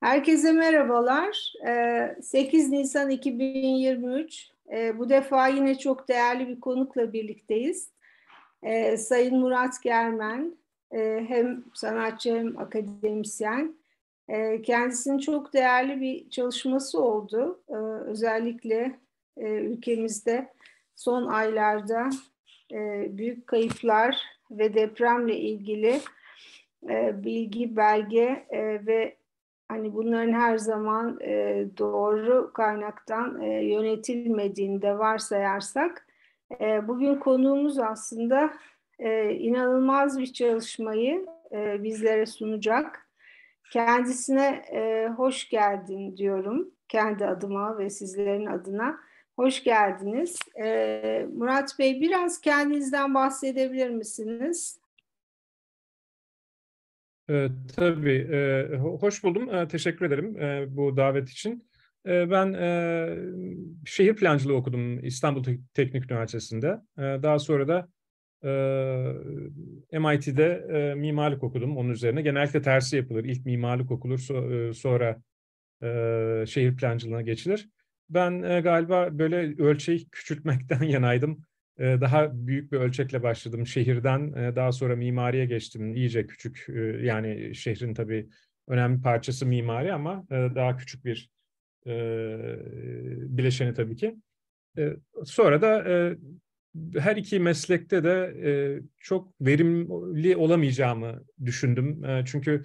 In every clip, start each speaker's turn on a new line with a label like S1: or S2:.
S1: Herkese merhabalar. 8 ee, Nisan 2023. Ee, bu defa yine çok değerli bir konukla birlikteyiz. Ee, Sayın Murat Germen, e, hem sanatçı hem akademisyen. Kendisinin çok değerli bir çalışması oldu. Özellikle e, ülkemizde son aylarda e, büyük kayıplar ve depremle ilgili bilgi, belge ve hani bunların her zaman e, doğru kaynaktan e, yönetilmediğini varsayarsak e, bugün konuğumuz aslında e, inanılmaz bir çalışmayı e, bizlere sunacak. Kendisine e, hoş geldin diyorum kendi adıma ve sizlerin adına. Hoş geldiniz. E, Murat Bey biraz kendinizden bahsedebilir misiniz?
S2: Ee, tabii, e, hoş buldum. E, teşekkür ederim e, bu davet için. E, ben e, şehir plancılığı okudum İstanbul Teknik Üniversitesi'nde. E, daha sonra da e, MIT'de e, mimarlık okudum onun üzerine. Genellikle tersi yapılır. İlk mimarlık okulur, so, e, sonra e, şehir plancılığına geçilir. Ben e, galiba böyle ölçeği küçültmekten yanaydım. Ee, daha büyük bir ölçekle başladım şehirden. Ee, daha sonra mimariye geçtim. İyice küçük e, yani şehrin tabii önemli parçası mimari ama e, daha küçük bir e, bileşeni tabii ki. Sonra da her iki meslekte de çok verimli olamayacağımı düşündüm. Çünkü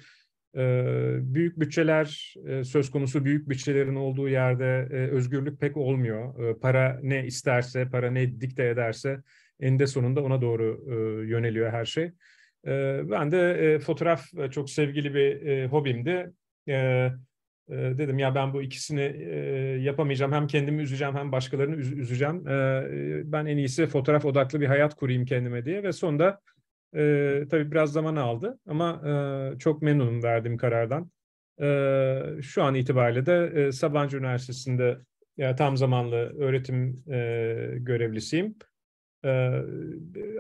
S2: büyük bütçeler söz konusu büyük bütçelerin olduğu yerde özgürlük pek olmuyor. Para ne isterse, para ne dikte ederse eninde sonunda ona doğru yöneliyor her şey. Ben de fotoğraf çok sevgili bir hobimdi. Dedim ya ben bu ikisini yapamayacağım. Hem kendimi üzeceğim hem başkalarını üzeceğim. Ben en iyisi fotoğraf odaklı bir hayat kurayım kendime diye ve sonunda e, tabii biraz zaman aldı ama e, çok memnunum verdiğim karardan. E, şu an itibariyle de e, Sabancı Üniversitesi'nde yani tam zamanlı öğretim e, görevlisiyim. E,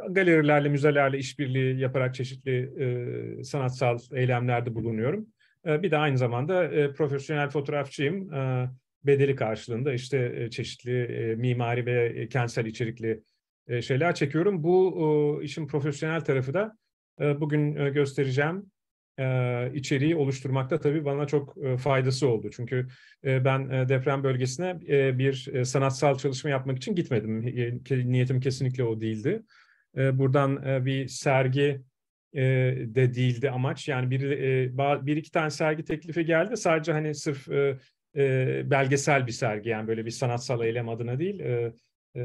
S2: galerilerle, müzelerle işbirliği yaparak çeşitli e, sanatsal eylemlerde bulunuyorum. E, bir de aynı zamanda e, profesyonel fotoğrafçıyım. E, bedeli karşılığında işte e, çeşitli e, mimari ve kentsel içerikli e, şeyler çekiyorum. Bu işin profesyonel tarafı da e, bugün e, göstereceğim içeriği oluşturmakta tabii bana çok faydası oldu. Çünkü ben e, deprem bölgesine bir sanatsal çalışma yapmak için gitmedim. niyetim kesinlikle o değildi. buradan bir sergi de değildi amaç. Yani bir, bir iki tane sergi teklifi geldi. Sadece hani sırf belgesel bir sergi yani böyle bir sanatsal eylem adına değil. E,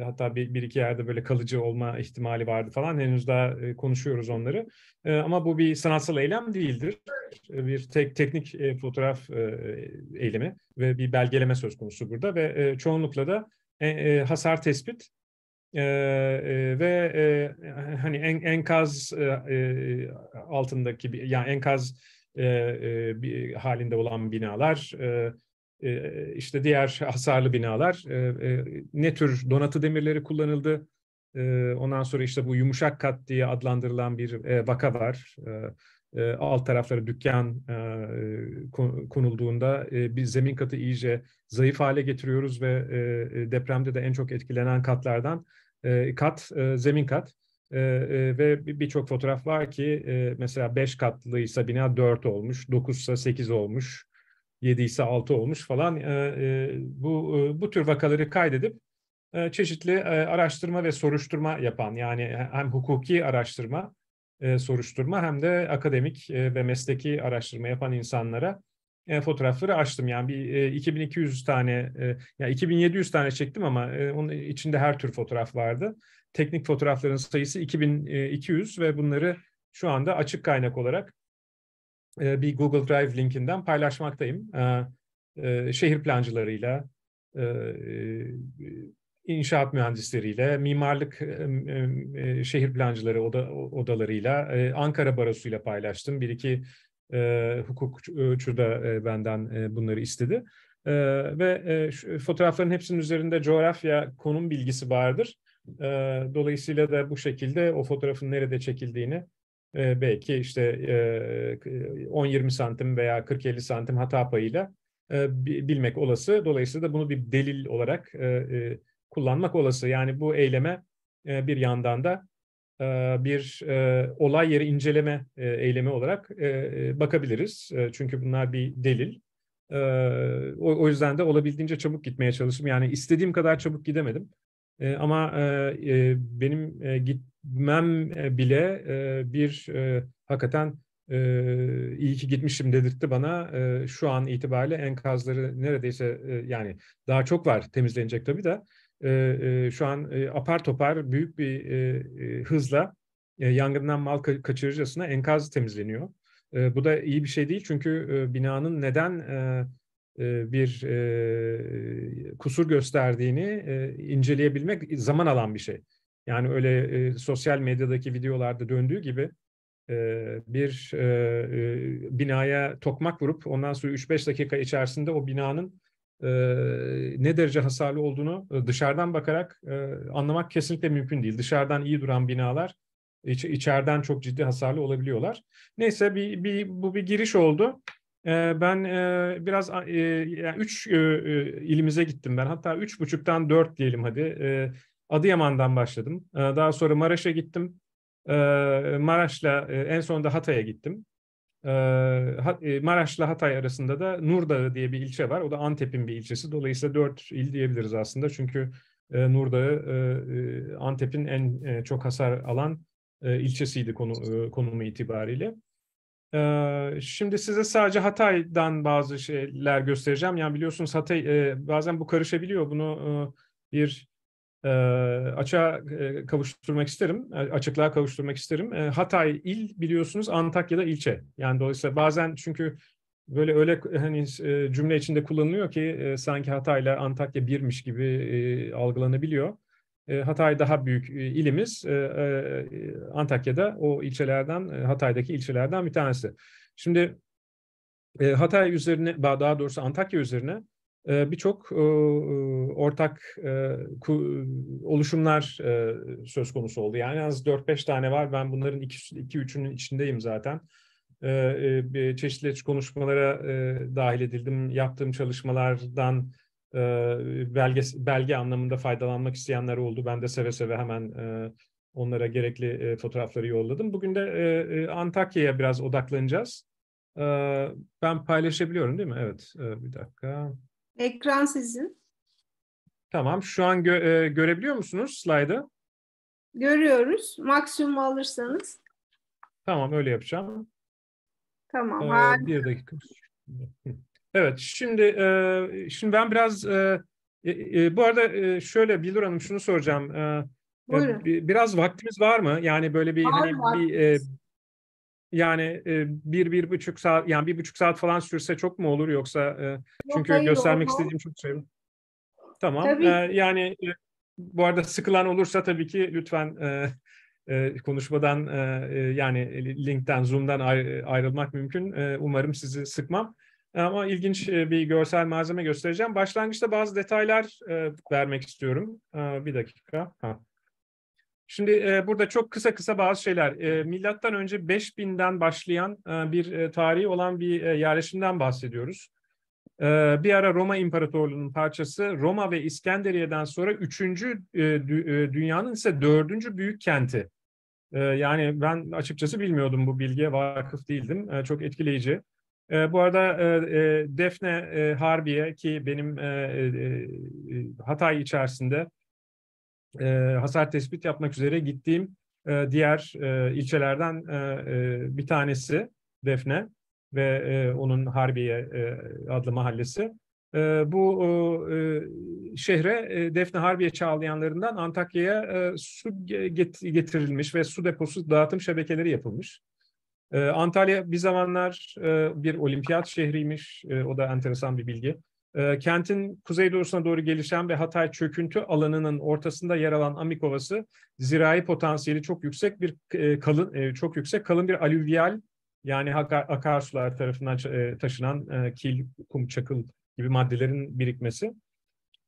S2: Hatta bir, bir iki yerde böyle kalıcı olma ihtimali vardı falan. Henüz daha konuşuyoruz onları. Ama bu bir sanatsal eylem değildir. Bir tek teknik fotoğraf eylemi ve bir belgeleme söz konusu burada. Ve çoğunlukla da e, e, hasar tespit e, ve hani en, enkaz altındaki yani enkaz halinde olan binalar işte diğer hasarlı binalar ne tür donatı demirleri kullanıldı. Ondan sonra işte bu yumuşak kat diye adlandırılan bir vaka var. Alt taraflara dükkan konulduğunda bir zemin katı iyice zayıf hale getiriyoruz ve depremde de en çok etkilenen katlardan kat zemin kat. Ee, ve birçok fotoğraf var ki e, mesela 5 katlıysa bina 4 olmuş, 9'sa 8 olmuş, 7 ise 6 olmuş falan. Ee, e, bu, e, bu tür vakaları kaydedip e, çeşitli araştırma ve soruşturma yapan yani hem hukuki araştırma, soruşturma hem de akademik ve mesleki araştırma yapan insanlara fotoğrafları açtım. Yani bir 2200 tane, ya yani 2700 tane çektim ama onun içinde her tür fotoğraf vardı. Teknik fotoğrafların sayısı 2200 ve bunları şu anda açık kaynak olarak e, bir Google Drive linkinden paylaşmaktayım. E, e, şehir plancılarıyla, e, e, inşaat mühendisleriyle, mimarlık e, e, e şehir plancıları oda, odalarıyla, e, Ankara Barosu'yla paylaştım. Bir iki e, hukukçu da e, benden e, bunları istedi. E, ve e, şu, fotoğrafların hepsinin üzerinde coğrafya konum bilgisi vardır. dolayısıyla da bu şekilde o fotoğrafın nerede çekildiğini e, belki işte e, 10-20 santim veya 40-50 santim hata payıyla e, bilmek olası. Dolayısıyla da bunu bir delil olarak e, e, kullanmak olası. Yani bu eyleme e, bir yandan da e, bir e, olay yeri inceleme e, eylemi olarak e, bakabiliriz. E, çünkü bunlar bir delil. E, o, o yüzden de olabildiğince çabuk gitmeye çalıştım. Yani istediğim kadar çabuk gidemedim. Ee, e, ama e, benim e, gitmem e, bile e, bir e, hakikaten e, iyi ki gitmişim dedirtti bana. E, şu an itibariyle enkazları neredeyse e, yani daha çok var temizlenecek tabii de e, e, şu an e, apar topar büyük bir e, e, hızla e, yangından mal ka kaçırırcasına enkaz temizleniyor. E, bu da iyi bir şey değil çünkü e, binanın neden e, bir kusur gösterdiğini inceleyebilmek zaman alan bir şey. Yani öyle sosyal medyadaki videolarda döndüğü gibi bir binaya tokmak vurup ondan sonra 3-5 dakika içerisinde o binanın ne derece hasarlı olduğunu dışarıdan bakarak anlamak kesinlikle mümkün değil. Dışarıdan iyi duran binalar içeriden çok ciddi hasarlı olabiliyorlar. Neyse bir, bir bu bir giriş oldu. Ee, ben e, biraz e, yani üç e, ilimize gittim ben. Hatta üç buçuktan dört diyelim hadi. Ee, Adıyaman'dan başladım. Ee, daha sonra Maraş'a gittim. Maraş'la en son da Hatay'a gittim. Maraş'la Hatay arasında da Nurdağı diye bir ilçe var. O da Antep'in bir ilçesi. Dolayısıyla dört il diyebiliriz aslında. Çünkü Nurdağı Antep'in en çok hasar alan ilçesiydi konu, konumu itibariyle. Ee, şimdi size sadece Hatay'dan bazı şeyler göstereceğim. Yani biliyorsunuz Hatay e, bazen bu karışabiliyor. Bunu e, bir e, açığa kavuşturmak isterim, açıklığa kavuşturmak isterim. Hatay il biliyorsunuz Antakya'da ilçe. Yani dolayısıyla bazen çünkü böyle öyle hani cümle içinde kullanılıyor ki sanki Hatay'la Antakya birmiş gibi algılanabiliyor. E, Hatay daha büyük e, ilimiz e, Antakya'da o ilçelerden Hatay'daki ilçelerden bir tanesi. Şimdi Hatay üzerine daha doğrusu Antakya üzerine birçok ortak oluşumlar söz konusu oldu. Yani az 4-5 tane var. Ben bunların 2-3'ünün içindeyim zaten. Çeşitli konuşmalara dahil edildim. Yaptığım çalışmalardan e, belge, belge anlamında faydalanmak isteyenler oldu. Ben de seve seve hemen e, onlara gerekli e, fotoğrafları yolladım. Bugün de e, e, Antakya'ya biraz odaklanacağız. E, ben paylaşabiliyorum değil mi? Evet, e, bir dakika. Ekran sizin. Tamam, şu an gö- e, görebiliyor musunuz slaydı?
S1: Görüyoruz. Maksimum alırsanız.
S2: Tamam, öyle yapacağım.
S1: Tamam, ee, Bir
S2: dakika. Evet, şimdi şimdi ben biraz e, e, bu arada şöyle Bilur Hanım şunu soracağım. E, Buyurun. biraz vaktimiz var mı? Yani böyle bir var hani vaktimiz. bir yani bir bir buçuk saat yani bir buçuk saat falan sürse çok mu olur yoksa e, Yok, çünkü göstermek olur. istediğim çok şey. Tamam. Tabii. yani bu arada sıkılan olursa tabii ki lütfen konuşmadan yani linkten Zoom'dan ayrılmak mümkün. umarım sizi sıkmam. E, ama ilginç e, bir görsel malzeme göstereceğim. Başlangıçta bazı detaylar e, vermek istiyorum. Bir dakika. Ha. Şimdi burada çok kısa kısa bazı şeyler. Milattan önce 5000'den başlayan bir tarihi olan bir yerleşimden bahsediyoruz. Bir ara Roma İmparatorluğu'nun parçası Roma ve İskenderiye'den sonra üçüncü dünyanın ise dördüncü büyük kenti. Yani ben açıkçası bilmiyordum bu bilgiye vakıf değildim. Çok etkileyici. E, bu arada e, e, Defne e, Harbiye ki benim e, e, e, Hatay içerisinde e, hasar tespit yapmak üzere gittiğim e, diğer e, ilçelerden e, e, bir tanesi Defne ve e, onun Harbiye e, adlı mahallesi. E, bu e, şehre e, Defne Harbiye Çağlayanlarından Antakya'ya e, su get getirilmiş ve su deposu dağıtım şebekeleri yapılmış. E, Antalya bir zamanlar e, bir olimpiyat şehriymiş. E, o da enteresan bir bilgi. E, kentin doğusuna doğru gelişen ve Hatay çöküntü alanının ortasında yer alan Amikovası, Ovası zirai potansiyeli çok yüksek bir e, kalın e, çok yüksek kalın bir alüvyal yani akarsular tarafından e, taşınan e, kil, kum, çakıl gibi maddelerin birikmesi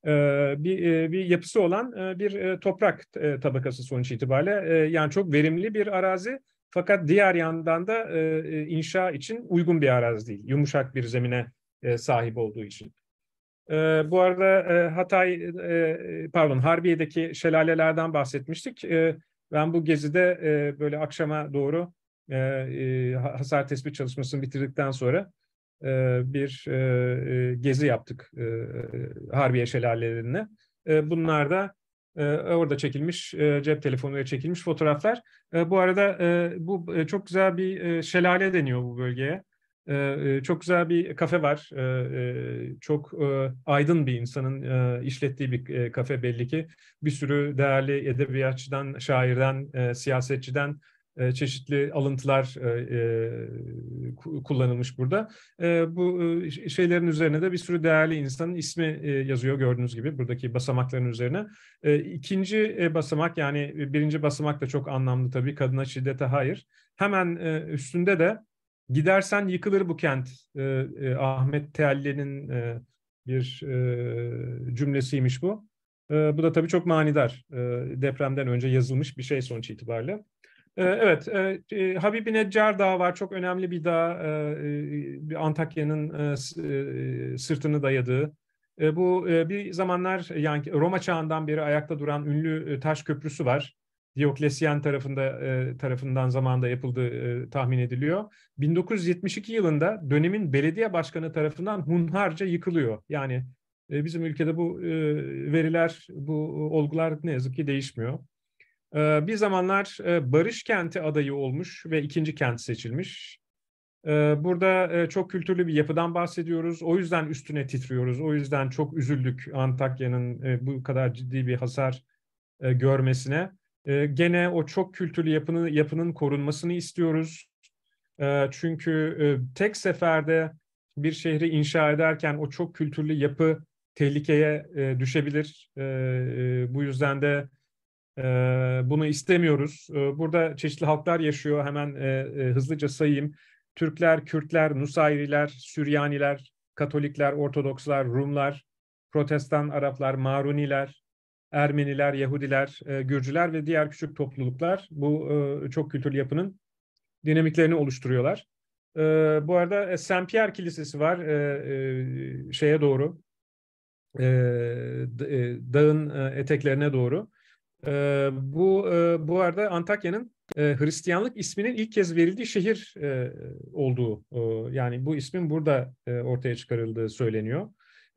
S2: e, bir, bir yapısı olan bir toprak tabakası sonuç itibariyle. Yani çok verimli bir arazi fakat diğer yandan da e, e, inşa için uygun bir arazi değil. Yumuşak bir zemine e, sahip olduğu için. E, bu arada e, Hatay, e, pardon Harbiye'deki şelalelerden bahsetmiştik. E, ben bu gezide e, böyle akşama doğru e, e hasar tespit çalışmasını bitirdikten sonra e, bir e, e gezi yaptık e, Harbiye şelalelerine. E, bunlar da ee, orada çekilmiş, e, cep telefonuyla çekilmiş fotoğraflar. Ee, bu arada e, bu e, çok güzel bir şelale deniyor bu bölgeye. Ee, çok güzel bir kafe var. Çok aydın bir insanın işlettiği bir kafe belli ki. Bir sürü değerli edebiyatçıdan, şairden, siyasetçiden e, çeşitli alıntılar e, e, kullanılmış burada. Bu şeylerin üzerine de bir sürü değerli insanın ismi yazıyor gördüğünüz gibi buradaki basamakların üzerine. İkinci basamak yani birinci basamak da çok anlamlı tabii kadına şiddete hayır. Hemen üstünde de gidersen yıkılır bu kent Ahmet Telli'nin bir cümlesiymiş bu. Bu da tabii çok manidar depremden önce yazılmış bir şey sonuç itibariyle. Ee, evet, e, e, Habibi Neccar Dağı var. Çok önemli bir dağ. Ee, e, Antakya'nın sırtını dayadığı. Bu bir zamanlar yani Roma çağından beri ayakta duran ünlü taş köprüsü var. Dioklesian tarafında tarafından zamanda yapıldığı tahmin ediliyor. 1972 yılında dönemin belediye başkanı tarafından hunharca yıkılıyor. Yani bizim ülkede bu veriler, bu olgular ne yazık ki değişmiyor. Ee, bir zamanlar e, Barış Kenti adayı olmuş ve ikinci kent seçilmiş. Ee, burada e, çok kültürlü bir yapıdan bahsediyoruz. O yüzden üstüne titriyoruz. O yüzden çok üzüldük Antakya'nın e, bu kadar ciddi bir hasar görmesine. Gene o çok kültürlü yapının, yapının korunmasını istiyoruz. Çünkü tek seferde bir şehri inşa ederken o çok kültürlü yapı tehlikeye düşebilir. Bu yüzden de ee, bunu istemiyoruz. Ee, burada çeşitli halklar yaşıyor. Hemen e, e, hızlıca sayayım. Türkler, Kürtler, Nusayriler, Süryaniler, Katolikler, Ortodokslar, Rumlar, Protestan Araplar, Maruniler, Ermeniler, Yahudiler, e, Gürcüler ve diğer küçük topluluklar bu çok kültürlü yapının dinamiklerini oluşturuyorlar. Bu arada Saint Pierre Kilisesi var şeye doğru, dağın eteklerine doğru. E, bu e, bu arada Antakya'nın e, Hristiyanlık isminin ilk kez verildiği şehir e, olduğu e, yani bu ismin burada e, ortaya çıkarıldığı söyleniyor.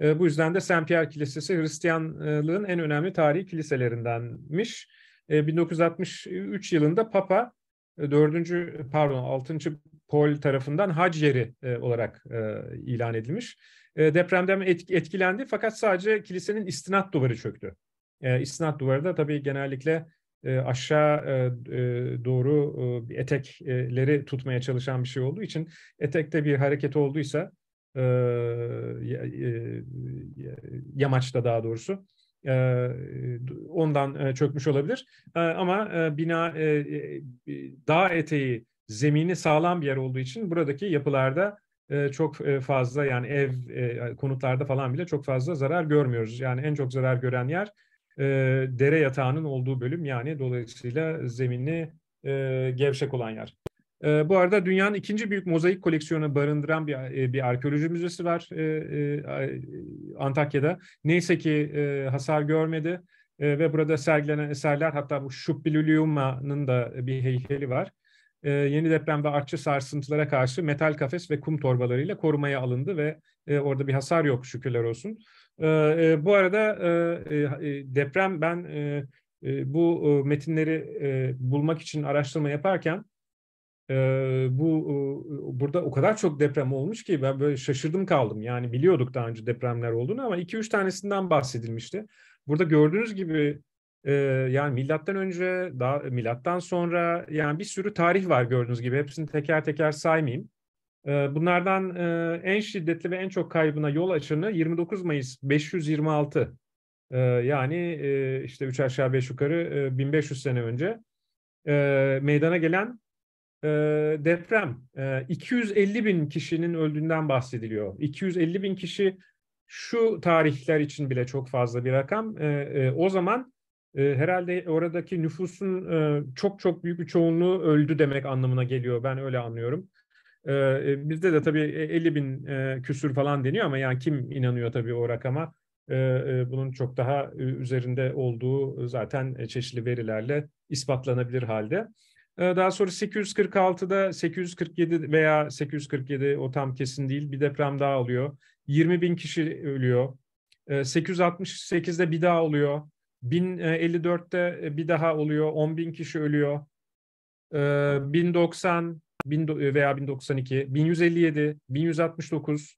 S2: E, bu yüzden de Saint Pierre Kilisesi Hristiyanlığın en önemli tarihi kiliselerindenmiş. E, 1963 yılında Papa 4. E, pardon 6. Pol tarafından hac yeri e, olarak e, ilan edilmiş. E, depremden etkilendi fakat sadece kilisenin istinat duvarı çöktü. E, istinat duvarı da tabii genellikle e, aşağı e, e doğru e, etekleri tutmaya çalışan bir şey olduğu için etekte bir hareket olduysa e, e, yamaçta daha doğrusu e, ondan e, çökmüş olabilir. Ama bina dağ eteği zemini sağlam bir yer olduğu için buradaki yapılarda çok fazla yani ev konutlarda falan bile çok fazla zarar görmüyoruz. Yani en çok zarar gören yer e, dere yatağının olduğu bölüm yani dolayısıyla zemini e, gevşek olan yer. E, bu arada dünyanın ikinci büyük mozaik koleksiyonu barındıran bir, e, bir arkeoloji müzesi var e, e, Antakya'da. Neyse ki e, hasar görmedi e, ve burada sergilenen eserler hatta bu Şubbiluliuma'nın da bir heykeli var. E, yeni deprem ve artçı sarsıntılara karşı metal kafes ve kum torbalarıyla korumaya alındı ve e, orada bir hasar yok şükürler olsun. Ee, e, bu arada e, e, e deprem ben e, e bu metinleri e, bulmak için araştırma yaparken e, bu e, burada o kadar çok deprem olmuş ki ben böyle şaşırdım kaldım. Yani biliyorduk daha önce depremler olduğunu ama 2-3 tanesinden bahsedilmişti. Burada gördüğünüz gibi e, yani milattan önce daha milattan sonra yani bir sürü tarih var gördüğünüz gibi. Hepsini teker teker saymayayım. Ee, bunlardan e, en şiddetli ve en çok kaybına yol açanı 29 Mayıs 526 ee, yani e, işte 3 aşağı 5 yukarı 1500 e, sene önce meydana gelen deprem. 250 bin kişinin öldüğünden bahsediliyor. 250 bin kişi şu tarihler için bile çok fazla bir rakam. O zaman herhalde oradaki nüfusun çok çok büyük bir çoğunluğu öldü demek anlamına geliyor. Ben öyle anlıyorum. Ee, e, bizde de tabii 50 e, bin e, küsür falan deniyor ama yani kim inanıyor tabii o rakama? Ee, e, bunun çok daha üzerinde olduğu zaten çeşitli verilerle ispatlanabilir halde. Ee, daha sonra 846'da 847 veya 847 o tam kesin değil bir deprem daha oluyor. 20 bin kişi ölüyor. 868'de bir daha oluyor. 1054'te bir daha oluyor. 10 bin kişi ölüyor. 1090 veya 1092, 1157, 1169,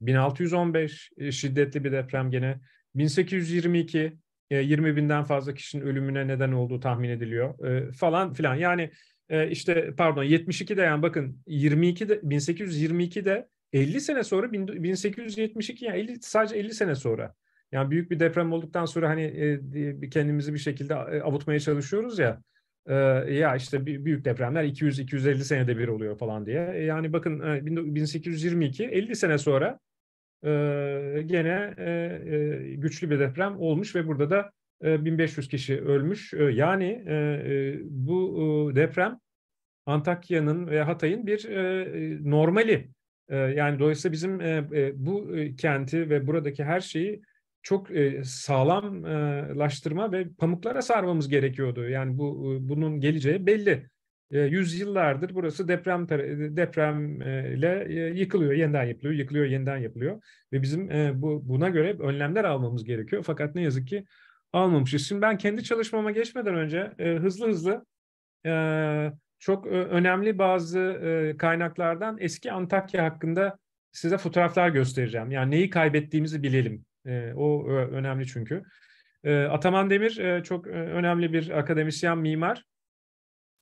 S2: 1615 şiddetli bir deprem gene. 1822 20 e, binden fazla kişinin ölümüne neden olduğu tahmin ediliyor e, falan filan. Yani e, işte pardon 72'de yani bakın 22 de 1822 de 50 sene sonra 1872 yani 50, sadece 50 sene sonra. Yani büyük bir deprem olduktan sonra hani e, kendimizi bir şekilde e, avutmaya çalışıyoruz ya. Ee, ya işte büyük depremler 200-250 senede bir oluyor falan diye. E, yani bakın 1822 e, 50 sene sonra e, gene e, güçlü bir deprem olmuş ve burada da 1500 kişi ölmüş. Yani bu deprem Antakya'nın ve Hatay'ın bir normali. Yani dolayısıyla bizim bu kenti ve buradaki her şeyi çok e, sağlamlaştırma ve pamuklara sarmamız gerekiyordu. Yani bu e, bunun geleceği belli. E, yüzyıllardır burası deprem e, depremle e, yıkılıyor, yeniden yapılıyor, yıkılıyor, yeniden yapılıyor ve bizim e, bu buna göre önlemler almamız gerekiyor. Fakat ne yazık ki almamışız. Şimdi ben kendi çalışmama geçmeden önce e, hızlı hızlı e, çok e, önemli bazı e, kaynaklardan eski Antakya hakkında size fotoğraflar göstereceğim. Yani neyi kaybettiğimizi bilelim e, o önemli çünkü. E, Ataman Demir e, çok e, önemli bir akademisyen mimar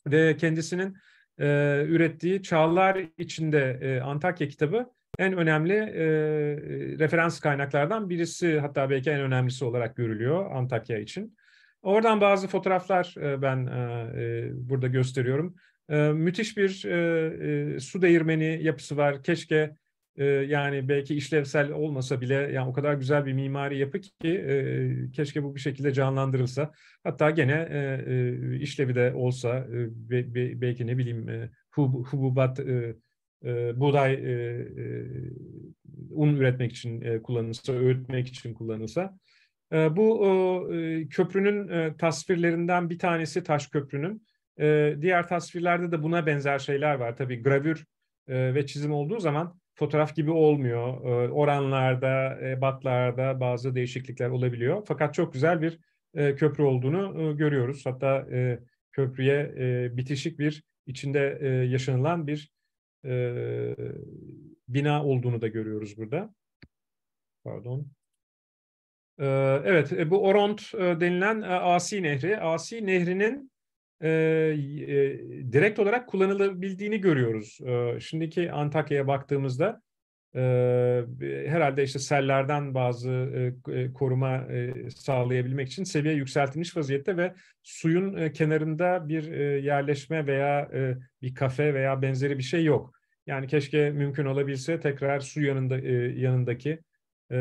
S2: ve kendisinin e, ürettiği Çağlar içinde e, Antakya kitabı en önemli e, e, referans kaynaklardan birisi hatta belki en önemlisi olarak görülüyor Antakya için. Oradan bazı fotoğraflar e, ben e, e burada gösteriyorum. E, müthiş bir e, e, su değirmeni yapısı var. Keşke ee, yani belki işlevsel olmasa bile yani o kadar güzel bir mimari yapı ki e, keşke bu bir şekilde canlandırılsa. Hatta gene e, e, işlevi de olsa e, be, be, belki ne bileyim e, hub, hububat e, e, buğday e, e, un üretmek için e, kullanılsa, öğütmek için kullanılsa. E, bu e, köprünün e, tasvirlerinden bir tanesi taş köprünün. E, diğer tasvirlerde de buna benzer şeyler var. Tabii gravür e, ve çizim olduğu zaman fotoğraf gibi olmuyor. Ee, oranlarda, e, batlarda bazı değişiklikler olabiliyor. Fakat çok güzel bir e, köprü olduğunu e, görüyoruz. Hatta köprüye bitişik bir içinde yaşanılan bir bina olduğunu da görüyoruz burada. Pardon. Ee, evet, bu Oront denilen Asi Nehri. Asi Nehri'nin ee, e, direkt olarak kullanılabildiğini görüyoruz. E, şimdiki Antakya'ya baktığımızda e, herhalde işte sellerden bazı e, e, koruma e, sağlayabilmek için seviye yükseltilmiş vaziyette ve suyun e, kenarında bir e, yerleşme veya e, bir kafe veya benzeri bir şey yok. Yani keşke mümkün olabilse tekrar su yanında e, yanındaki e,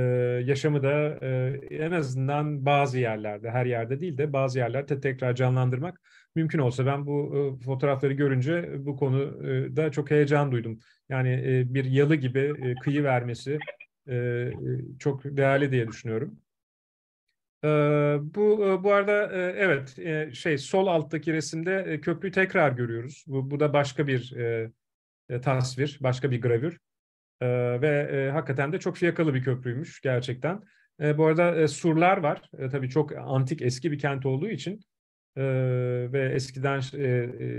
S2: yaşamı da e, en azından bazı yerlerde, her yerde değil de bazı yerlerde tekrar canlandırmak mümkün olsa ben bu e, fotoğrafları görünce e, bu konuda e, çok heyecan duydum. Yani bir yalı gibi kıyı vermesi çok değerli diye düşünüyorum. bu bu arada evet şey sol alttaki resimde köprüyü tekrar görüyoruz. Bu, bu da başka bir tasvir, başka bir gravür. ve hakikaten de çok fiyakalı bir köprüymüş gerçekten. bu arada surlar var. tabii çok antik eski bir kent olduğu için e, ve eskiden e, e,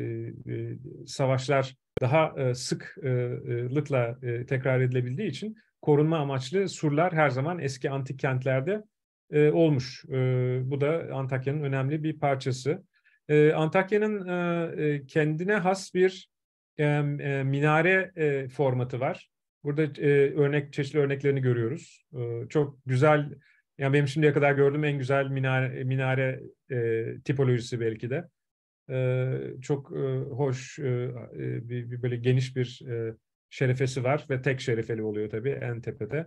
S2: e, savaşlar daha e, sıklıkla e, tekrar edilebildiği için korunma amaçlı surlar her zaman eski antik kentlerde e, olmuş. E, bu da Antakya'nın önemli bir parçası. E, Antakya'nın e, e kendine has bir e, e, minare e, formatı var. Burada e, örnek çeşitli örneklerini görüyoruz. E, çok güzel yani benim şimdiye kadar gördüğüm en güzel minare, minare e, tipolojisi belki de. E, çok e, hoş, e, e, bir, bir böyle geniş bir e, şerefesi var ve tek şerefeli oluyor tabii en tepede.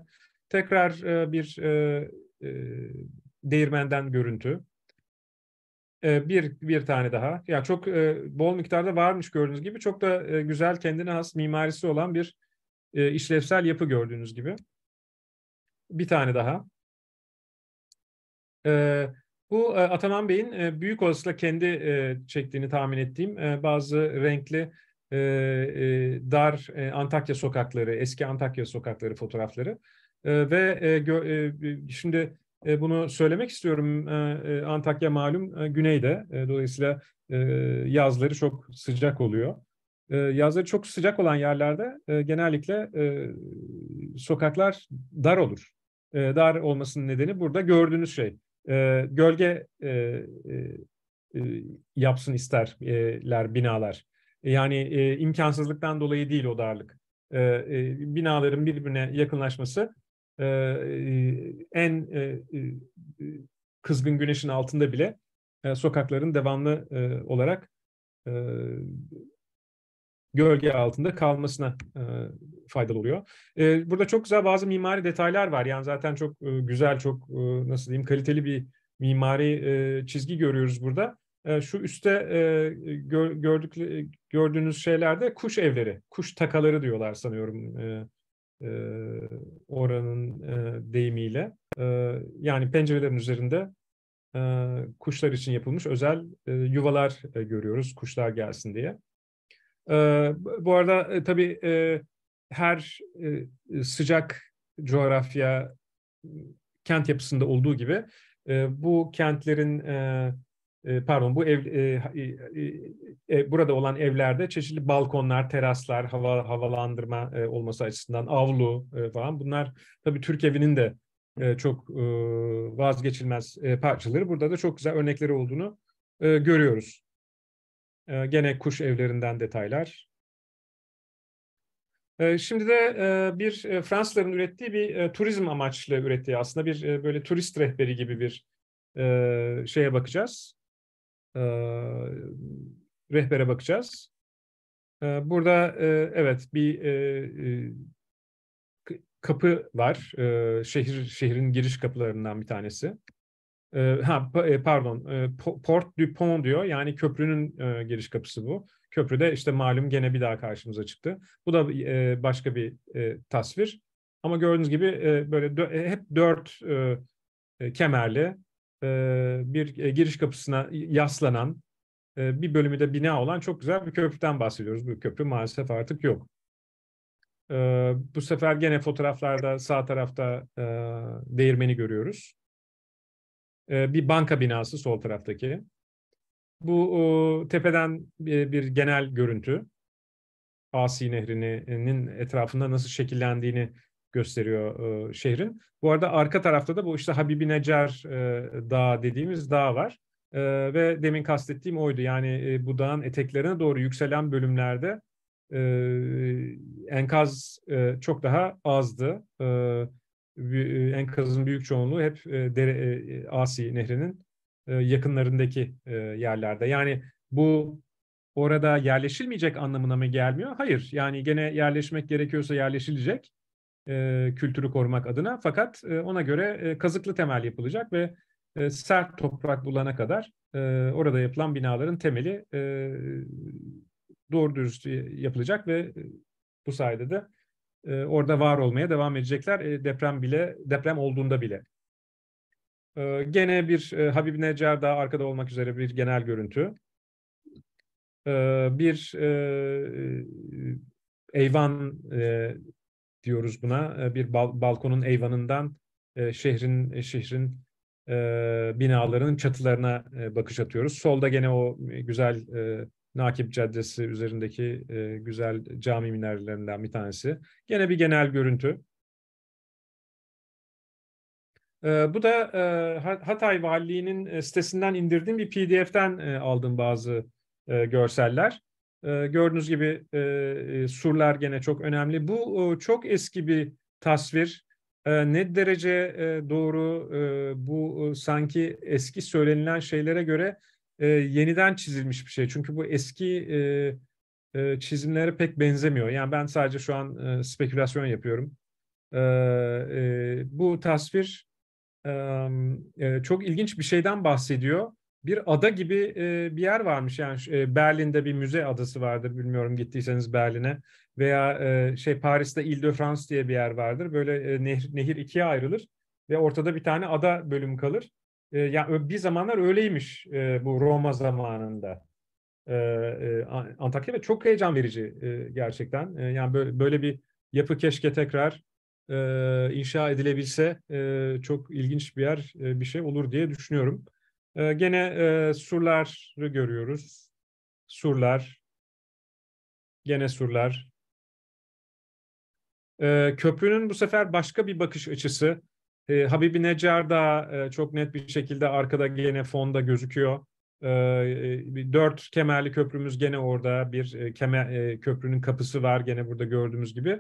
S2: Tekrar e, bir e, e, değirmenden görüntü. E, bir bir tane daha. Ya yani çok e, bol miktarda varmış gördüğünüz gibi. Çok da e, güzel kendine has mimarisi olan bir e, işlevsel yapı gördüğünüz gibi. Bir tane daha. Ee, bu e, Ataman Bey'in e, büyük olasılıkla kendi e, çektiğini tahmin ettiğim bazı renkli dar Antakya sokakları, eski Antakya sokakları fotoğrafları ve şimdi bunu söylemek istiyorum. Antakya malum güneyde. Dolayısıyla yazları çok sıcak oluyor. Yazları çok sıcak olan yerlerde genellikle sokaklar dar olur. Dar olmasının nedeni burada gördüğünüz şey. Ee, e, gölge e, e, yapsın isterler binalar. Yani e, imkansızlıktan dolayı değil o darlık. E, e, binaların birbirine yakınlaşması e, e en e, e, kızgın güneşin altında bile e, sokakların devamlı e, olarak e, gölge altında kalmasına e, faydalı oluyor. E, burada çok güzel bazı mimari detaylar var. Yani zaten çok e, güzel, çok e, nasıl diyeyim kaliteli bir mimari e, çizgi görüyoruz burada. E, şu üstte e, gör, gördük, gördüğünüz şeylerde kuş evleri, kuş takaları diyorlar sanıyorum e, e, oranın e, deyimiyle. E, yani pencerelerin üzerinde e, kuşlar için yapılmış özel e, yuvalar e, görüyoruz kuşlar gelsin diye. E, bu arada e, tabii e, her e, e, sıcak coğrafya e, kent yapısında olduğu gibi bu kentlerin pardon bu ev burada olan evlerde çeşitli balkonlar, teraslar, hava havalandırma olması açısından avlu falan bunlar tabii Türk evinin de çok vazgeçilmez parçaları. Burada da çok güzel örnekleri olduğunu görüyoruz. E, gene kuş evlerinden detaylar. Ee, şimdi de e, bir e, Fransızların ürettiği bir e, turizm amaçlı ürettiği aslında bir böyle turist rehberi gibi bir şeye bakacağız. Rehbere bakacağız. Burada evet bir kapı var. Şehir şehrin giriş kapılarından bir tanesi. Ha pardon Port du Pont diyor yani köprünün giriş kapısı bu. Köprüde işte malum gene bir daha karşımıza çıktı. Bu da e, başka bir e, tasvir. Ama gördüğünüz gibi e, böyle dö- e, hep dört e, e, kemerli e, bir e, giriş kapısına yaslanan e, bir bölümü de bina olan çok güzel bir köprüden bahsediyoruz. Bu köprü maalesef artık yok. E, bu sefer gene fotoğraflarda sağ tarafta e, değirmeni görüyoruz. E, bir banka binası sol taraftaki. Bu tepeden bir, bir genel görüntü. Asi Nehri'nin etrafında nasıl şekillendiğini gösteriyor e, şehrin. Bu arada arka tarafta da bu işte Habibi Necer e, Dağı dediğimiz dağ var. E, ve demin kastettiğim oydu. Yani e, bu dağın eteklerine doğru yükselen bölümlerde e, enkaz e, çok daha azdı. E, e enkazın büyük çoğunluğu hep e, dere, e, Asi Nehri'nin e, yakınlarındaki e, yerlerde. Yani bu orada yerleşilmeyecek anlamına mı gelmiyor? Hayır. Yani gene yerleşmek gerekiyorsa yerleşilecek e, kültürü korumak adına. Fakat ona göre kazıklı temel yapılacak ve sert toprak bulana kadar orada yapılan binaların temeli doğru dürüst yapılacak ve bu sayede de orada var olmaya devam edecekler. Deprem bile deprem olduğunda bile. Ee, gene bir e, Habib Necer daha arkada olmak üzere bir genel görüntü. Ee, bir e, e eyvan e, diyoruz buna. E, bir bal, balkonun eyvanından e, şehrin e, şehrin e, binalarının çatılarına e, bakış atıyoruz. Solda gene o güzel e, Nakip Caddesi üzerindeki e, güzel cami minarelerinden bir tanesi. Gene bir genel görüntü. Ee, bu da e, Hatay Valiliği'nin e, sitesinden indirdiğim bir PDF'den e, aldığım bazı görseller. Gördüğünüz gibi surlar gene çok önemli. Bu çok eski bir tasvir. Ne derece doğru bu sanki eski söylenilen şeylere göre yeniden çizilmiş bir şey. Çünkü bu eski çizimlere pek benzemiyor. Yani ben sadece şu an spekülasyon yapıyorum. Bu tasvir çok ilginç bir şeyden bahsediyor. Bir ada gibi bir yer varmış yani Berlin'de bir müze adası vardır bilmiyorum gittiyseniz Berlin'e veya şey Paris'te Ile de France diye bir yer vardır. Böyle nehir, nehir ikiye ayrılır ve ortada bir tane ada bölüm kalır. Ya yani bir zamanlar öyleymiş bu Roma zamanında. E, Antakya ve çok heyecan verici gerçekten. yani böyle bir yapı keşke tekrar e, inşa edilebilse e, çok ilginç bir yer, e, bir şey olur diye düşünüyorum. E, gene e, surları görüyoruz. Surlar, gene surlar. E, köprünün bu sefer başka bir bakış açısı. E, Habibi Necar da e, çok net bir şekilde arkada gene fonda gözüküyor. Dört kemerli köprümüz gene orada bir kemer, köprünün kapısı var gene burada gördüğümüz gibi.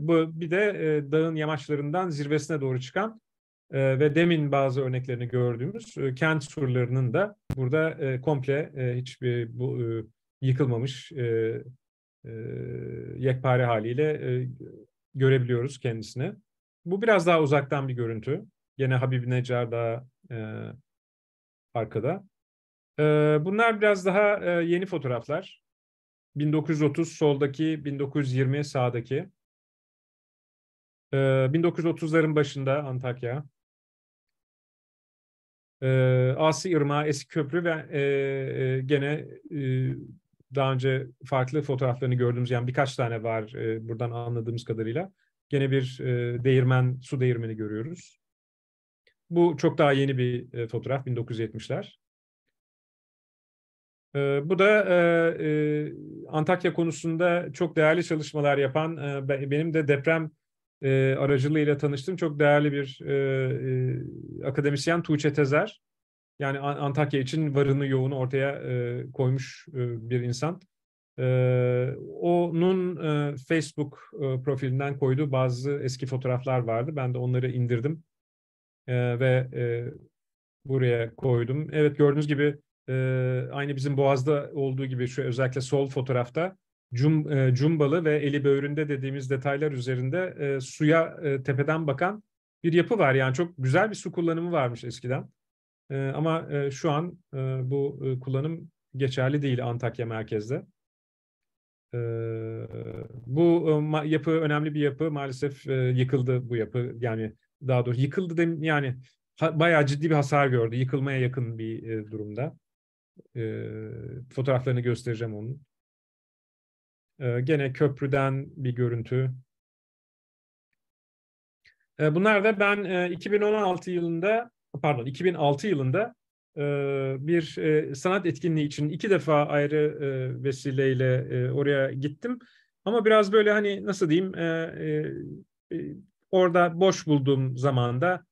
S2: Bu bir de dağın yamaçlarından zirvesine doğru çıkan ve demin bazı örneklerini gördüğümüz kent surlarının da burada komple hiçbir bu yıkılmamış yekpare haliyle görebiliyoruz kendisini. Bu biraz daha uzaktan bir görüntü. Gene Habib Necar da arkada. Ee, bunlar biraz daha e, yeni fotoğraflar. 1930 soldaki, 1920 sağdaki. 1930'ların ee, başında Antakya. Ee, Asi Irmağı, Eski Köprü ve e, e, gene daha önce farklı fotoğraflarını gördüğümüz yani birkaç tane var buradan anladığımız kadarıyla. Gene bir değirmen, su değirmeni görüyoruz. Bu çok daha yeni bir fotoğraf 1970'ler. E, bu da e, e, Antakya konusunda çok değerli çalışmalar yapan, e, benim de deprem e, aracılığıyla tanıştığım çok değerli bir e, e, akademisyen Tuğçe Tezer. Yani Antakya için varını yoğunu ortaya e, koymuş e, bir insan. E, onun e, Facebook e, profilinden koyduğu bazı eski fotoğraflar vardı. Ben de onları indirdim e, ve e, buraya koydum. Evet gördüğünüz gibi e, aynı bizim Boğaz'da olduğu gibi şu özellikle sol fotoğrafta cum, e, cumbalı ve eli böğründe dediğimiz detaylar üzerinde e, suya e, tepeden bakan bir yapı var. Yani çok güzel bir su kullanımı varmış eskiden. E, ama e, şu an e, bu e, kullanım geçerli değil Antakya merkezde. E, bu e, yapı önemli bir yapı. Maalesef e, yıkıldı bu yapı. Yani daha doğrusu yıkıldı dem yani ha, bayağı ciddi bir hasar gördü. Yıkılmaya yakın bir e, durumda. E, fotoğraflarını göstereceğim onun. E, gene köprüden bir görüntü. E, bunlar da ben e, 2016 yılında pardon 2006 yılında e, bir e, sanat etkinliği için iki defa ayrı e, vesileyle e, oraya gittim. Ama biraz böyle hani nasıl diyeyim e, e, e orada boş bulduğum zamanda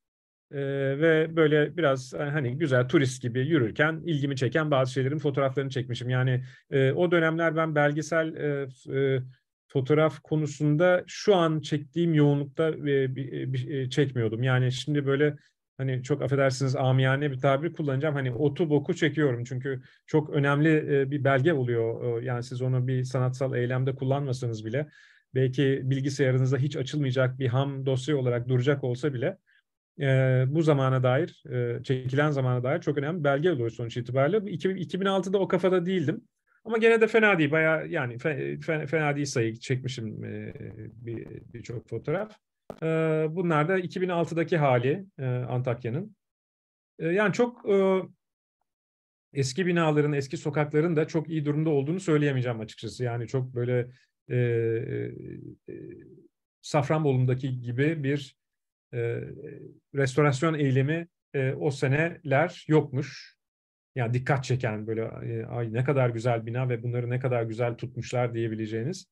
S2: ee, ve böyle biraz e, hani güzel turist gibi yürürken ilgimi çeken bazı şeylerin fotoğraflarını çekmişim. Yani e, o dönemler ben belgesel e, e, fotoğraf konusunda şu an çektiğim yoğunlukta e, e, e, çekmiyordum. Yani şimdi böyle hani çok affedersiniz amiyane bir tabir kullanacağım. Hani otu boku çekiyorum çünkü çok önemli e, bir belge oluyor. E, yani siz onu bir sanatsal eylemde kullanmasanız bile belki bilgisayarınızda hiç açılmayacak bir ham dosya olarak duracak olsa bile e, bu zamana dair, e, çekilen zamana dair çok önemli belge oluyor sonuç itibariyle. 2006'da o kafada değildim. Ama gene de fena değil. Bayağı yani fe, fena değil sayı çekmişim e, birçok bir fotoğraf. E, bunlar da 2006'daki hali e, Antakya'nın. E, yani çok e, eski binaların, eski sokakların da çok iyi durumda olduğunu söyleyemeyeceğim açıkçası. Yani çok böyle e, e, Safranbolu'ndaki gibi bir e, restorasyon eylemi e, o seneler yokmuş. Yani dikkat çeken böyle e, ay ne kadar güzel bina ve bunları ne kadar güzel tutmuşlar diyebileceğiniz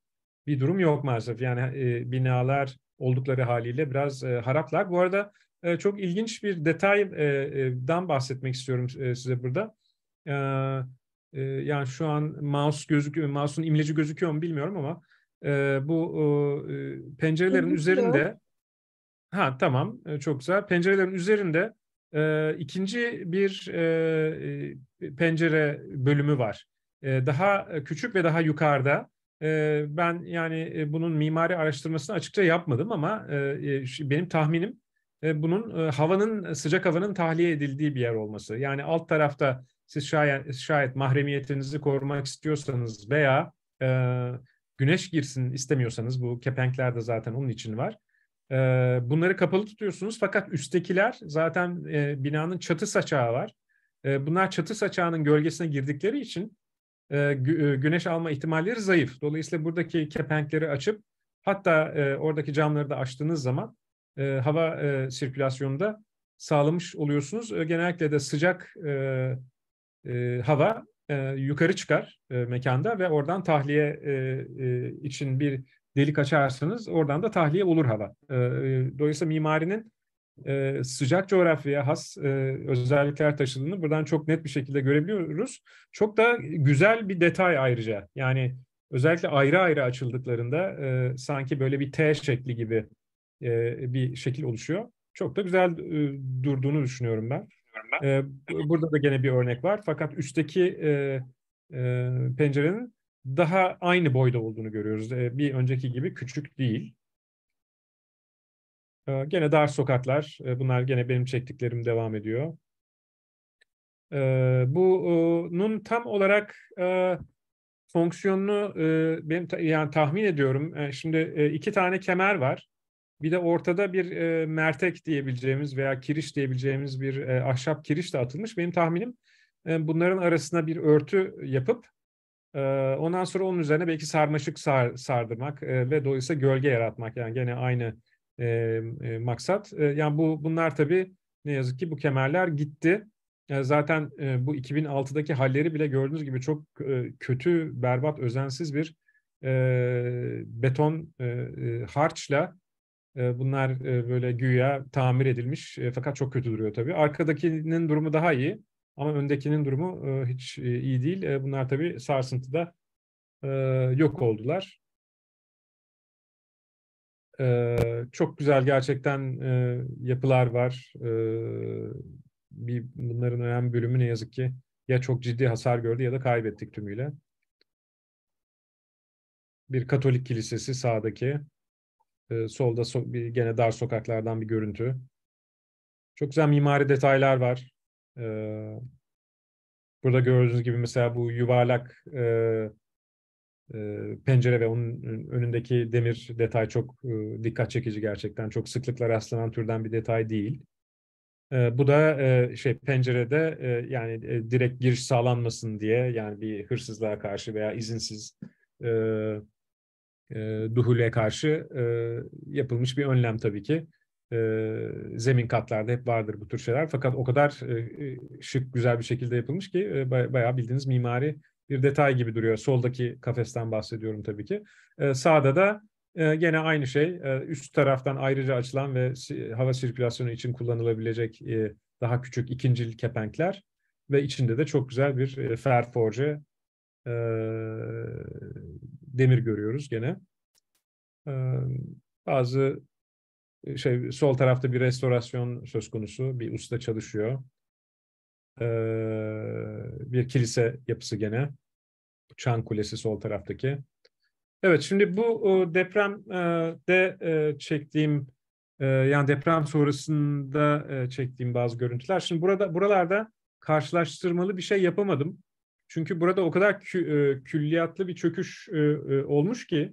S2: bir durum yok maalesef. Yani binalar oldukları haliyle biraz haraplar. Bu arada çok ilginç bir detaydan bahsetmek istiyorum size burada. yani şu an mouse gözüküyor, mouse'un imleci gözüküyor mu bilmiyorum ama bu pencerelerin Gözüküyor. üzerinde Ha tamam e, çok güzel. Pencerelerin üzerinde e, ikinci bir e, e pencere bölümü var. E, daha e, küçük ve daha yukarıda. E, ben yani e, bunun mimari araştırmasını açıkça yapmadım ama e, benim tahminim e, bunun e, havanın sıcak havanın tahliye edildiği bir yer olması. Yani alt tarafta siz şayet, şayet mahremiyetinizi korumak istiyorsanız veya e, güneş girsin istemiyorsanız bu kepenkler de zaten onun için var. Ee, bunları kapalı tutuyorsunuz fakat üsttekiler zaten e, binanın çatı saçağı var. E, bunlar çatı saçağının gölgesine girdikleri için e, güneş alma ihtimalleri zayıf. Dolayısıyla buradaki kepenkleri açıp hatta oradaki camları da açtığınız zaman hava e, da sağlamış oluyorsunuz. genellikle de sıcak hava yukarı çıkar mekanda ve oradan tahliye için bir delik açarsanız oradan da tahliye olur hava. Ee, e, dolayısıyla mimarinin e, sıcak coğrafyaya has e, özellikler taşıdığını buradan çok net bir şekilde görebiliyoruz. Çok da güzel bir detay ayrıca. Yani özellikle ayrı ayrı açıldıklarında sanki böyle bir T şekli gibi bir şekil oluşuyor. Çok da güzel durduğunu düşünüyorum ben. burada da gene bir örnek var. Fakat üstteki e, e, pencerenin daha aynı boyda olduğunu görüyoruz. Ee, bir önceki gibi küçük değil. Ee, gene dar sokaklar. Ee, bunlar gene benim çektiklerim devam ediyor. Bunun tam olarak e, fonksiyonunu e, benim yani tahmin ediyorum. E, şimdi iki tane kemer var. Bir de ortada bir mertek diyebileceğimiz veya kiriş diyebileceğimiz bir ahşap kiriş de atılmış. Benim tahminim bunların arasına bir örtü yapıp Ondan sonra onun üzerine belki sarmaşık sar, sardırmak ve dolayısıyla gölge yaratmak yani gene aynı e, e, maksat. E, yani bu bunlar tabii ne yazık ki bu kemerler gitti. zaten bu 2006'daki halleri bile gördüğünüz gibi çok kötü, berbat, özensiz bir beton harçla bunlar böyle güya tamir edilmiş fakat çok kötü duruyor tabii. Arkadakinin durumu daha iyi. Ama öndekinin durumu e, hiç e, iyi değil. E, bunlar tabii sarsıntıda e, yok oldular. E, çok güzel gerçekten e, yapılar var. E, bir Bunların önemli bölümü ne yazık ki ya çok ciddi hasar gördü ya da kaybettik tümüyle. Bir Katolik kilisesi sağdaki. E, solda so bir, gene dar sokaklardan bir görüntü. Çok güzel mimari detaylar var. Ee, burada gördüğünüz gibi mesela bu yuvarlak e, e, pencere ve onun önündeki demir detay çok e, dikkat çekici gerçekten. Çok sıklıkla rastlanan türden bir detay değil. E, bu da e, şey pencerede e, yani e, direkt giriş sağlanmasın diye yani bir hırsızlığa karşı veya izinsiz e, e, duhule karşı e, yapılmış bir önlem tabii ki e, zemin katlarda hep vardır bu tür şeyler. Fakat o kadar e, şık, güzel bir şekilde yapılmış ki e, bayağı bildiğiniz mimari bir detay gibi duruyor. Soldaki kafesten bahsediyorum tabii ki. E, sağda da e, gene aynı şey. E, üst taraftan ayrıca açılan ve hava sirkülasyonu için kullanılabilecek e, daha küçük ikincil kepenkler ve içinde de çok güzel bir e, ferforje e, demir görüyoruz gene. E, bazı ee, şey sol tarafta bir restorasyon söz konusu. Bir usta çalışıyor. Ee, bir kilise yapısı gene. Çan Kulesi sol taraftaki. Evet şimdi bu depremde e, e, çektiğim e, yani deprem sonrasında çektiğim bazı görüntüler. Şimdi burada buralarda karşılaştırmalı bir şey yapamadım. Çünkü burada o kadar kü, külliyatlı bir çöküş olmuş ki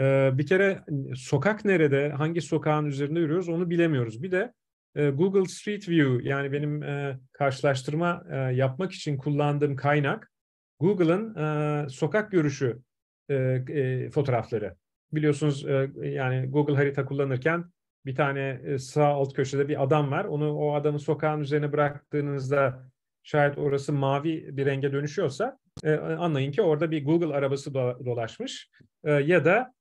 S2: e, bir kere hani, sokak nerede, hangi sokağın üzerinde yürüyoruz onu bilemiyoruz. Bir de e, Google Street View yani benim e, karşılaştırma e, yapmak için kullandığım kaynak Google'ın e, sokak görüşü e, e, fotoğrafları. Biliyorsunuz e, yani Google harita kullanırken bir tane sağ alt köşede bir adam var. Onu o adamı sokağın üzerine bıraktığınızda şayet orası mavi bir renge dönüşüyorsa e, anlayın ki orada bir Google arabası dolaşmış e, ya da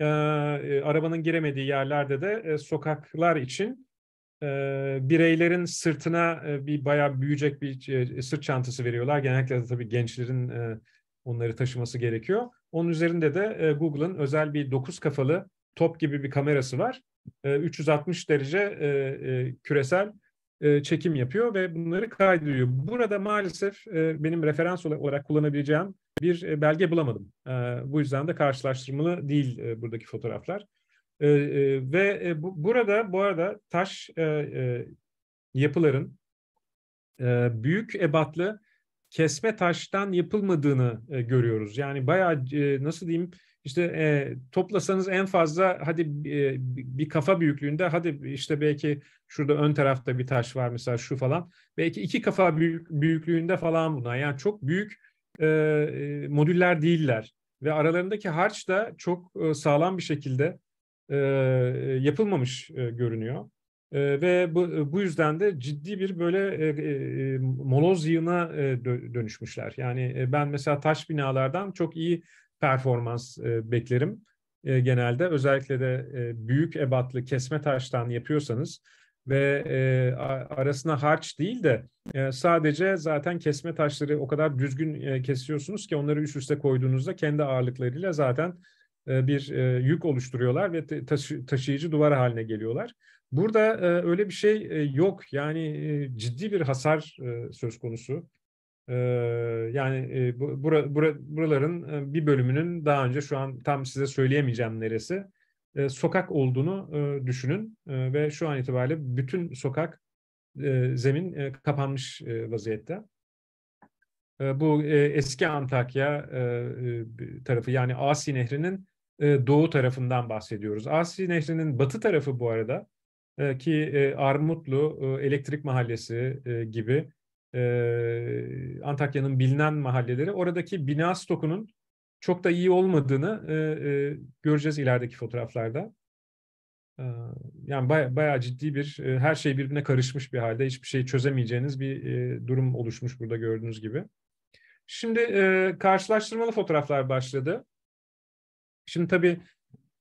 S2: ee, e, arabanın giremediği yerlerde de e, sokaklar için e, bireylerin sırtına e, bir bayağı büyüyecek bir e, e, sırt çantası veriyorlar. Genellikle de tabii gençlerin e, onları taşıması gerekiyor. Onun üzerinde de e, Google'ın özel bir dokuz kafalı top gibi bir kamerası var. E, 360 derece e, e, küresel e, çekim yapıyor ve bunları kaydediyor. Burada maalesef e, benim referans olarak kullanabileceğim bir e, belge bulamadım. E, bu yüzden de karşılaştırmalı değil e, buradaki fotoğraflar. Ve burada bu arada taş yapıların büyük ebatlı kesme taştan yapılmadığını görüyoruz. Yani bayağı nasıl diyeyim işte toplasanız en fazla hadi bir kafa büyüklüğünde hadi işte belki şurada ön tarafta bir taş var mesela şu falan belki iki kafa büyük, büyüklüğünde falan bunlar yani çok büyük e, e, modüller değiller. Ve aralarındaki harç da çok e, sağlam bir şekilde e, yapılmamış e, görünüyor. E, ve bu, e, bu yüzden de ciddi bir böyle e, e, e moloz yığına e, dönüşmüşler. Yani e, ben mesela taş binalardan çok iyi performans e, beklerim e, genelde. Özellikle de e, büyük ebatlı kesme taştan yapıyorsanız ve e, arasına harç değil de e, sadece zaten kesme taşları o kadar düzgün e, kesiyorsunuz ki onları üst üste koyduğunuzda kendi ağırlıklarıyla zaten e, bir e, yük oluşturuyorlar ve taşı, taşıyıcı duvar haline geliyorlar. Burada e, öyle bir şey e, yok yani e, ciddi bir hasar e, söz konusu. E, yani e, bura, bura, buraların e, bir bölümünün daha önce şu an tam size söyleyemeyeceğim neresi e, sokak olduğunu e, düşünün e, ve şu an itibariyle bütün sokak e, zemin e, kapanmış e, vaziyette. E, bu e, eski Antakya e, e tarafı yani Asi Nehri'nin e, doğu tarafından bahsediyoruz. Asi Nehri'nin batı tarafı bu arada e, ki e, Armutlu, e, Elektrik Mahallesi e, gibi e, Antakya'nın bilinen mahalleleri oradaki bina stokunun çok da iyi olmadığını e, e, göreceğiz ilerideki fotoğraflarda. E, yani baya, bayağı ciddi bir, e, her şey birbirine karışmış bir halde hiçbir şey çözemeyeceğiniz bir e, durum oluşmuş burada gördüğünüz gibi. Şimdi e, karşılaştırmalı fotoğraflar başladı. Şimdi tabii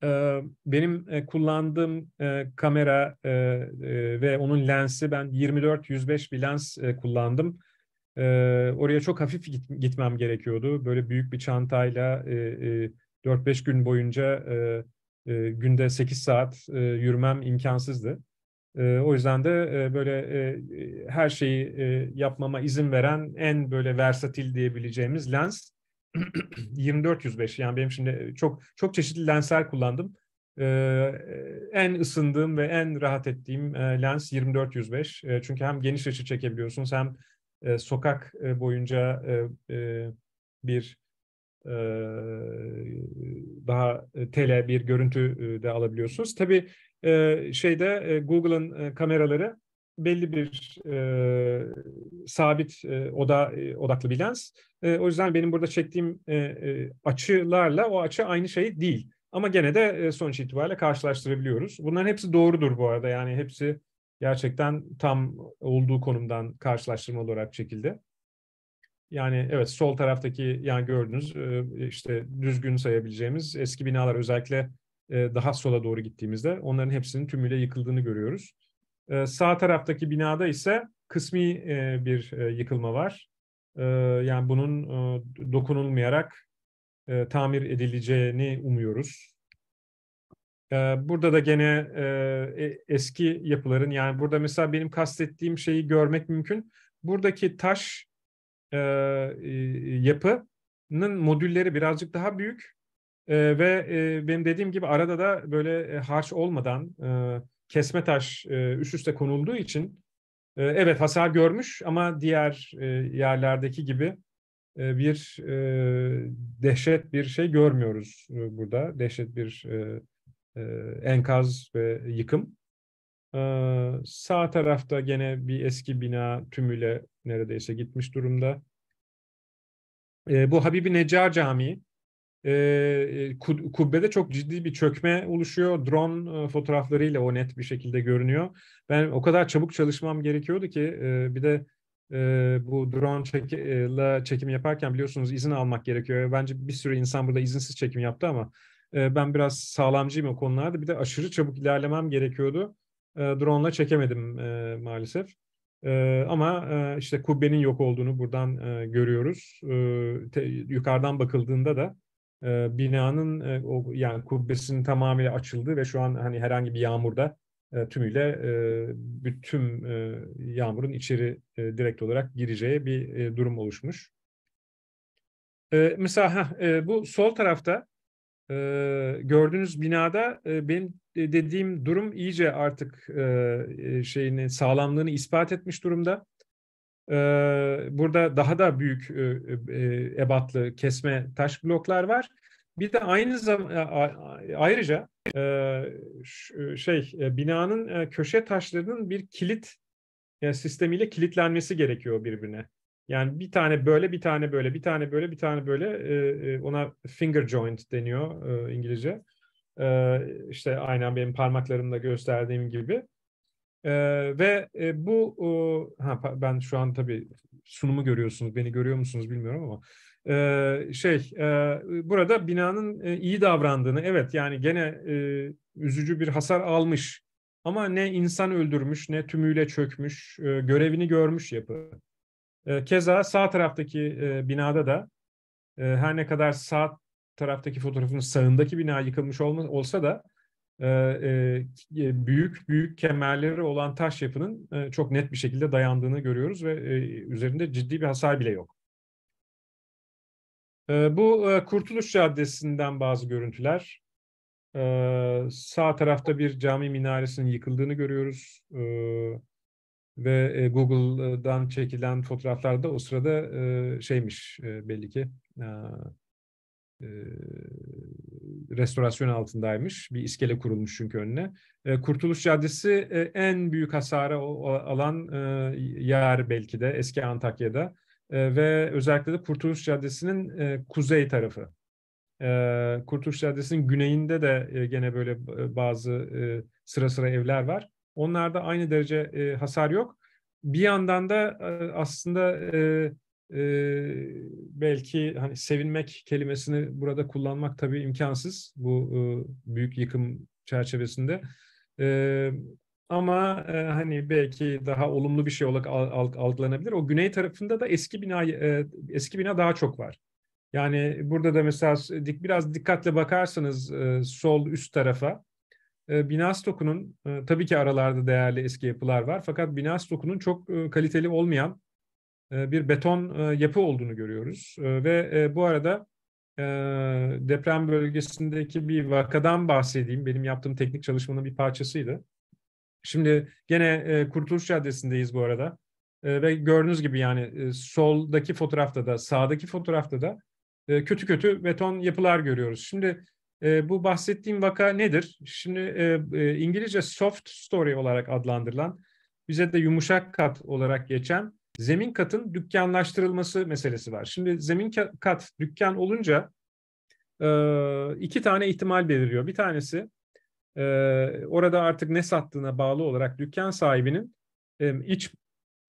S2: e, benim e, kullandığım e, kamera ve onun lensi ben 24-105 bir lens kullandım. E, oraya çok hafif git, gitmem gerekiyordu. Böyle büyük bir çantayla e, e, 4-5 gün boyunca e, e, günde 8 saat e, yürümem imkansızdı. E, o yüzden de e, böyle e, her şeyi e, yapmama izin veren en böyle versatil diyebileceğimiz lens 2405. Yani benim şimdi çok çok çeşitli lensler kullandım. E, en ısındığım ve en rahat ettiğim e, lens 2405. E, çünkü hem geniş açı çekebiliyorsunuz hem e, sokak e, boyunca e, e, bir e, daha e, tele bir görüntü e, de alabiliyorsunuz. Tabii e, şeyde e, Google'ın e, kameraları belli bir e, sabit e, oda e, odaklı bir lens. E, o yüzden benim burada çektiğim e, e, açılarla o açı aynı şey değil. Ama gene de e, sonuç itibariyle karşılaştırabiliyoruz. Bunların hepsi doğrudur bu arada. Yani hepsi gerçekten tam olduğu konumdan karşılaştırmalı olarak çekildi. Yani evet sol taraftaki yani gördüğünüz e, işte düzgün sayabileceğimiz eski binalar özellikle e, daha sola doğru gittiğimizde onların hepsinin tümüyle yıkıldığını görüyoruz. E, sağ taraftaki binada ise kısmi bir yıkılma var. Yani bunun dokunulmayarak tamir edileceğini umuyoruz. Ee, burada da gene e, e, eski yapıların yani burada mesela benim kastettiğim şeyi görmek mümkün. Buradaki taş e, yapının modülleri birazcık daha büyük ve benim dediğim gibi arada da böyle harç olmadan kesme taş üst üste konulduğu için evet hasar görmüş ama diğer yerlerdeki gibi bir dehşet bir şey görmüyoruz burada. Dehşet bir e, enkaz ve yıkım. E, sağ tarafta gene bir eski bina tümüyle neredeyse gitmiş durumda. E, bu Habibi Necar Camii. E, e kubbede çok ciddi bir çökme oluşuyor. Drone fotoğraflarıyla o net bir şekilde görünüyor. Ben o kadar çabuk çalışmam gerekiyordu ki bir de e, bu drone çek çekim yaparken biliyorsunuz izin almak gerekiyor. Bence bir sürü insan burada izinsiz çekim yaptı ama ee, ben biraz sağlamcıyım o konularda. Bir de aşırı çabuk ilerlemem gerekiyordu. E, drone'la çekemedim e, maalesef. Ee, ama e, işte kubbenin yok olduğunu buradan e, görüyoruz. yukarıdan bakıldığında da binanın o yani kubbesinin tamamıyla açıldı ve şu an hani herhangi bir yağmurda e, tümüyle bütün yağmurun içeri direkt olarak gireceği bir durum oluşmuş. E, mesela heh, bu sol tarafta e, gördüğünüz binada e, benim dediğim durum iyice artık e, e, şeyini sağlamlığını ispat etmiş durumda. E, burada daha da büyük e, e, e, ebatlı kesme taş bloklar var. Bir de aynı zamanda ayrıca e, e şey binanın köşe taşlarının bir kilit yani sistemiyle kilitlenmesi gerekiyor birbirine. Yani bir tane böyle, bir tane böyle, bir tane böyle, bir tane böyle. E, e ona finger joint deniyor e, İngilizce. E, işte aynen benim parmaklarımda gösterdiğim gibi. E, ve e, bu, e, ha, ben şu an tabii sunumu görüyorsunuz, beni görüyor musunuz bilmiyorum ama e, şey e, burada binanın e, iyi davrandığını, evet yani gene e, üzücü bir hasar almış ama ne insan öldürmüş, ne tümüyle çökmüş, e, görevini görmüş yapı. Ee, keza sağ taraftaki e, binada da e, her ne kadar sağ taraftaki fotoğrafın sağındaki bina yıkılmış olma, olsa da e, büyük büyük kemerleri olan taş yapının çok net bir şekilde dayandığını görüyoruz ve üzerinde ciddi bir hasar bile yok. Bu Kurtuluş Caddesi'nden bazı görüntüler. Sağ tarafta bir cami minaresinin yıkıldığını görüyoruz ve e, Google'dan çekilen fotoğraflarda o sırada e, şeymiş e, belli ki restorasyon altındaymış. Bir iskele kurulmuş çünkü önüne. Kurtuluş Caddesi en büyük hasara alan yer belki de eski Antakya'da ve özellikle de Kurtuluş Caddesi'nin kuzey tarafı. Kurtuluş Caddesi'nin güneyinde de gene böyle bazı sıra sıra evler var. Onlarda aynı derece e, hasar yok. Bir yandan da e, aslında e, e, belki hani sevinmek kelimesini burada kullanmak tabii imkansız bu e, büyük yıkım çerçevesinde. E, ama e, hani belki daha olumlu bir şey olarak algılanabilir. O güney tarafında da eski bina e, eski bina daha çok var. Yani burada da mesela dik biraz dikkatle bakarsanız e, sol üst tarafa ee, Binance Token'un e, tabii ki aralarda değerli eski yapılar var fakat Binance Token'un çok e, kaliteli olmayan e, bir beton yapı olduğunu görüyoruz ve bu arada deprem bölgesindeki bir vakadan bahsedeyim. Benim yaptığım teknik çalışmanın bir parçasıydı. Şimdi gene Kurtuluş Caddesi'ndeyiz bu arada. Ve gördüğünüz gibi yani soldaki fotoğrafta da sağdaki fotoğrafta da kötü kötü beton yapılar görüyoruz. Şimdi e, bu bahsettiğim vaka nedir? Şimdi e, e, İngilizce soft story olarak adlandırılan, bize de yumuşak kat olarak geçen zemin katın dükkanlaştırılması meselesi var. Şimdi zemin kat dükkan olunca e, iki tane ihtimal beliriyor. Bir tanesi e, orada artık ne sattığına bağlı olarak dükkan sahibinin e, iç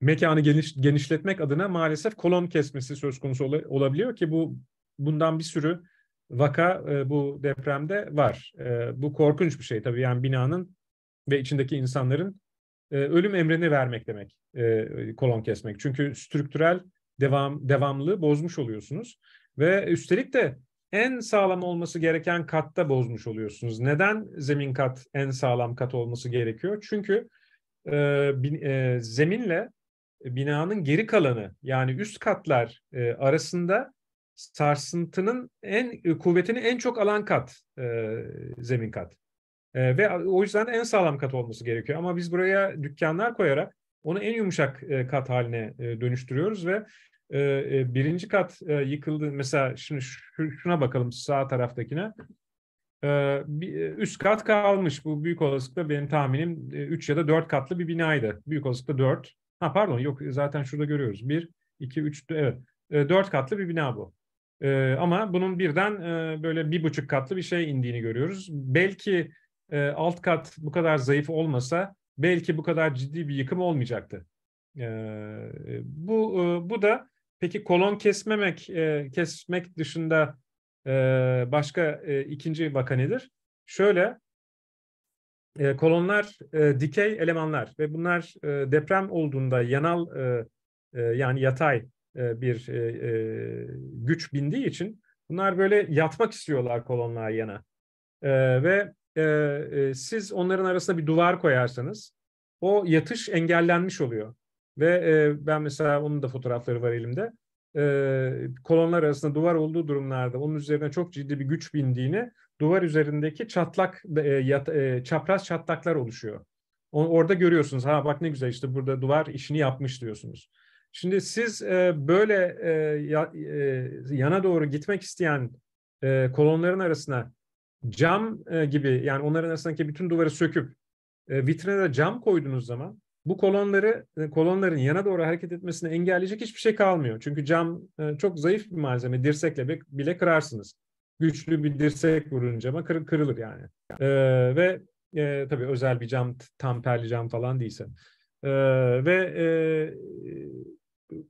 S2: mekanı geniş, genişletmek adına maalesef kolon kesmesi söz konusu ol, olabiliyor ki bu bundan bir sürü vaka e, bu depremde var. E, bu korkunç bir şey tabii yani binanın ve içindeki insanların e, ölüm emrini vermek demek e, kolon kesmek. Çünkü strüktürel devam devamlı bozmuş oluyorsunuz ve üstelik de en sağlam olması gereken katta bozmuş oluyorsunuz. Neden zemin kat en sağlam kat olması gerekiyor? Çünkü e, bin, e, zeminle binanın geri kalanı yani üst katlar e, arasında sarsıntının en kuvvetini en çok alan kat e, zemin kat. E, ve o yüzden en sağlam kat olması gerekiyor. Ama biz buraya dükkanlar koyarak onu en yumuşak e, kat haline e, dönüştürüyoruz ve e, e birinci kat e, yıkıldı. Mesela şimdi şuna bakalım sağ taraftakine. E, e, üst kat kalmış. Bu büyük olasılıkla benim tahminim 3 e, ya da 4 katlı bir binaydı. Büyük olasılıkla 4. Ha pardon yok zaten şurada görüyoruz. 1, 2, 3, evet. 4 katlı bir bina bu. E, ama bunun birden e, böyle bir buçuk katlı bir şey indiğini görüyoruz. Belki e, alt kat bu kadar zayıf olmasa belki bu kadar ciddi bir yıkım olmayacaktı. Ee, e, bu e, bu da peki kolon kesmemek e, kesmek dışında e, başka e, ikinci vaka nedir? Şöyle e, kolonlar e, dikey elemanlar ve bunlar e, deprem olduğunda yanal e, e, yani yatay e, bir e, e, güç bindiği için bunlar böyle yatmak istiyorlar kolonlar yana. Ve siz onların arasında bir duvar koyarsanız o yatış engellenmiş oluyor. Ve ben mesela onun da fotoğrafları var elimde. Kolonlar arasında duvar olduğu durumlarda onun üzerine çok ciddi bir güç bindiğini duvar üzerindeki çatlak çapraz çatlaklar oluşuyor. Orada görüyorsunuz ha bak ne güzel işte burada duvar işini yapmış diyorsunuz. Şimdi siz e, böyle e, ya, e, yana doğru gitmek isteyen e, kolonların arasına cam e, gibi yani onların arasındaki bütün duvarı söküp e, vitrine de cam koyduğunuz zaman bu kolonları e, kolonların yana doğru hareket etmesini engelleyecek hiçbir şey kalmıyor. Çünkü cam e, çok zayıf bir malzeme. Dirsekle bile kırarsınız. Güçlü bir dirsek vurunca ama kır, kırılır yani. E, ve e, tabii özel bir cam, tamperli cam falan değilse. E, ve e,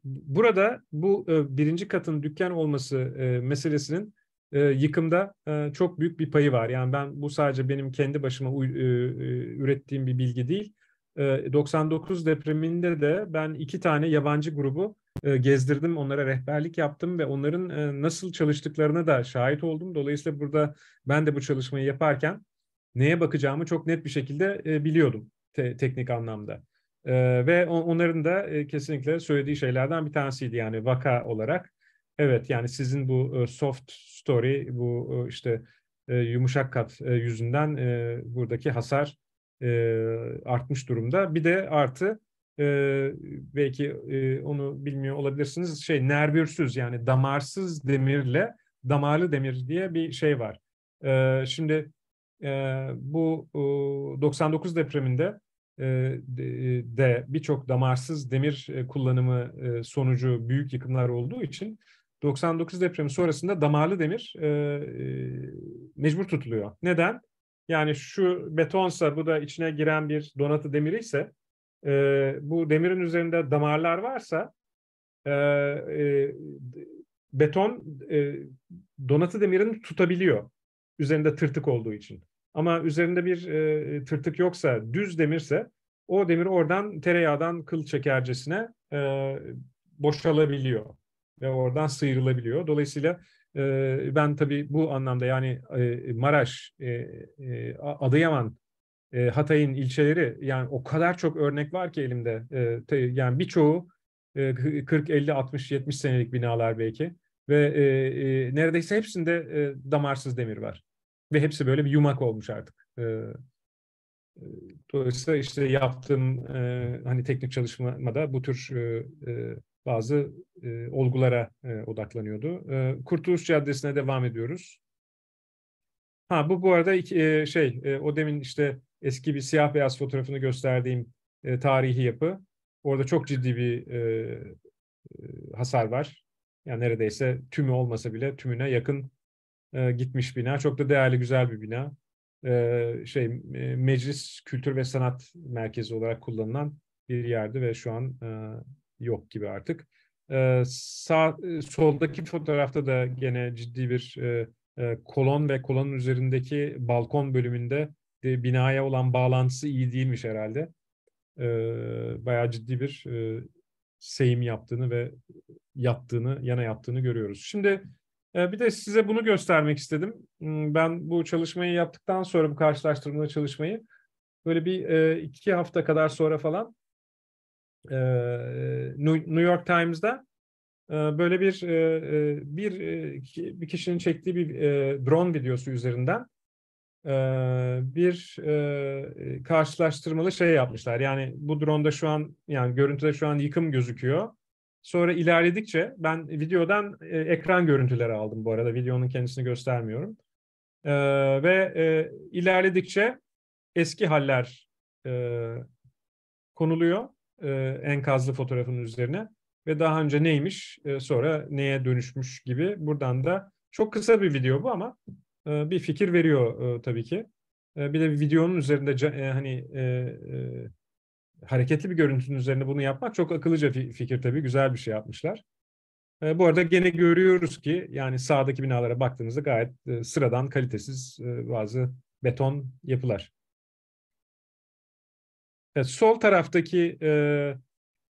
S2: burada bu e, birinci katın dükkan olması e, meselesinin e, yıkımda e, çok büyük bir payı var. Yani ben bu sadece benim kendi başıma u, e, e, ürettiğim bir bilgi değil. E, 99 depreminde de ben iki tane yabancı grubu e, gezdirdim, onlara rehberlik yaptım ve onların e, nasıl çalıştıklarına da şahit oldum. Dolayısıyla burada ben de bu çalışmayı yaparken neye bakacağımı çok net bir şekilde e, biliyordum te, teknik anlamda. E, ve on, onların da e, kesinlikle söylediği şeylerden bir tanesiydi yani vaka olarak. Evet yani sizin bu e, soft story, bu e, işte e, yumuşak kat e, yüzünden e, buradaki hasar e, artmış durumda. Bir de artı e, belki e, onu bilmiyor olabilirsiniz şey nervürsüz yani damarsız demirle damarlı demir diye bir şey var. E, şimdi e, bu e, 99 depreminde e, e, de birçok damarsız demir e, kullanımı sonucu büyük yıkımlar olduğu için 99 depremi sonrasında damarlı demir mecbur tutuluyor. Neden? Yani şu betonsa bu da içine giren bir donatı demiri ise bu demirin üzerinde damarlar varsa beton donatı demirini tutabiliyor üzerinde tırtık olduğu için. Ama üzerinde bir e, tırtık yoksa, düz demirse o demir oradan tereyağdan kıl çekercesine e, boşalabiliyor ve oradan sıyrılabiliyor. Dolayısıyla e, ben tabii bu anlamda yani e, Maraş, e, e, Adıyaman, e, Hatay'ın ilçeleri yani o kadar çok örnek var ki elimde. E, te, yani birçoğu e, 40, 50, 60, 70 senelik binalar belki ve e, e, neredeyse hepsinde e, damarsız demir var. Ve hepsi böyle bir yumak olmuş artık. E, dolayısıyla işte yaptığım e, hani teknik çalışmada bu tür e, e, bazı e, olgulara e, odaklanıyordu. E, Kurtuluş Caddesi'ne devam ediyoruz. Ha bu bu arada iki, e, şey e, o demin işte eski bir siyah beyaz fotoğrafını gösterdiğim e, tarihi yapı. Orada çok ciddi bir e, e hasar var. Yani neredeyse tümü olmasa bile tümüne yakın e, gitmiş bina. Çok da değerli, güzel bir bina. E, şey e, Meclis Kültür ve Sanat Merkezi olarak kullanılan bir yerdi ve şu an e, yok gibi artık. E, sağ e, soldaki fotoğrafta da gene ciddi bir e, e, kolon ve kolonun üzerindeki balkon bölümünde de binaya olan bağlantısı iyi değilmiş herhalde. E, bayağı ciddi bir e, seyim yaptığını ve yattığını, yana yaptığını görüyoruz. Şimdi ee, bir de size bunu göstermek istedim. Hmm, ben bu çalışmayı yaptıktan sonra bu karşılaştırmalı çalışmayı böyle bir e, iki hafta kadar sonra falan e, New York Times'da e, böyle bir bir bir kişinin çektiği bir drone videosu üzerinden bir karşılaştırmalı şey yapmışlar. Yani bu drone'da şu an yani görüntüde şu an yıkım gözüküyor Sonra ilerledikçe ben videodan e, ekran görüntüleri aldım bu arada. Videonun kendisini göstermiyorum. E, ve e, ilerledikçe eski haller e, konuluyor e, enkazlı fotoğrafın üzerine. Ve daha önce neymiş e, sonra neye dönüşmüş gibi. Buradan da çok kısa bir video bu ama e, bir fikir veriyor e, tabii ki. E, bir de videonun üzerinde e, hani... E, e, hareketli bir görüntünün üzerine bunu yapmak çok akıllıca fikir tabii. Güzel bir şey yapmışlar. E, bu arada gene görüyoruz ki yani sağdaki binalara baktığınızda gayet e, sıradan, kalitesiz e, bazı beton yapılar. Evet, sol taraftaki e,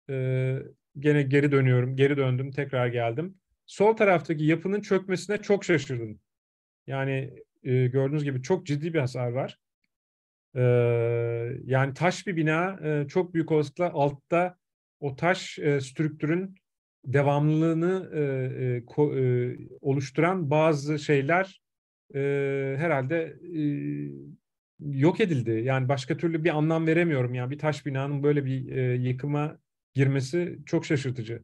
S2: e, gene geri dönüyorum, geri döndüm, tekrar geldim. Sol taraftaki yapının çökmesine çok şaşırdım. Yani e, gördüğünüz gibi çok ciddi bir hasar var. E, yani taş bir bina e, çok büyük olasılıkla altta o taş e, strüktürün devamlılığını e, e, ko, e, oluşturan bazı şeyler e, herhalde e, yok edildi. Yani başka türlü bir anlam veremiyorum. Yani bir taş binanın böyle bir e, yıkıma girmesi çok şaşırtıcı.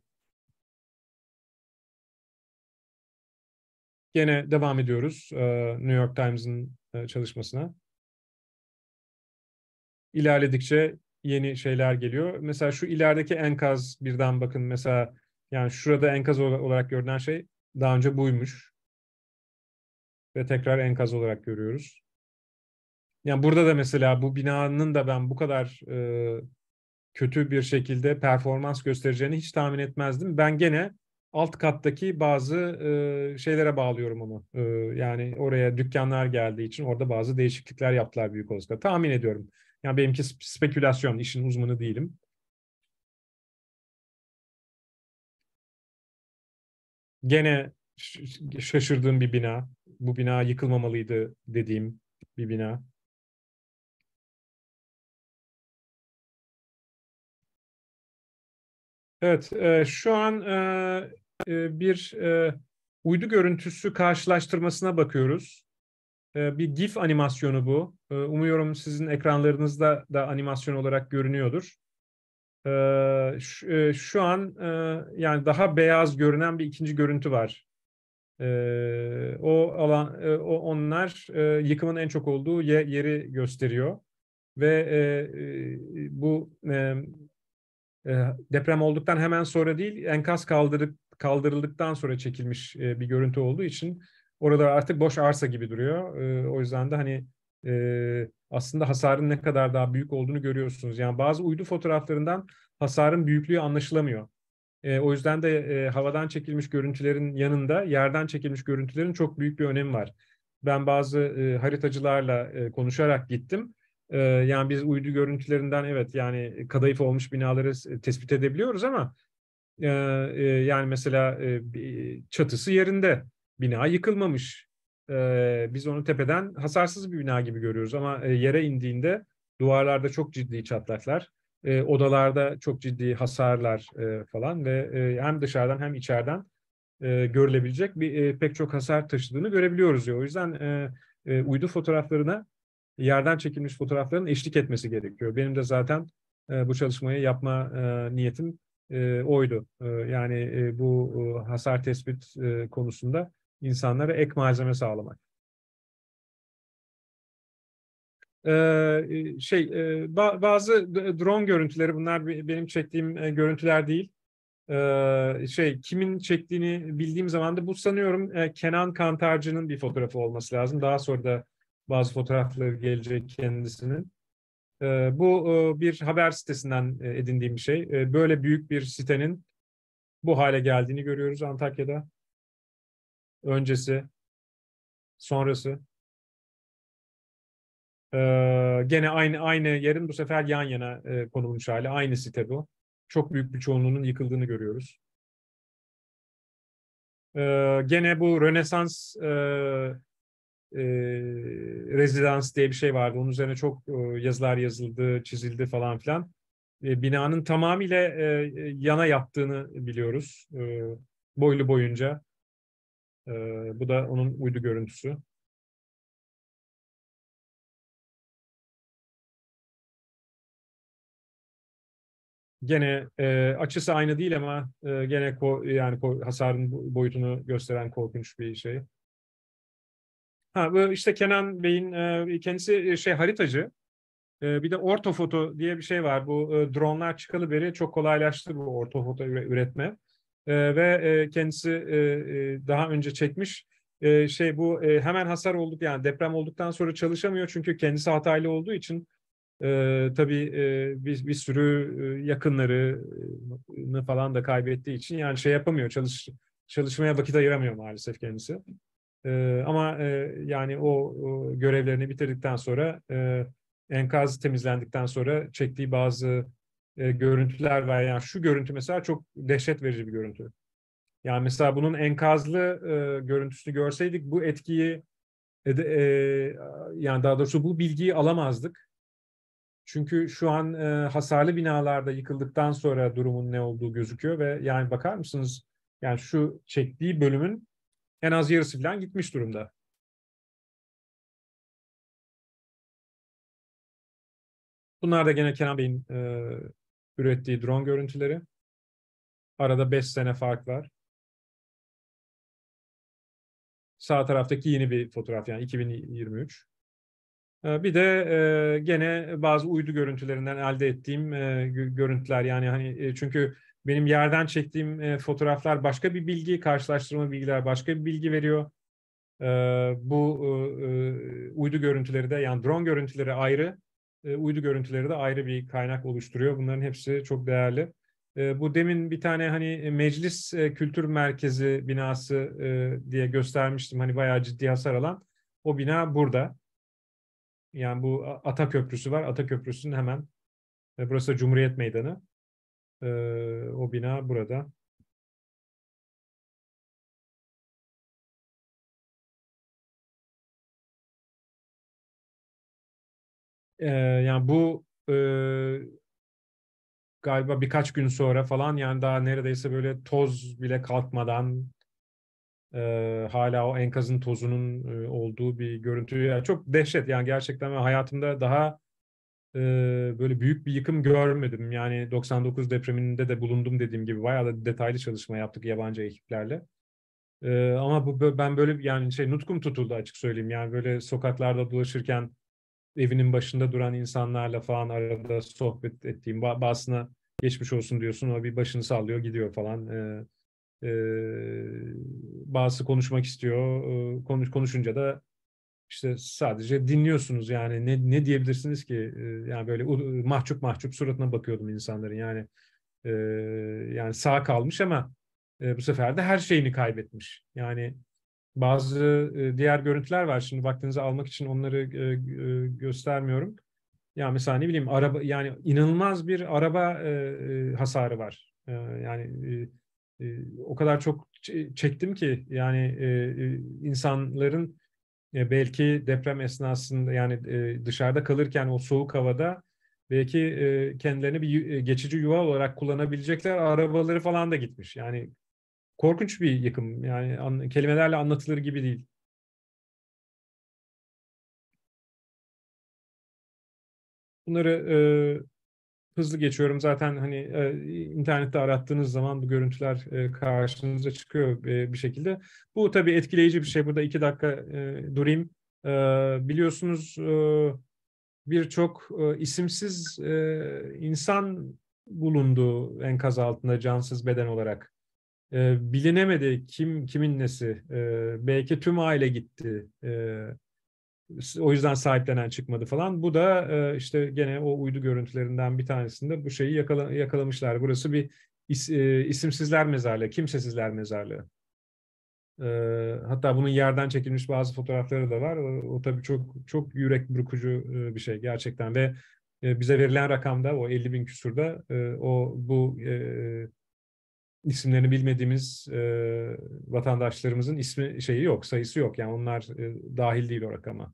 S2: Gene devam ediyoruz e, New York Times'ın e, çalışmasına ilerledikçe yeni şeyler geliyor. Mesela şu ilerideki enkaz birden bakın mesela yani şurada enkaz olarak görünen şey daha önce buymuş. Ve tekrar enkaz olarak görüyoruz. Yani burada da mesela bu binanın da ben bu kadar e, kötü bir şekilde performans göstereceğini hiç tahmin etmezdim. Ben gene alt kattaki bazı e, şeylere bağlıyorum onu. E, yani oraya dükkanlar geldiği için orada bazı değişiklikler yaptılar büyük olasılıkla. Tahmin ediyorum. Yani benimki spekülasyon, işin uzmanı değilim.
S3: Gene şaşırdığım bir bina. Bu bina yıkılmamalıydı dediğim bir bina.
S2: Evet, e, şu an e, e bir e, uydu görüntüsü karşılaştırmasına bakıyoruz. Ee, bir GIF animasyonu bu. Ee, umuyorum sizin ekranlarınızda da animasyon olarak görünüyordur. Ee, e, şu an e, yani daha beyaz görünen bir ikinci görüntü var. O alan, e, o onlar yıkımın en çok olduğu yeri gösteriyor ve bu deprem olduktan hemen sonra değil, enkaz kaldırıp kaldırıldıktan sonra çekilmiş bir görüntü olduğu için Orada artık boş arsa gibi duruyor. E, o yüzden de hani e, aslında hasarın ne kadar daha büyük olduğunu görüyorsunuz. Yani bazı uydu fotoğraflarından hasarın büyüklüğü anlaşılamıyor. E, o yüzden de e, havadan çekilmiş görüntülerin yanında yerden çekilmiş görüntülerin çok büyük bir önemi var. Ben bazı e, haritacılarla e, konuşarak gittim. E, yani biz uydu görüntülerinden evet yani kadayıf olmuş binaları e, tespit edebiliyoruz ama e, e, yani mesela e, çatısı yerinde bina yıkılmamış. E, biz onu tepeden hasarsız bir bina gibi görüyoruz ama e, yere indiğinde duvarlarda çok ciddi çatlaklar, e, odalarda çok ciddi hasarlar e, falan ve e, hem dışarıdan hem içeriden e, görülebilecek bir e, pek çok hasar taşıdığını görebiliyoruz diyor. O yüzden e, e, uydu fotoğraflarına yerden çekilmiş fotoğrafların eşlik etmesi gerekiyor. Benim de zaten e, bu çalışmayı yapma e, niyetim e, oydu. E, yani e, bu e, hasar tespit e, konusunda insanlara ek malzeme sağlamak. Ee, e, şey e, bazı drone görüntüleri bunlar benim çektiğim e, görüntüler değil. Ee, şey kimin çektiğini bildiğim zaman da bu sanıyorum e, Kenan Kantarcı'nın bir fotoğrafı olması lazım. Daha sonra da bazı fotoğrafları gelecek kendisinin. Ee, bu e, bir haber sitesinden e, edindiğim bir şey. E, böyle büyük bir sitenin bu hale geldiğini görüyoruz Antakya'da öncesi, sonrası. Ee, gene aynı aynı yerin bu sefer yan yana e, konulmuş hali. Aynı site bu. Çok büyük bir çoğunluğunun yıkıldığını görüyoruz. Ee, gene bu Rönesans e, e, rezidans diye bir şey vardı. Onun üzerine çok e, yazılar yazıldı, çizildi falan filan. E, binanın tamamıyla e, e yana yaptığını biliyoruz. E, boylu boyunca ee, bu da
S3: onun uydu görüntüsü. Gene e, açısı aynı
S2: değil ama e, gene ko, yani ko, hasarın boyutunu gösteren korkunç bir şey. Ha, bu işte Kenan Bey'in e, kendisi e, şey haritacı. E, bir de ortofoto diye bir şey var. Bu e, dronlar çıkalı beri çok kolaylaştı bu ortofoto üretme e, ve e, kendisi e, e daha önce çekmiş e, şey bu e, hemen hasar olduk yani deprem olduktan sonra çalışamıyor çünkü kendisi Hataylı olduğu için e, tabii e, bir, bir sürü e, yakınlarını e, falan da kaybettiği için yani şey yapamıyor çalış çalışmaya vakit ayıramıyor maalesef kendisi. E, ama e, yani o, o görevlerini bitirdikten sonra e, enkaz temizlendikten sonra çektiği bazı e, görüntüler var. Yani şu görüntü mesela çok dehşet verici bir görüntü. Yani mesela bunun enkazlı e, görüntüsünü görseydik bu etkiyi e, e, yani daha doğrusu bu bilgiyi alamazdık. Çünkü şu an e, hasarlı binalarda yıkıldıktan sonra durumun ne olduğu gözüküyor ve yani bakar mısınız yani şu çektiği bölümün en az yarısı falan
S3: gitmiş durumda. Bunlar da gene Kenan Bey'in e, ürettiği drone görüntüleri. Arada 5 sene fark var. Sağ
S2: taraftaki yeni bir fotoğraf yani 2023. Ee, bir de e, gene bazı uydu görüntülerinden elde ettiğim e, görüntüler yani hani e, çünkü benim yerden çektiğim fotoğraflar başka bir bilgi, karşılaştırma bilgiler başka bir bilgi veriyor. Ee, bu uydu görüntüleri de yani drone görüntüleri ayrı, ee, uydu görüntüleri de ayrı bir kaynak oluşturuyor. Bunların hepsi çok değerli. Ee, bu demin bir tane hani e, meclis e, kültür merkezi binası e, diye göstermiştim. Hani bayağı ciddi hasar alan. O bina burada. Yani bu Ata Köprüsü var. Ata Köprüsü'nün hemen e, burası Cumhuriyet Meydanı. Ee, o bina
S3: burada. e, yani
S2: bu e, galiba birkaç gün sonra falan yani daha neredeyse böyle toz bile kalkmadan e, hala o enkazın tozunun e, olduğu bir görüntü. Yani çok dehşet yani gerçekten ben hayatımda daha e, böyle büyük bir yıkım görmedim. Yani 99 depreminde de bulundum dediğim gibi bayağı da detaylı çalışma yaptık yabancı ekiplerle. E, ama bu ben böyle yani şey nutkum tutuldu açık söyleyeyim. Yani böyle sokaklarda dolaşırken evinin başında duran insanlarla falan arada sohbet ettiğim bazısına geçmiş olsun diyorsun ama bir başını sallıyor gidiyor falan. Ee, e, e, bazısı konuşmak istiyor. E, ee, konuş, konuşunca da işte sadece dinliyorsunuz yani ne, ne diyebilirsiniz ki e, yani böyle mahcup mahcup suratına bakıyordum insanların yani e, yani sağ kalmış ama e, bu sefer de her şeyini kaybetmiş yani bazı e, diğer görüntüler var şimdi vaktinizi almak için onları e, e, göstermiyorum. Ya mesela ne bileyim araba yani inanılmaz bir araba hasarı var. yani o kadar çok çektim ki yani insanların belki deprem esnasında yani dışarıda kalırken o soğuk havada belki kendilerini bir geçici yuva olarak kullanabilecekler arabaları falan da gitmiş. Yani korkunç bir yıkım. Yani an, kelimelerle anlatılır gibi değil. Bunları e, hızlı geçiyorum. Zaten hani e, internette arattığınız zaman bu görüntüler e, karşınıza çıkıyor e, bir şekilde. Bu tabii etkileyici bir şey. Burada iki dakika e, durayım. E, biliyorsunuz e, birçok e, isimsiz e, insan bulundu enkaz altında cansız beden olarak e, bilinemedi kim kimin nesi. E, belki tüm aile gitti. E, o yüzden sahiplenen çıkmadı falan. Bu da e, işte gene o uydu görüntülerinden bir tanesinde bu şeyi yakala, yakalamışlar. Burası bir is, e, isimsizler mezarlığı, kimsesizler mezarlığı. E, hatta bunun yerden çekilmiş bazı fotoğrafları da var. O, o tabii çok çok yürek burkucu e, bir şey gerçekten ve e, bize verilen rakamda o 50 bin küsurda e, o bu e, isimlerini bilmediğimiz e, vatandaşlarımızın ismi şeyi yok, sayısı yok. Yani onlar e, dahil değil o rakama.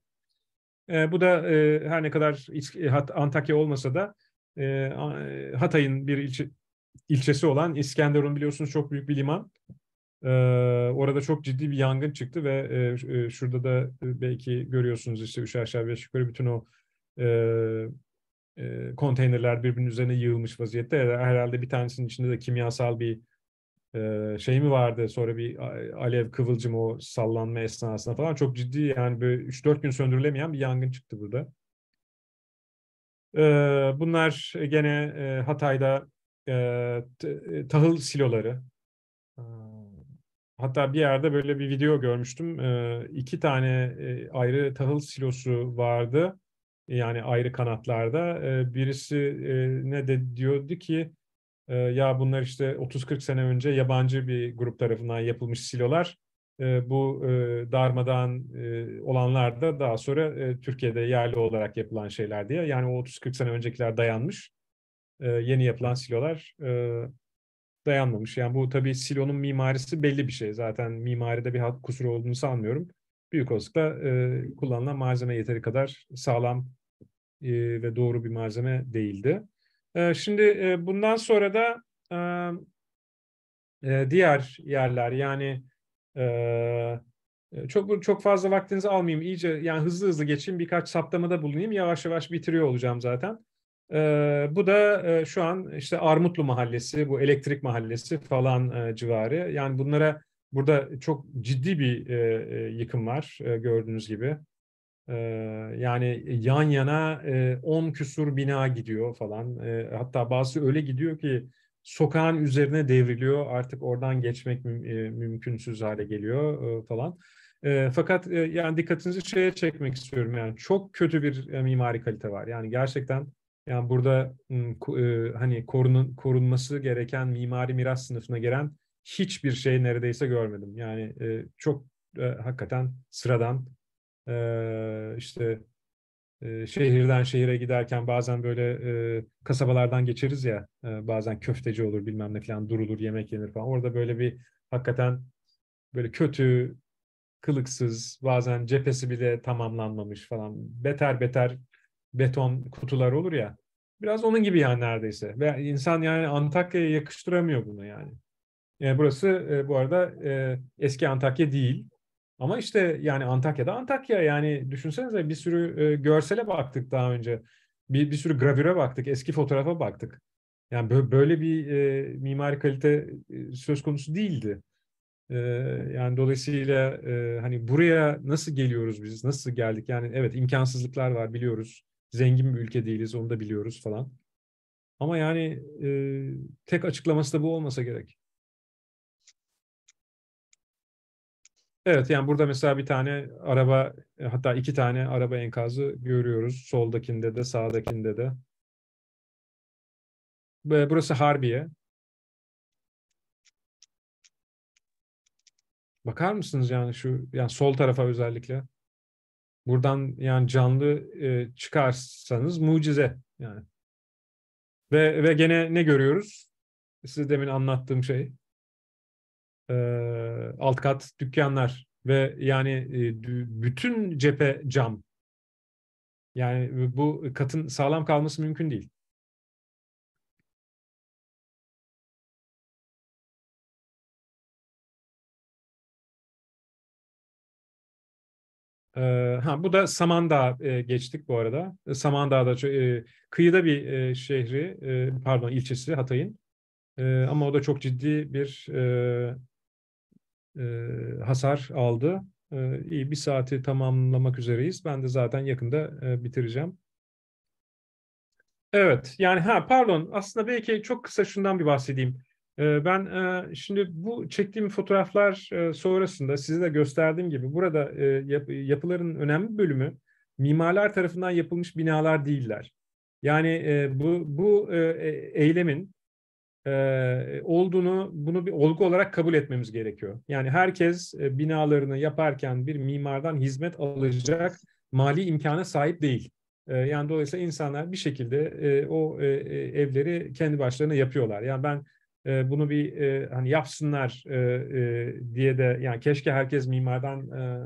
S2: E, bu da e, her ne kadar iç, e, hat, Antakya olmasa da e, e, Hatay'ın bir ilçe, ilçesi olan İskenderun biliyorsunuz çok büyük bir liman. E, orada çok ciddi bir yangın çıktı ve e, e şurada da belki görüyorsunuz işte üç aşağı beş yukarı bütün o e, e, konteynerler birbirinin üzerine yığılmış vaziyette. Herhalde bir tanesinin içinde de kimyasal bir şey mi vardı sonra bir alev kıvılcım o sallanma esnasında falan çok ciddi yani böyle 3-4 gün söndürülemeyen bir yangın çıktı burada. bunlar gene Hatay'da e, tahıl siloları. hatta bir yerde böyle bir video görmüştüm. iki tane ayrı tahıl silosu vardı. Yani ayrı kanatlarda. birisi ne de diyordu ki ee, ya bunlar işte 30-40 sene önce yabancı bir grup tarafından yapılmış silolar. Ee, bu e, darmadan e, olanlar da daha sonra e, Türkiye'de yerli olarak yapılan şeyler diye. Yani o 30-40 sene öncekiler dayanmış. E, yeni yapılan silolar dayanmamış. Yani bu tabii silonun mimarisi belli bir şey. Zaten mimaride bir kusur olduğunu sanmıyorum. Büyük olasılıkla kullanılan malzeme yeteri kadar sağlam ve doğru bir malzeme değildi. Ee, şimdi e, bundan sonra da e, e, diğer yerler yani çok çok fazla vaktinizi almayayım. iyice yani hızlı hızlı geçeyim. Birkaç saptamada bulunayım. Yavaş yavaş bitiriyor olacağım zaten. Ee, bu da şu an işte Armutlu Mahallesi, bu Elektrik Mahallesi falan civarı. Yani bunlara burada çok ciddi bir yıkım var gördüğünüz gibi yani e, yan yana 10 e, küsur bina gidiyor falan. hatta bazı öyle gidiyor ki sokağın üzerine devriliyor. Artık oradan geçmek müm, mümkünsüz hale geliyor falan. fakat yani dikkatinizi şeye çekmek istiyorum. Yani çok kötü bir e, mimari kalite var. Yani gerçekten yani burada hani korunun, korunması gereken mimari miras sınıfına gelen hiçbir şey neredeyse görmedim. Yani çok hakikaten sıradan e, işte e, şehirden şehire giderken bazen böyle e, kasabalardan geçeriz ya e, bazen köfteci olur bilmem ne falan durulur yemek yenir falan. Orada böyle bir hakikaten böyle kötü, kılıksız, bazen cephesi bile tamamlanmamış falan. Beter beter beton kutular olur ya. Biraz onun gibi yani neredeyse. Ve insan yani Antakya'ya yakıştıramıyor bunu yani. burası bu arada eski Antakya değil. Ama işte yani Antakya'da Antakya yani düşünsenize bir sürü e, görsele baktık daha önce. Bir, bir sürü gravüre baktık, eski fotoğrafa baktık. Yani böyle bir e, mimari kalite e, söz konusu değildi. E, yani dolayısıyla e, hani buraya nasıl geliyoruz biz, nasıl geldik? Yani evet imkansızlıklar var biliyoruz. Zengin bir ülke değiliz onu da biliyoruz falan. Ama yani e, tek açıklaması da bu olmasa gerek. Evet yani burada mesela bir tane araba e, hatta iki tane araba enkazı görüyoruz. Soldakinde de sağdakinde de. Burası Harbiye. Bakar mısınız yani şu yani sol tarafa özellikle. Buradan yani canlı e, çıkarsanız mucize yani. Ve ve gene ne görüyoruz? Size demin anlattığım şey. E, alt kat dükkanlar ve yani e, bütün cephe cam. Yani bu katın sağlam
S3: kalması mümkün değil.
S2: E, ha bu da Samandağ geçtik bu arada. Samandağ'da e, kıyıda bir şehri, pardon ilçesi Hatay'ın. ama o da çok ciddi bir e, hasar aldı. E, iyi bir saati tamamlamak üzereyiz. Ben de zaten yakında e, bitireceğim. Evet yani ha pardon aslında belki çok kısa şundan bir bahsedeyim. E, ben e, şimdi bu çektiğim fotoğraflar e, sonrasında size de gösterdiğim gibi burada e, yap, yapıların önemli bölümü mimarlar tarafından yapılmış binalar değiller. Yani e, bu bu e, eylemin e, olduğunu bunu bir olgu olarak kabul etmemiz gerekiyor. Yani herkes e, binalarını yaparken bir mimardan hizmet alacak mali imkana sahip değil. E, yani dolayısıyla insanlar bir şekilde e, o e, evleri kendi başlarına yapıyorlar. Yani ben e, bunu bir e, hani yapsınlar e, e, diye de yani keşke herkes mimardan e,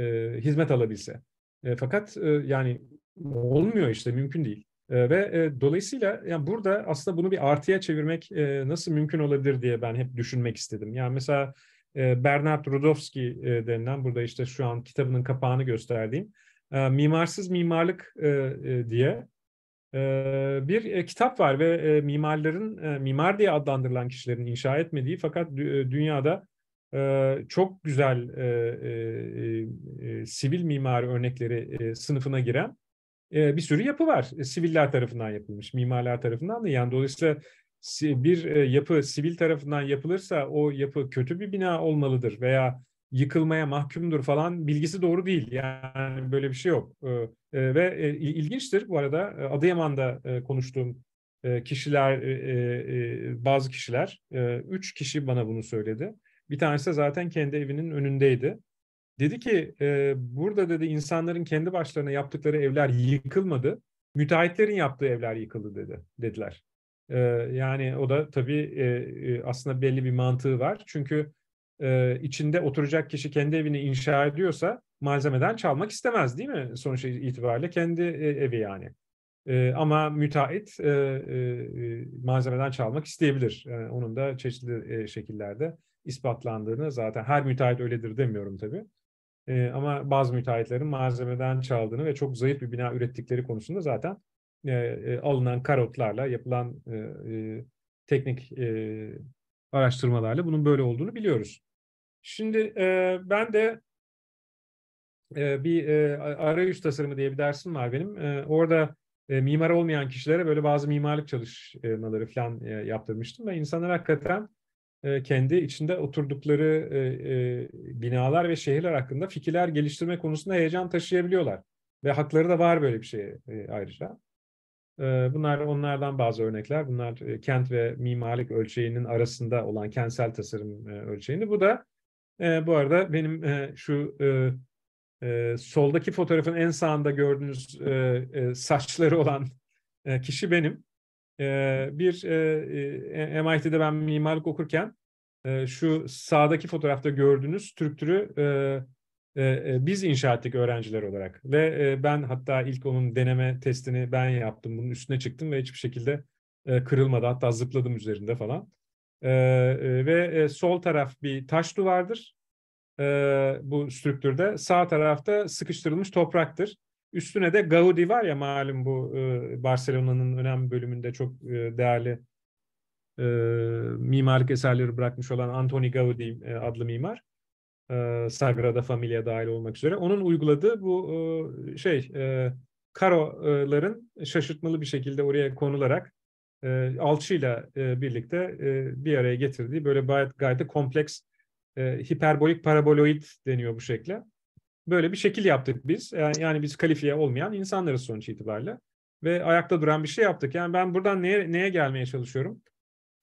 S2: e, hizmet alabilse. E, fakat e, yani olmuyor işte mümkün değil. Ee, ve e, dolayısıyla yani burada aslında bunu bir artıya çevirmek e, nasıl mümkün olabilir diye ben hep düşünmek istedim. Yani mesela e, Bernard Rudowski e, denilen burada işte şu an kitabının kapağını gösterdiğim e, Mimarsız Mimarlık e, e, diye e, bir e, kitap var ve e, mimarların mimar diye adlandırılan kişilerin inşa etmediği fakat dünyada çok güzel sivil mimari örnekleri sınıfına giren ee, bir sürü yapı var. E, siviller tarafından yapılmış, mimarlar tarafından da. Yani dolayısıyla bir e, yapı sivil tarafından yapılırsa o yapı kötü bir bina olmalıdır veya yıkılmaya mahkumdur falan bilgisi doğru değil. Yani böyle bir şey yok. Ee, e, ve ilginçtir bu arada Adıyaman'da konuştuğum kişiler, bazı kişiler, üç kişi bana bunu söyledi. Bir tanesi zaten kendi evinin önündeydi. Dedi ki e, burada dedi insanların kendi başlarına yaptıkları evler yıkılmadı. Müteahhitlerin yaptığı evler yıkıldı dedi dediler. E, yani o da tabii e, e, aslında belli bir mantığı var. Çünkü e, içinde oturacak kişi kendi evini inşa ediyorsa malzemeden çalmak istemez değil mi? Sonuç itibariyle kendi e, evi yani. E, ama müteahhit e, e, e, malzemeden çalmak isteyebilir. E, onun da çeşitli e, şekillerde ispatlandığını zaten her müteahhit öyledir demiyorum tabii. E, ama bazı müteahhitlerin malzemeden çaldığını ve çok zayıf bir bina ürettikleri konusunda zaten e, e, alınan karotlarla yapılan e, e, teknik e, araştırmalarla bunun böyle olduğunu biliyoruz. Şimdi e, ben de e, bir e, arayüz tasarımı diye bir dersim var benim. E, orada e, mimar olmayan kişilere böyle bazı mimarlık çalışmaları falan e, yaptırmıştım ve insanlar hakikaten e, kendi içinde oturdukları e, e, binalar ve şehirler hakkında fikirler geliştirme konusunda heyecan taşıyabiliyorlar. Ve hakları da var böyle bir şey ayrıca. Bunlar onlardan bazı örnekler. Bunlar kent ve mimarlık ölçeğinin arasında olan kentsel tasarım ölçeğini. Bu da bu arada benim şu soldaki fotoğrafın en sağında gördüğünüz saçları olan kişi benim bir e, MIT'de ben mimarlık okurken şu sağdaki fotoğrafta gördüğünüz strüktürü e, biz inşa ettik öğrenciler olarak. Ve ben hatta ilk onun deneme testini ben yaptım. Bunun üstüne çıktım ve hiçbir şekilde kırılmadı. Hatta zıpladım üzerinde falan. ve sol taraf bir taş duvardır. bu strüktürde. Sağ tarafta sıkıştırılmış topraktır. Üstüne de Gaudi var ya malum bu e, Barcelona'nın önemli bölümünde çok e, değerli e, mimarlık eserleri bırakmış olan Antoni Gaudi adlı mimar. Sagrada Familia dahil olmak üzere. Onun uyguladığı bu şey karoların şaşırtmalı bir şekilde oraya konularak alçıyla birlikte bir araya getirdiği böyle gayet, gayet kompleks hiperbolik paraboloid deniyor bu şekle böyle bir şekil yaptık biz. Yani, yani biz kalifiye olmayan insanlarız sonuç itibariyle. Ve ayakta duran bir şey yaptık. Yani ben buradan neye, neye gelmeye çalışıyorum?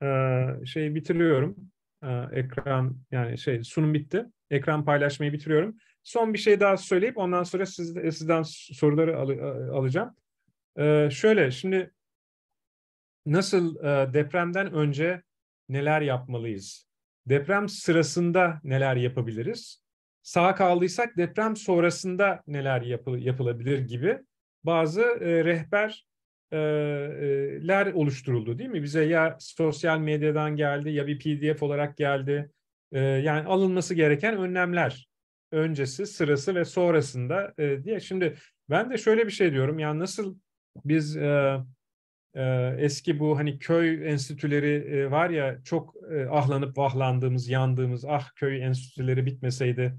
S2: Ee, şeyi bitiriyorum. Ee, ekran yani şey sunum bitti. Ekran paylaşmayı bitiriyorum. Son bir şey daha söyleyip ondan sonra siz, sizden soruları al, e, alacağım. Ee, şöyle şimdi nasıl e, depremden önce neler yapmalıyız? Deprem sırasında neler yapabiliriz? sağ kaldıysak deprem sonrasında neler yapı, yapılabilir gibi bazı e, rehber e, e, ler oluşturuldu değil mi? Bize ya sosyal medyadan geldi ya bir pdf olarak geldi. E, yani alınması gereken önlemler öncesi, sırası ve sonrasında diye. Şimdi ben de şöyle bir şey diyorum. Yani nasıl biz eski bu hani köy enstitüleri var ya çok ahlanıp vahlandığımız, yandığımız ah köy enstitüleri bitmeseydi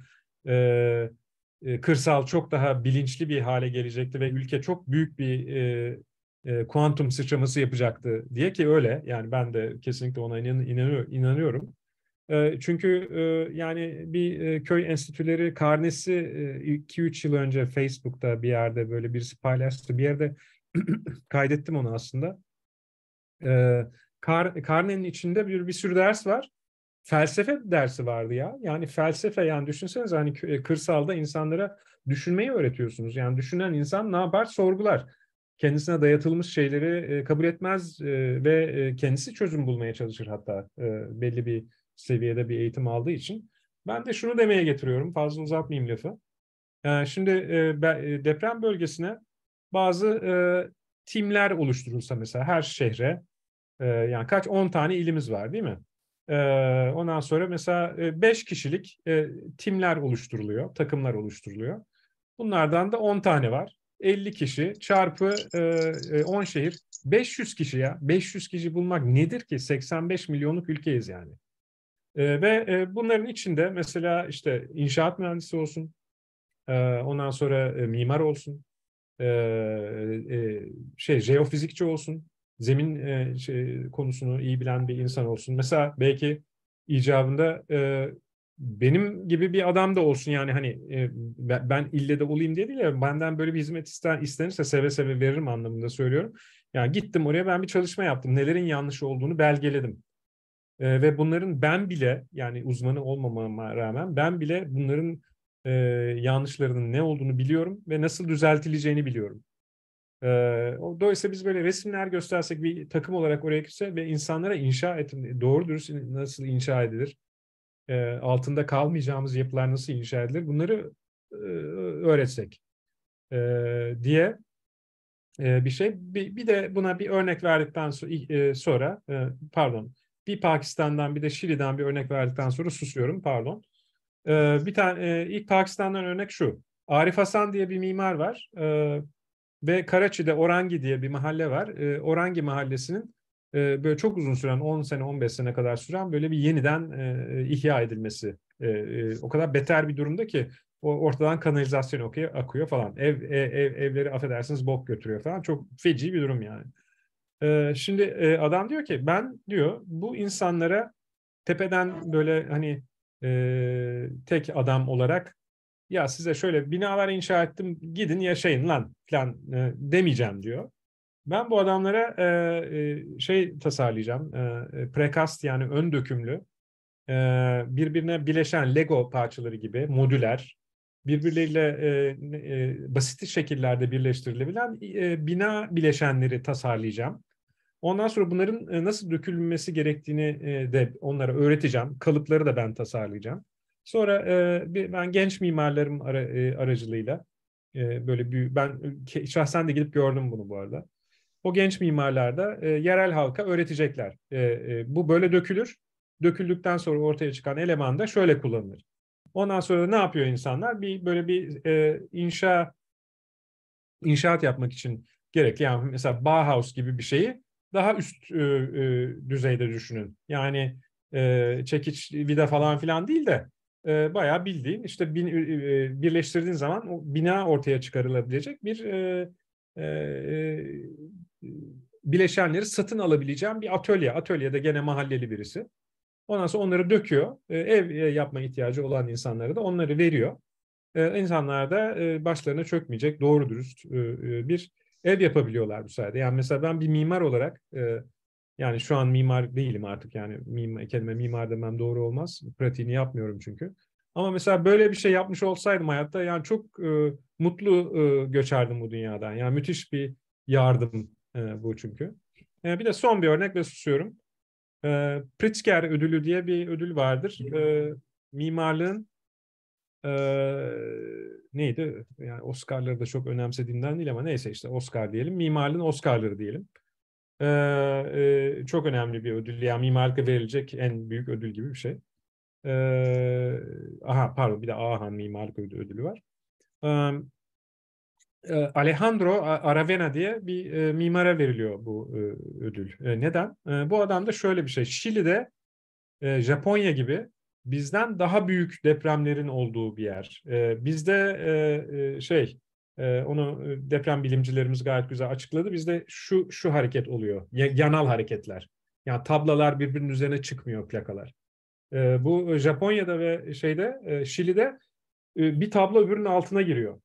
S2: e, kırsal çok daha bilinçli bir hale gelecekti ve ülke çok büyük bir e, e, kuantum sıçraması yapacaktı diye ki öyle. Yani ben de kesinlikle ona inan, inanıyor, inanıyorum. E, çünkü e, yani bir e, köy enstitüleri karnesi 2-3 e, yıl önce Facebook'ta bir yerde böyle birisi paylaştı. Bir yerde kaydettim onu aslında. E, kar, karnenin içinde bir, bir sürü ders var felsefe dersi vardı ya. Yani felsefe yani düşünseniz hani e, kırsalda insanlara düşünmeyi öğretiyorsunuz. Yani düşünen insan ne yapar? Sorgular. Kendisine dayatılmış şeyleri e, kabul etmez e, ve kendisi çözüm bulmaya çalışır hatta belli bir seviyede bir eğitim aldığı için. Ben de şunu demeye getiriyorum. Fazla uzatmayayım lafı. Şimdi deprem bölgesine bazı timler oluşturulsa mesela her şehre yani kaç 10 tane ilimiz var değil mi? Ondan sonra mesela 5 kişilik timler oluşturuluyor, takımlar oluşturuluyor. Bunlardan da 10 tane var. 50 kişi çarpı 10 şehir 500 kişi ya. 500 kişi bulmak nedir ki? 85 milyonluk ülkeyiz yani. Ve bunların içinde mesela işte inşaat mühendisi olsun, ondan sonra mimar olsun, şey jeofizikçi olsun, zemin e, şey, konusunu iyi bilen bir insan olsun. Mesela belki icabında e, benim gibi bir adam da olsun yani hani e, ben, ben ille de olayım diye değil ya benden böyle bir hizmet ister, istenirse seve seve veririm anlamında söylüyorum. Yani gittim oraya ben bir çalışma yaptım. Nelerin yanlış olduğunu belgeledim. E, ve bunların ben bile yani uzmanı olmamama rağmen ben bile bunların e, yanlışlarının ne olduğunu biliyorum ve nasıl düzeltileceğini biliyorum. Dolayısıyla biz böyle resimler göstersek bir takım olarak oraya gitse ve insanlara inşa etin doğru dürüst nasıl inşa edilir? Altında kalmayacağımız yapılar nasıl inşa edilir? Bunları öğretsek diye bir şey. Bir de buna bir örnek verdikten sonra pardon bir Pakistan'dan bir de Şili'den bir örnek verdikten sonra susuyorum pardon. Bir tane ilk Pakistan'dan örnek şu. Arif Hasan diye bir mimar var. Ve Karaçi'de Orangi diye bir mahalle var. E, Orangi mahallesinin e, böyle çok uzun süren 10 sene 15 sene kadar süren böyle bir yeniden e, e, ihya edilmesi. E, e, o kadar beter bir durumda ki o ortadan kanalizasyon okuyor, akıyor falan. Ev, ev, ev evleri affedersiniz bok götürüyor falan. Çok feci bir durum yani. E, şimdi e, adam diyor ki ben diyor bu insanlara tepeden böyle hani e, tek adam olarak ya size şöyle binalar inşa ettim gidin yaşayın lan falan e, demeyeceğim diyor. Ben bu adamlara e, e, şey tasarlayacağım, e, e prekast yani ön dökümlü, e, birbirine bileşen Lego parçaları gibi modüler, birbirleriyle e, e, basit şekillerde birleştirilebilen e, bina bileşenleri tasarlayacağım. Ondan sonra bunların e, nasıl dökülmesi gerektiğini e, de onlara öğreteceğim. Kalıpları da ben tasarlayacağım. Sonra e, ben genç mimarlarım ara, e, aracılığıyla e, böyle büyük, ben şahsen de gidip gördüm bunu bu arada. O genç mimarlar da e, yerel halka öğretecekler. E, e, bu böyle dökülür. Döküldükten sonra ortaya çıkan eleman da şöyle kullanılır. Ondan sonra ne yapıyor insanlar? Bir böyle bir e, inşa inşaat yapmak için gerekli. Yani mesela Bauhaus gibi bir şeyi daha üst e, e, düzeyde düşünün. Yani e, çekiç, vida falan filan değil de e, bayağı bildiğin işte bin, e, e, birleştirdiğin zaman o bina ortaya çıkarılabilecek bir e, e, e, bileşenleri satın alabileceğim bir atölye. Atölyede gene mahalleli birisi. Ondan sonra onları döküyor. E, ev e, yapma ihtiyacı olan insanlara da onları veriyor. E, insanlar da e, başlarına çökmeyecek doğru dürüst e, bir ev yapabiliyorlar bu sayede. Yani mesela ben bir mimar olarak e, yani şu an mimar değilim artık yani mimar, kelime mimar demem doğru olmaz. Pratiğini yapmıyorum çünkü. Ama mesela böyle bir şey yapmış olsaydım hayatta yani çok e, mutlu e, göçerdim bu dünyadan. Yani müthiş bir yardım e, bu çünkü. E, bir de son bir örnek ve susuyorum. E, Pritzker ödülü diye bir ödül vardır. E, mimarlığın e, neydi? Yani Oscar'ları da çok önemsediğimden değil ama neyse işte Oscar diyelim. Mimarlığın Oscar'ları diyelim e, çok önemli bir ödül. Yani mimarlıkta verilecek en büyük ödül gibi bir şey. E, aha pardon bir de Ahan Mimarlık Ödülü var. E, Alejandro Aravena diye bir e, mimara veriliyor bu e, ödül. E, neden? E, bu adam da şöyle bir şey. Şili'de e, Japonya gibi bizden daha büyük depremlerin olduğu bir yer. E, bizde e, e, şey ee, onu e, deprem bilimcilerimiz gayet güzel açıkladı. Bizde şu şu hareket oluyor. Yanal hareketler. Yani tablalar birbirinin üzerine çıkmıyor plakalar. Ee, bu e, Japonya'da ve şeyde e, Şili'de bir tablo öbürünün altına giriyor.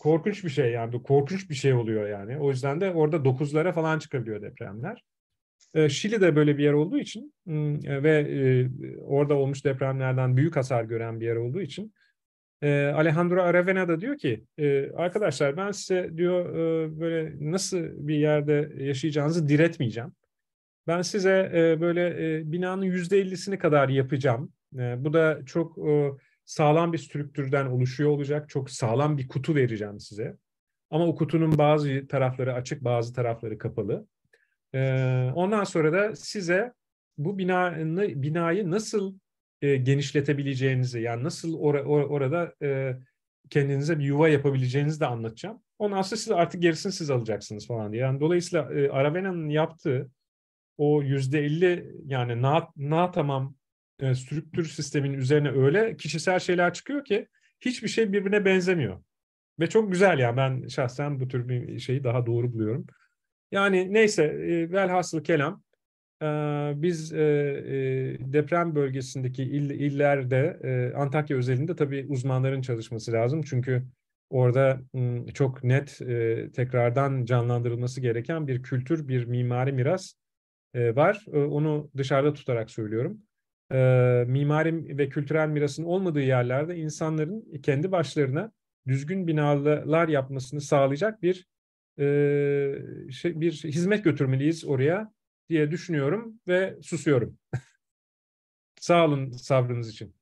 S2: Korkunç bir şey yani. Korkunç bir şey oluyor yani. O yüzden de orada dokuzlara falan çıkabiliyor depremler. Ee, Şili de böyle bir yer olduğu için ve orada olmuş depremlerden büyük hasar gören bir yer olduğu için ee, Alejandro Aravena da diyor ki ee, arkadaşlar ben size diyor e, böyle nasıl bir yerde yaşayacağınızı diretmeyeceğim. Ben size e, böyle e, binanın yüzde ellisini kadar yapacağım. bu da çok sağlam bir strüktürden oluşuyor olacak. Çok sağlam bir kutu vereceğim size. Ama o kutunun bazı tarafları açık, bazı tarafları kapalı. ondan sonra da size bu binanı, binayı nasıl e, genişletebileceğinizi yani nasıl or or orada e, kendinize bir yuva yapabileceğinizi de anlatacağım. Ondan sonra siz artık gerisini siz alacaksınız falan diye. Yani dolayısıyla e, Aravena'nın yaptığı o yüzde elli yani na, na tamam e, strüktür sistemin üzerine öyle kişisel şeyler çıkıyor ki hiçbir şey birbirine benzemiyor. Ve çok güzel ya yani. ben şahsen bu tür bir şeyi daha doğru buluyorum. Yani neyse e, velhasıl kelam ee, biz e, e, deprem bölgesindeki il, illerde e, Antakya özelinde tabii uzmanların çalışması lazım. Çünkü orada çok net tekrardan canlandırılması gereken bir kültür, bir mimari miras var. Onu dışarıda tutarak söylüyorum. Mimari ve kültürel mirasın olmadığı yerlerde insanların kendi başlarına düzgün binalar yapmasını sağlayacak bir şey, bir hizmet götürmeliyiz oraya diye düşünüyorum ve susuyorum. Sağ olun sabrınız için.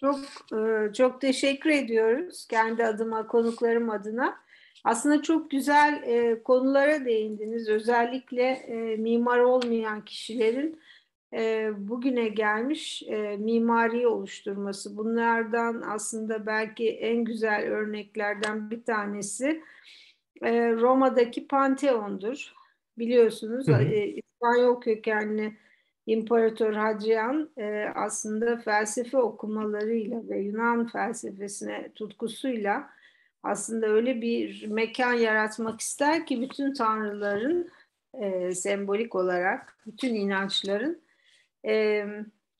S1: Çok e, çok teşekkür ediyoruz kendi adıma, konuklarım adına. Aslında çok güzel e, konulara değindiniz. Özellikle e, mimar olmayan kişilerin bugüne gelmiş e, mimariyi oluşturması. Bunlardan aslında belki en güzel örneklerden bir tanesi Roma'daki Pantheon'dur. Biliyorsunuz E, İspanyol kökenli İmparator Hadrian e, aslında felsefe okumalarıyla ve Yunan felsefesine tutkusuyla aslında öyle bir mekan yaratmak ister ki bütün tanrıların e, sembolik olarak bütün inançların e,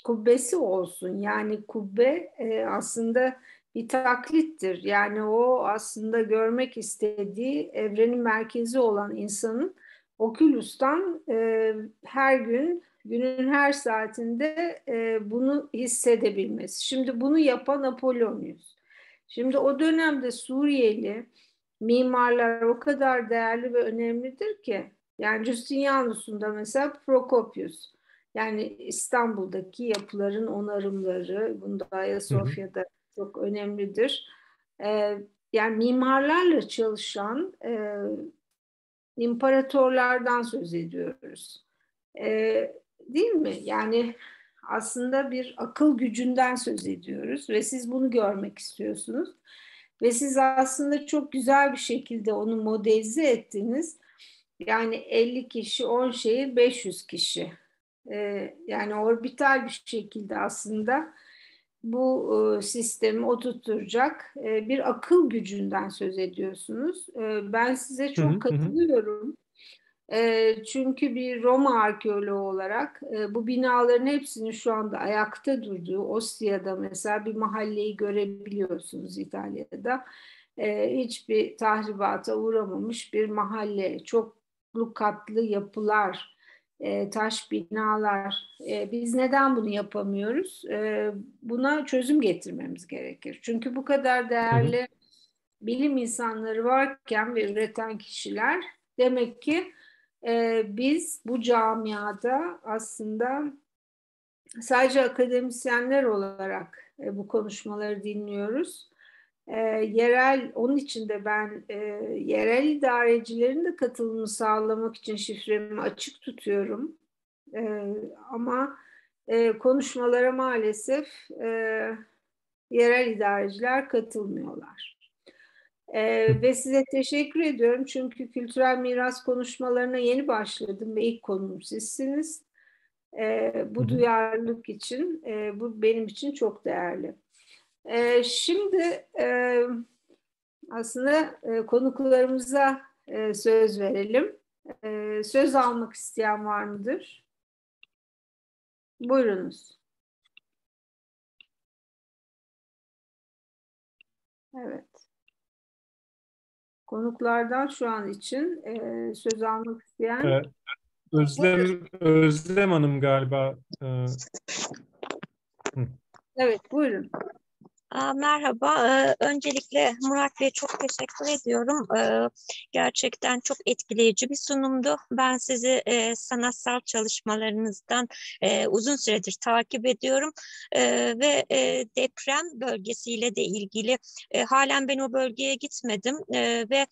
S1: kubbesi olsun. Yani kubbe e, aslında bir taklittir. Yani o aslında görmek istediği evrenin merkezi olan insanın Oculus'tan e, her gün günün her saatinde e, bunu hissedebilmesi. Şimdi bunu yapan Apollonius. Şimdi o dönemde Suriyeli mimarlar o kadar değerli ve önemlidir ki yani Justinianus'un da mesela Prokopius yani İstanbul'daki yapıların onarımları bunda Ayasofya'da hı hı. çok önemlidir. Ee, yani mimarlarla çalışan e, imparatorlardan söz ediyoruz. E, değil mi? Yani aslında bir akıl gücünden söz ediyoruz ve siz bunu görmek istiyorsunuz. Ve siz aslında çok güzel bir şekilde onu modelize ettiniz. Yani 50 kişi, 10 şehir, 500 kişi. Ee, yani orbital bir şekilde aslında bu ıı, sistemi oturtacak bir akıl gücünden söz ediyorsunuz. ben size çok katılıyorum. çünkü bir Roma arkeoloğu olarak bu binaların hepsinin şu anda ayakta durduğu Ostia'da mesela bir mahalleyi görebiliyorsunuz İtalya'da. E, hiçbir tahribata uğramamış bir mahalle, çok katlı yapılar e, taş binalar. E, biz neden bunu yapamıyoruz? E, buna çözüm getirmemiz gerekir. Çünkü bu kadar değerli hı hı. bilim insanları varken ve üreten kişiler demek ki biz bu camiada aslında sadece akademisyenler olarak bu konuşmaları dinliyoruz e, yerel onun için de ben e, yerel idarecilerin de katılımı sağlamak için şifremi açık tutuyorum. E, ama e, konuşmalara maalesef e, yerel idareciler katılmıyorlar. E, ve size teşekkür ediyorum çünkü kültürel miras konuşmalarına yeni başladım ve ilk konum sizsiniz. E, bu duyarlılık için, e, bu benim için çok değerli. E, şimdi e, aslında e, konuklarımıza e, söz verelim.
S3: E, söz almak isteyen var mıdır? Buyurunuz. Evet. Konuklardan şu an için
S1: e, söz almak isteyen... Evet.
S2: Özlem, Özlem Hanım galiba. E...
S1: Evet, buyurun. Merhaba.
S4: Ee, öncelikle Murat Bey'e çok teşekkür ediyorum. Ee, gerçekten çok etkileyici bir sunumdu. Ben sizi e, sanatsal çalışmalarınızdan e, uzun süredir takip ediyorum ee, ve e, deprem bölgesiyle de ilgili halen ben o bölgeye gitmedim ve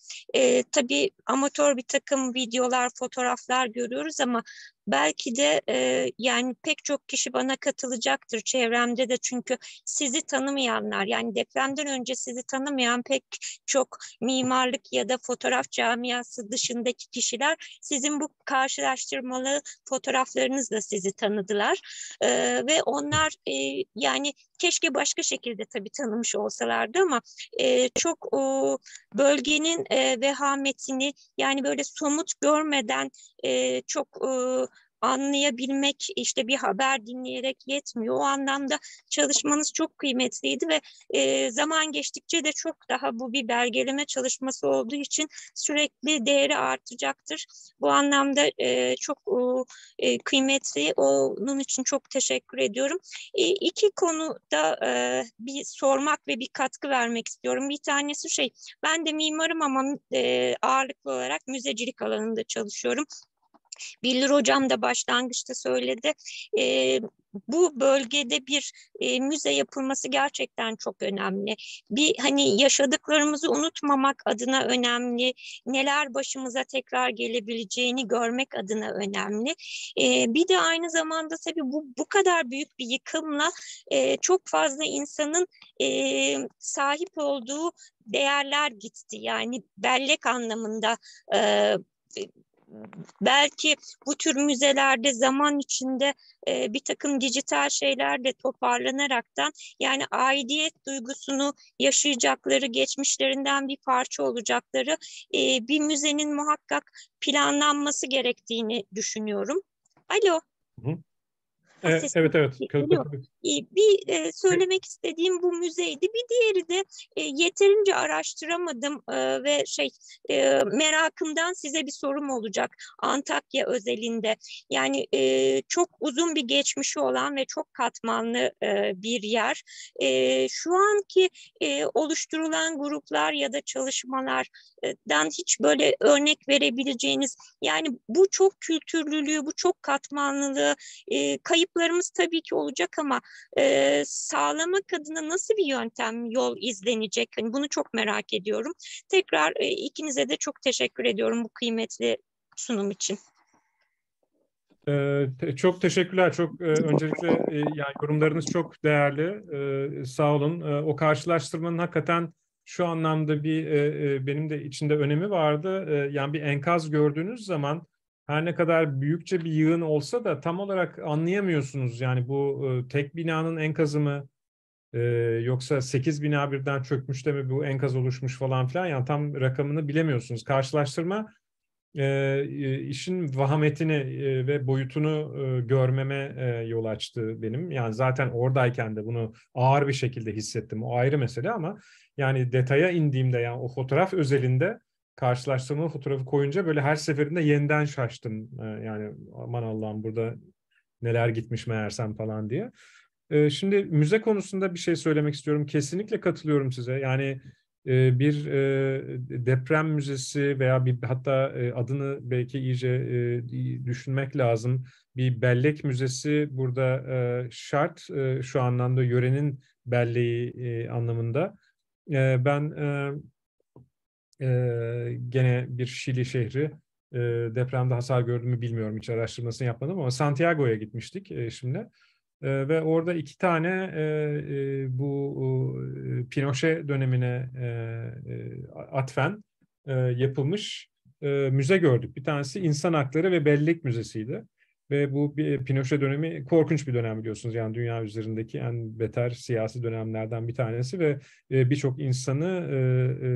S4: tabii amatör bir takım videolar, fotoğraflar görüyoruz ama belki de e, yani pek çok kişi bana katılacaktır çevremde de çünkü sizi tanımayanlar yani depremden önce sizi tanımayan pek çok mimarlık ya da fotoğraf camiası dışındaki kişiler sizin bu karşılaştırmalı fotoğraflarınızla sizi tanıdılar e, ve onlar e, yani Keşke başka şekilde tabii tanımış olsalardı ama e, çok o bölgenin e, vehametini yani böyle somut görmeden e, çok e, anlayabilmek işte bir haber dinleyerek yetmiyor. O anlamda çalışmanız çok kıymetliydi ve e, zaman geçtikçe de çok daha bu bir belgeleme çalışması olduğu için sürekli değeri artacaktır. Bu anlamda e, çok e, kıymetli. Onun için çok teşekkür ediyorum. E, iki konuda e, bir sormak ve bir katkı vermek istiyorum. Bir tanesi şey ben de mimarım ama e, ağırlıklı olarak müzecilik alanında çalışıyorum. Bilir Hocam da başlangıçta söyledi. E, bu bölgede bir e, müze yapılması gerçekten çok önemli. Bir hani yaşadıklarımızı unutmamak adına önemli, neler başımıza tekrar gelebileceğini görmek adına önemli. E, bir de aynı zamanda tabii bu bu kadar büyük bir yıkımla e, çok fazla insanın e, sahip olduğu değerler gitti. Yani bellek anlamında e, belki bu tür müzelerde zaman içinde e, bir takım dijital şeyler de toparlanaraktan yani aidiyet duygusunu yaşayacakları, geçmişlerinden bir parça olacakları e, bir müzenin muhakkak planlanması gerektiğini düşünüyorum. Alo. Hı.
S2: E, evet evet. Geliyor.
S4: Ee, bir e, söylemek istediğim bu müzeydi. Bir diğeri de e, yeterince araştıramadım e, ve şey merakımdan size bir sorum olacak Antakya özelinde. Yani çok uzun bir geçmişi olan ve çok katmanlı bir yer. şu anki oluşturulan gruplar ya da çalışmalardan hiç böyle örnek verebileceğiniz yani bu çok kültürlülüğü, bu çok katmanlılığı, kayıplarımız tabii ki olacak ama e, sağlamak adına nasıl bir yöntem, yol izlenecek? Hani bunu çok merak ediyorum. Tekrar e, ikinize de çok teşekkür ediyorum bu kıymetli sunum için.
S2: Ee, te çok teşekkürler. Çok e, öncelikle e, yani yorumlarınız çok değerli. E, sağ olun. E, o karşılaştırmanın hakikaten şu anlamda bir e, e, benim de içinde önemi vardı. E, yani bir enkaz gördüğünüz zaman her ne kadar büyükçe bir yığın olsa da tam olarak anlayamıyorsunuz. Yani bu e, tek binanın enkazı mı e, yoksa 8 bina birden çökmüş de mi bu enkaz oluşmuş falan filan yani tam rakamını bilemiyorsunuz. Karşılaştırma e, e, işin vahametini e, ve boyutunu e, görmeme e, yol açtı benim. Yani zaten oradayken de bunu ağır bir şekilde hissettim. O ayrı mesele ama yani detaya indiğimde yani o fotoğraf özelinde karşılaştırmalı fotoğrafı koyunca böyle her seferinde yeniden şaştım. Ee, yani aman Allah'ım burada neler gitmiş meğersem falan diye. Ee, şimdi müze konusunda bir şey söylemek istiyorum. Kesinlikle katılıyorum size. Yani e, bir e, deprem müzesi veya bir hatta e, adını belki iyice düşünmek lazım. Bir bellek müzesi burada şart şu anlamda yörenin belleği anlamında. Ben e, gene bir Şili şehri e, depremde hasar gördü mü bilmiyorum hiç araştırmasını yapmadım ama Santiago'ya gitmiştik e, şimdi. E, ve orada iki tane e, e, bu e, Pinochet dönemine e, e, atfen e, yapılmış e, müze gördük. Bir tanesi İnsan Hakları ve Bellek Müzesi'ydi. Ve bu bir e, Pinochet dönemi korkunç bir dönem biliyorsunuz. Yani dünya üzerindeki en beter siyasi dönemlerden bir tanesi ve e, birçok insanı e,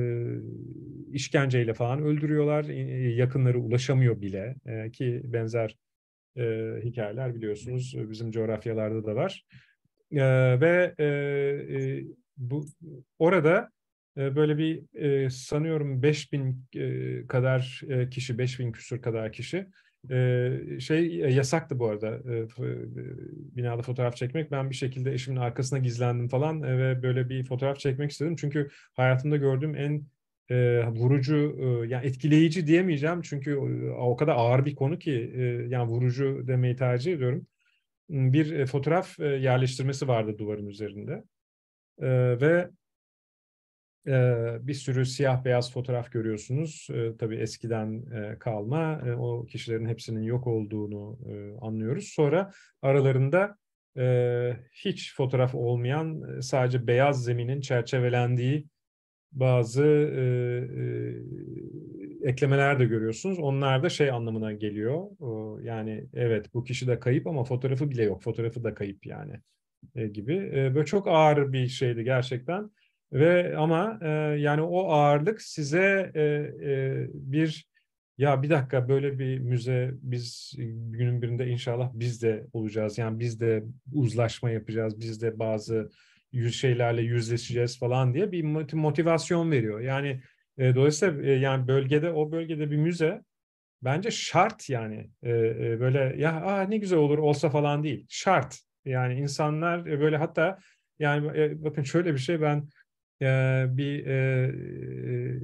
S2: işkenceyle falan öldürüyorlar. Yakınları ulaşamıyor bile ki benzer hikayeler biliyorsunuz bizim coğrafyalarda da var. Ve bu orada böyle bir sanıyorum 5000 kadar kişi, 5000 küsur kadar kişi şey yasaktı bu arada binada fotoğraf çekmek. Ben bir şekilde eşimin arkasına gizlendim falan ve böyle bir fotoğraf çekmek istedim. Çünkü hayatımda gördüğüm en vurucu, e, yani etkileyici diyemeyeceğim. Çünkü o kadar ağır bir konu ki yani vurucu demeyi tercih ediyorum. Bir fotoğraf yerleştirmesi vardı duvarın üzerinde. ve bir sürü siyah beyaz fotoğraf görüyorsunuz. Tabii eskiden kalma o kişilerin hepsinin yok olduğunu anlıyoruz. Sonra aralarında hiç fotoğraf olmayan sadece beyaz zeminin çerçevelendiği bazı eklemeler de görüyorsunuz. Onlar da şey anlamına geliyor. Yani evet bu kişi de kayıp ama fotoğrafı bile yok. Fotoğrafı da kayıp yani gibi. Böyle çok ağır bir şeydi gerçekten ve ama e, yani o ağırlık size e, e, bir ya bir dakika böyle bir müze biz günün birinde inşallah biz de olacağız. Yani biz de uzlaşma yapacağız. Biz de bazı yüz şeylerle yüzleşeceğiz falan diye bir motivasyon veriyor. Yani e, dolayısıyla e, yani bölgede o bölgede bir müze bence şart yani e, e, böyle ya aa, ah, ne güzel olur olsa falan değil. Şart. Yani insanlar e, böyle hatta yani e, bakın şöyle bir şey ben e, bir e, e,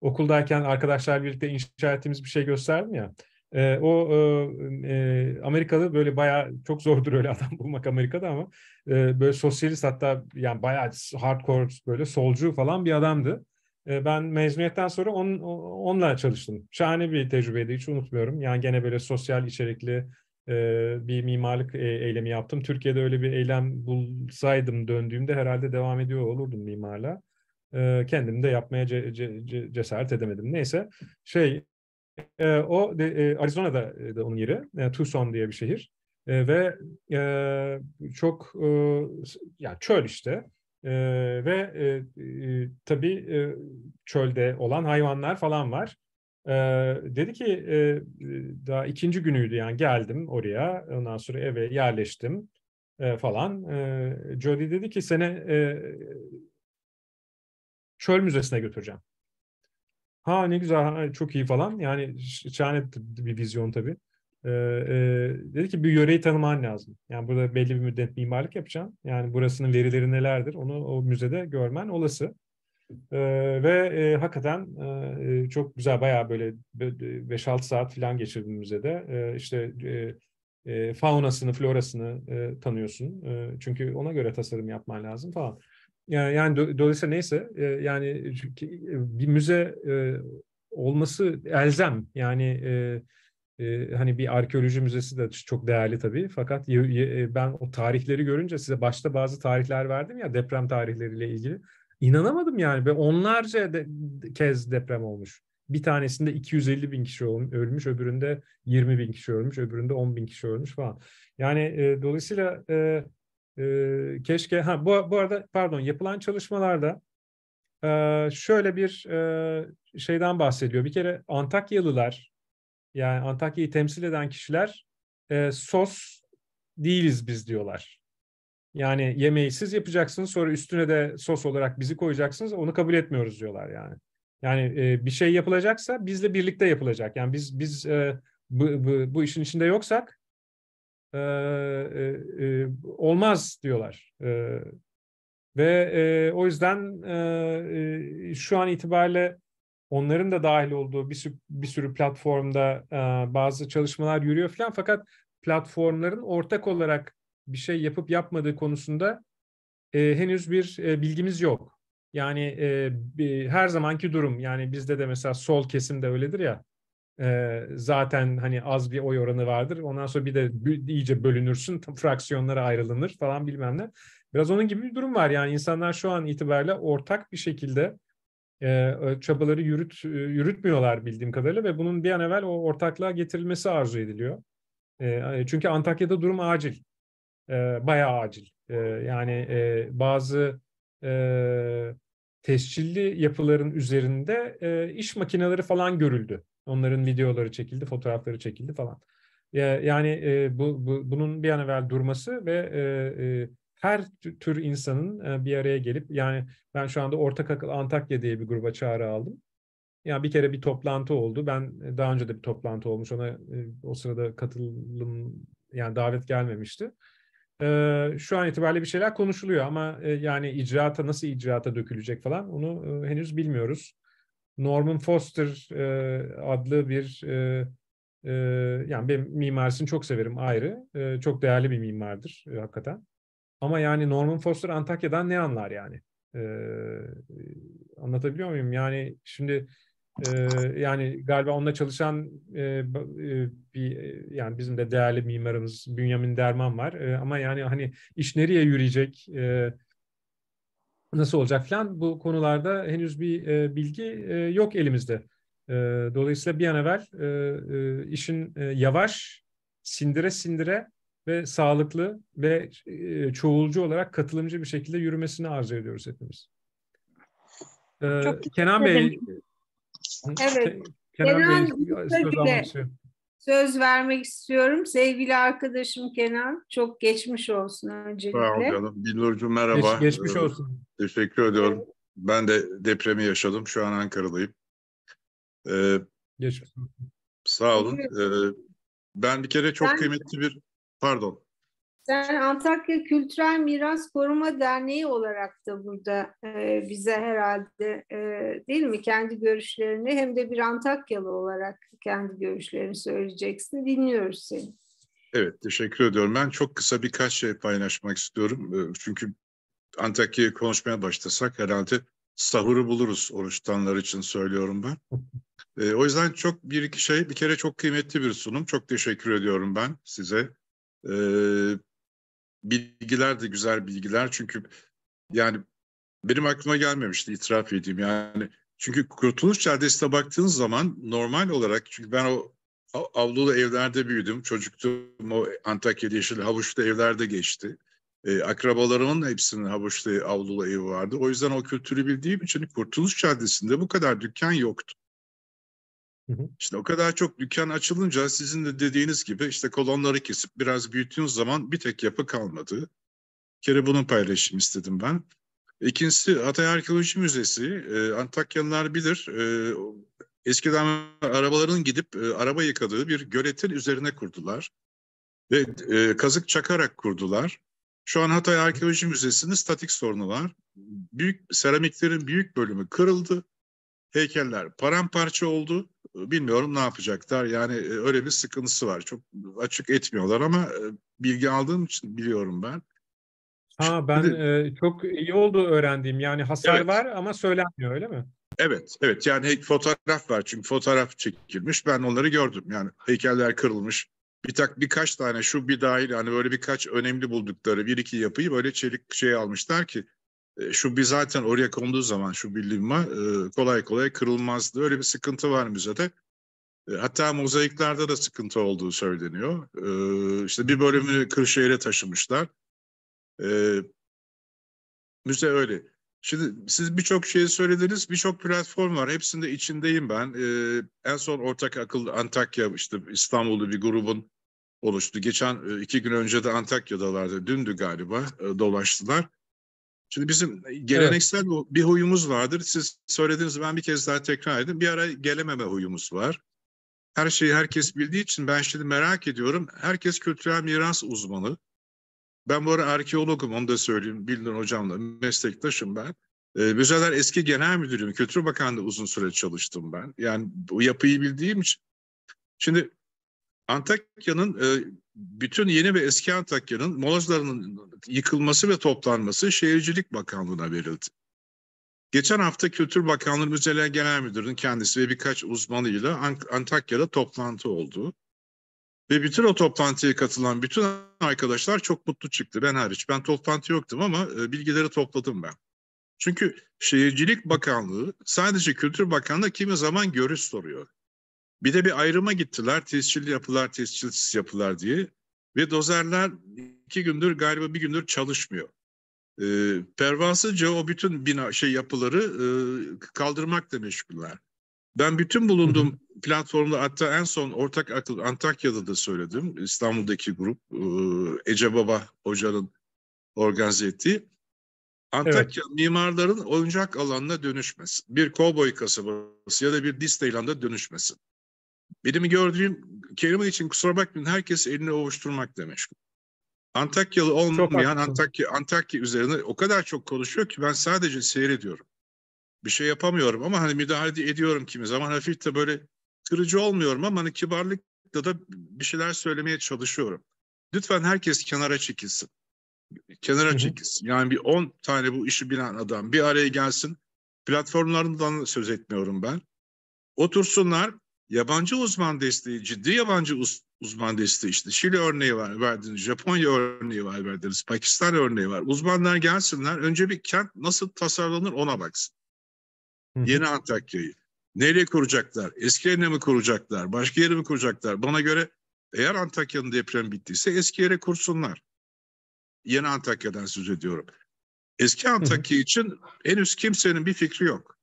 S2: okuldayken arkadaşlar birlikte inşa ettiğimiz bir şey gösterdim ya. E, o e, Amerikalı böyle bayağı çok zordur öyle adam bulmak Amerika'da ama e, böyle sosyalist hatta yani bayağı hardcore böyle solcu falan bir adamdı. E, ben mezuniyetten sonra on, onunla çalıştım. Şahane bir tecrübeydi hiç unutmuyorum. Yani gene böyle sosyal içerikli bir mimarlık e, eylemi yaptım. Türkiye'de öyle bir eylem bulsaydım döndüğümde herhalde devam ediyor olurdum mimarla. Kendim de yapmaya cesaret edemedim. Neyse şey o e, Arizona'da e, da onun yeri Tucson diye bir şehir ve çok ya yani çöl işte. ve e, tabii çölde olan hayvanlar falan var. E, dedi ki e, daha ikinci günüydü yani geldim oraya ondan sonra eve yerleştim e, falan. E, Jody dedi ki seni e, çöl müzesine götüreceğim. Ha ne güzel ha, çok iyi falan yani şahane bir vizyon tabii. Ee, e, dedi ki bir yöreyi tanıman lazım. Yani burada belli bir müddet mimarlık yapacağım Yani burasının verileri nelerdir onu o müzede görmen olası. E, ve e, hakikaten e, e, çok güzel bayağı böyle 5-6 saat falan geçirdim müzede. E, ee, işte e, e, faunasını, florasını e, tanıyorsun. E, çünkü ona göre tasarım yapman lazım falan. Yani, yani do, dolayısıyla neyse e, yani e, bir müze e, olması elzem. Yani e, e, hani bir arkeoloji müzesi de çok değerli tabii. Fakat ye, ye, ben o tarihleri görünce size başta bazı tarihler verdim ya deprem tarihleriyle ilgili. İnanamadım yani. Ve onlarca de, kez deprem olmuş. Bir tanesinde 250 bin kişi ölmüş, öbüründe 20 bin kişi ölmüş, öbüründe 10 bin kişi ölmüş falan. Yani e, dolayısıyla e, e, keşke, ha bu, bu arada pardon yapılan çalışmalarda e, şöyle bir e, şeyden bahsediyor. Bir kere Antakyalılar, yani Antakya'yı temsil eden kişiler e, sos değiliz biz diyorlar. Yani yemeği siz yapacaksınız sonra üstüne de sos olarak bizi koyacaksınız onu kabul etmiyoruz diyorlar yani. Yani e, bir şey yapılacaksa bizle birlikte yapılacak. Yani biz biz e, bu, bu, bu işin içinde yoksak e, e, e olmaz diyorlar. E, ve e, o yüzden e, e, şu an itibariyle onların da dahil olduğu bir sürü, bir sürü platformda e, bazı çalışmalar yürüyor falan fakat platformların ortak olarak bir şey yapıp yapmadığı konusunda e, henüz bir e, bilgimiz yok. Yani e, bir, her zamanki durum yani bizde de mesela sol kesim de öyledir ya e, zaten hani az bir oy oranı vardır. Ondan sonra bir de iyice bölünürsün fraksiyonlara ayrılınır falan bilmem ne. Biraz onun gibi bir durum var yani insanlar şu an itibariyle ortak bir şekilde e, çabaları yürüt e, yürütmüyorlar bildiğim kadarıyla ve bunun bir an evvel o ortaklığa getirilmesi arzu ediliyor. E, e çünkü Antakya'da durum acil e, bayağı acil. E, yani e, bazı e, tescilli yapıların üzerinde e, iş makineleri falan görüldü. Onların videoları çekildi, fotoğrafları çekildi falan. E, yani e, bu, bu bunun bir an evvel durması ve e, e, her tür insanın e, bir araya gelip yani ben şu anda Ortak Akıl Antakya diye bir gruba çağrı aldım. Yani bir kere bir toplantı oldu. Ben e, daha önce de bir toplantı olmuş. Ona e, o sırada katılım yani davet gelmemişti. Ee, şu an itibariyle bir şeyler konuşuluyor ama e, yani icraata nasıl icraata dökülecek falan onu e, henüz bilmiyoruz. Norman Foster e, adlı bir yani ben mimarisini çok severim ayrı. çok değerli bir mimardır hakikaten. Ama yani Norman Foster Antakya'dan ne anlar yani? anlatabiliyor muyum? Yani şimdi yani galiba onunla çalışan e, bir yani bizim de değerli mimarımız Bünyamin Derman var. E, ama yani hani iş nereye yürüyecek? E, nasıl olacak falan bu konularda henüz bir e, bilgi e, yok elimizde. E, dolayısıyla bir an evvel e, e, işin e, yavaş, sindire sindire ve sağlıklı ve e, çoğulcu olarak katılımcı bir şekilde yürümesini arzu ediyoruz hepimiz. E, Kenan Bey Evet. Kenan Kenan Bey
S1: söz vermek istiyorum. Sevgili arkadaşım Kenan, çok geçmiş olsun öncelikle. Sağ ol canım.
S5: Binurcuğum merhaba. Geç, geçmiş ee, olsun. Teşekkür ediyorum. Ben de depremi yaşadım. Şu an Ankara'dayım. Ee, geçmiş olsun. Sağ olun. Ee, ben bir kere çok ben... kıymetli bir... Pardon.
S3: Sen
S1: Antakya Kültürel Miras Koruma Derneği olarak da burada e, bize herhalde e, değil mi kendi görüşlerini hem de bir Antakyalı olarak kendi görüşlerini söyleyeceksin. Dinliyoruz seni.
S5: Evet teşekkür ediyorum. Ben çok kısa birkaç şey paylaşmak istiyorum. E, çünkü Antakya'yı konuşmaya başlasak herhalde sahuru buluruz oruçtanlar için söylüyorum ben. o yüzden çok bir iki şey bir kere çok kıymetli bir sunum. Çok teşekkür ediyorum ben size. E, bilgiler de güzel bilgiler. Çünkü yani benim aklıma gelmemişti itiraf edeyim yani. Çünkü Kurtuluş Caddesi'ne baktığınız zaman normal olarak çünkü ben o avlulu evlerde büyüdüm. Çocuktum o Antakya Yeşil Havuçlu evlerde geçti. E, akrabalarımın hepsinin Havuçlu avlulu evi vardı. O yüzden o kültürü bildiğim için Kurtuluş Caddesi'nde bu kadar dükkan yoktu. Hı İşte o kadar çok dükkan açılınca sizin de dediğiniz gibi işte kolonları kesip biraz büyüttüğünüz zaman bir tek yapı kalmadı. Bir kere bunu paylaşayım istedim ben. İkincisi Hatay Arkeoloji Müzesi. E, Antakyalılar bilir. E, eskiden arabaların gidip e, araba yıkadığı bir göletin üzerine kurdular. Ve e, kazık çakarak kurdular. Şu an Hatay Arkeoloji Müzesi'nin statik sorunu var. Büyük seramiklerin büyük bölümü kırıldı. Heykeller paramparça oldu bilmiyorum ne yapacaklar. Yani e, öyle bir sıkıntısı var. Çok açık etmiyorlar ama e, bilgi aldığım için biliyorum ben.
S2: Ha ben Şimdi, e, çok iyi oldu öğrendiğim. Yani hasar evet. var ama söylenmiyor öyle mi?
S5: Evet, evet. Yani fotoğraf var çünkü fotoğraf çekilmiş. Ben onları gördüm. Yani heykeller kırılmış. Bir tak birkaç tane şu bir dahil hani böyle birkaç önemli buldukları bir iki yapıyı böyle çelik şey almışlar ki e, şu bir zaten oraya konduğu zaman şu bilinme kolay kolay kırılmazdı. Öyle bir sıkıntı var müzede. E, hatta mozaiklerde de sıkıntı olduğu söyleniyor. E, işte bir bölümü Kırşehir'e taşımışlar. Müze öyle. Şimdi siz birçok şeyi söylediniz, birçok platform var. Hepsinde içindeyim ben. En son ortak akıl Antakya, işte İstanbul'da bir grubun oluştu. Geçen iki gün önce de Antakya'dalardı, dündü galiba dolaştılar. Şimdi bizim e, geleneksel evet. bir huyumuz vardır. Siz söylediniz ben bir kez daha tekrar edeyim. Bir ara gelememe huyumuz var. Her şeyi herkes bildiği için ben şimdi merak ediyorum. Herkes kültürel miras uzmanı. Ben bu ara arkeologum onu da söyleyeyim. Bildiğin hocamla meslektaşım ben. E, müzeler eski genel müdürüyüm. Kültür bakanlığı uzun süre çalıştım ben. Yani bu yapıyı bildiğim için. Şimdi Antakya'nın e, bütün yeni ve eski Antakya'nın molozlarının yıkılması ve toplanması Şehircilik Bakanlığı'na verildi. Geçen hafta Kültür Bakanlığı Müzeler Genel Müdürü'nün kendisi ve birkaç uzmanıyla Antakya'da toplantı oldu. Ve bütün o toplantıya katılan bütün arkadaşlar çok mutlu çıktı. Ben hariç. Ben toplantı yoktum ama e, bilgileri topladım ben. Çünkü Şehircilik Bakanlığı sadece Kültür Bakanlığı kimi zaman görüş soruyor. Bir de bir ayrıma gittiler. Tescilli yapılar, tescilsiz yapılar diye. Ve dozerler iki gündür galiba bir gündür çalışmıyor. E, pervasızca o bütün bina şey yapıları e, kaldırmakla meşguller. Ben bütün bulunduğum platformda hatta en son ortak akıl Antakya'da da söyledim. İstanbul'daki grup e, Ece Baba Hoca'nın organize ettiği. Antakya evet. mimarların oyuncak alanına dönüşmesin. Bir kovboy kasabası ya da bir Disneyland'a dönüşmesin. Benim gördüğüm kelime için kusura bakmayın herkes elini ovuşturmakla meşgul. Antakyalı olmayan Antakya, Antakya üzerine o kadar çok konuşuyor ki ben sadece seyrediyorum. Bir şey yapamıyorum ama hani müdahale ediyorum kimi zaman hafif de böyle kırıcı olmuyorum ama hani kibarlıkla da bir şeyler söylemeye çalışıyorum. Lütfen herkes kenara çekilsin. Kenara çekilsin. Yani bir 10 tane bu işi bilen adam bir araya gelsin. Platformlarından söz etmiyorum ben. Otursunlar yabancı uzman desteği, ciddi yabancı uz, uzman desteği işte Şili örneği var verdiniz, Japonya örneği var verdiniz, Pakistan örneği var. Uzmanlar gelsinler, önce bir kent nasıl tasarlanır ona baksın. Yeni Antakya'yı. Nereye kuracaklar? Eski yerine mi kuracaklar? Başka yere mi kuracaklar? Bana göre eğer Antakya'nın depremi bittiyse eski yere kursunlar. Yeni Antakya'dan söz ediyorum. Eski Antakya için henüz kimsenin bir fikri yok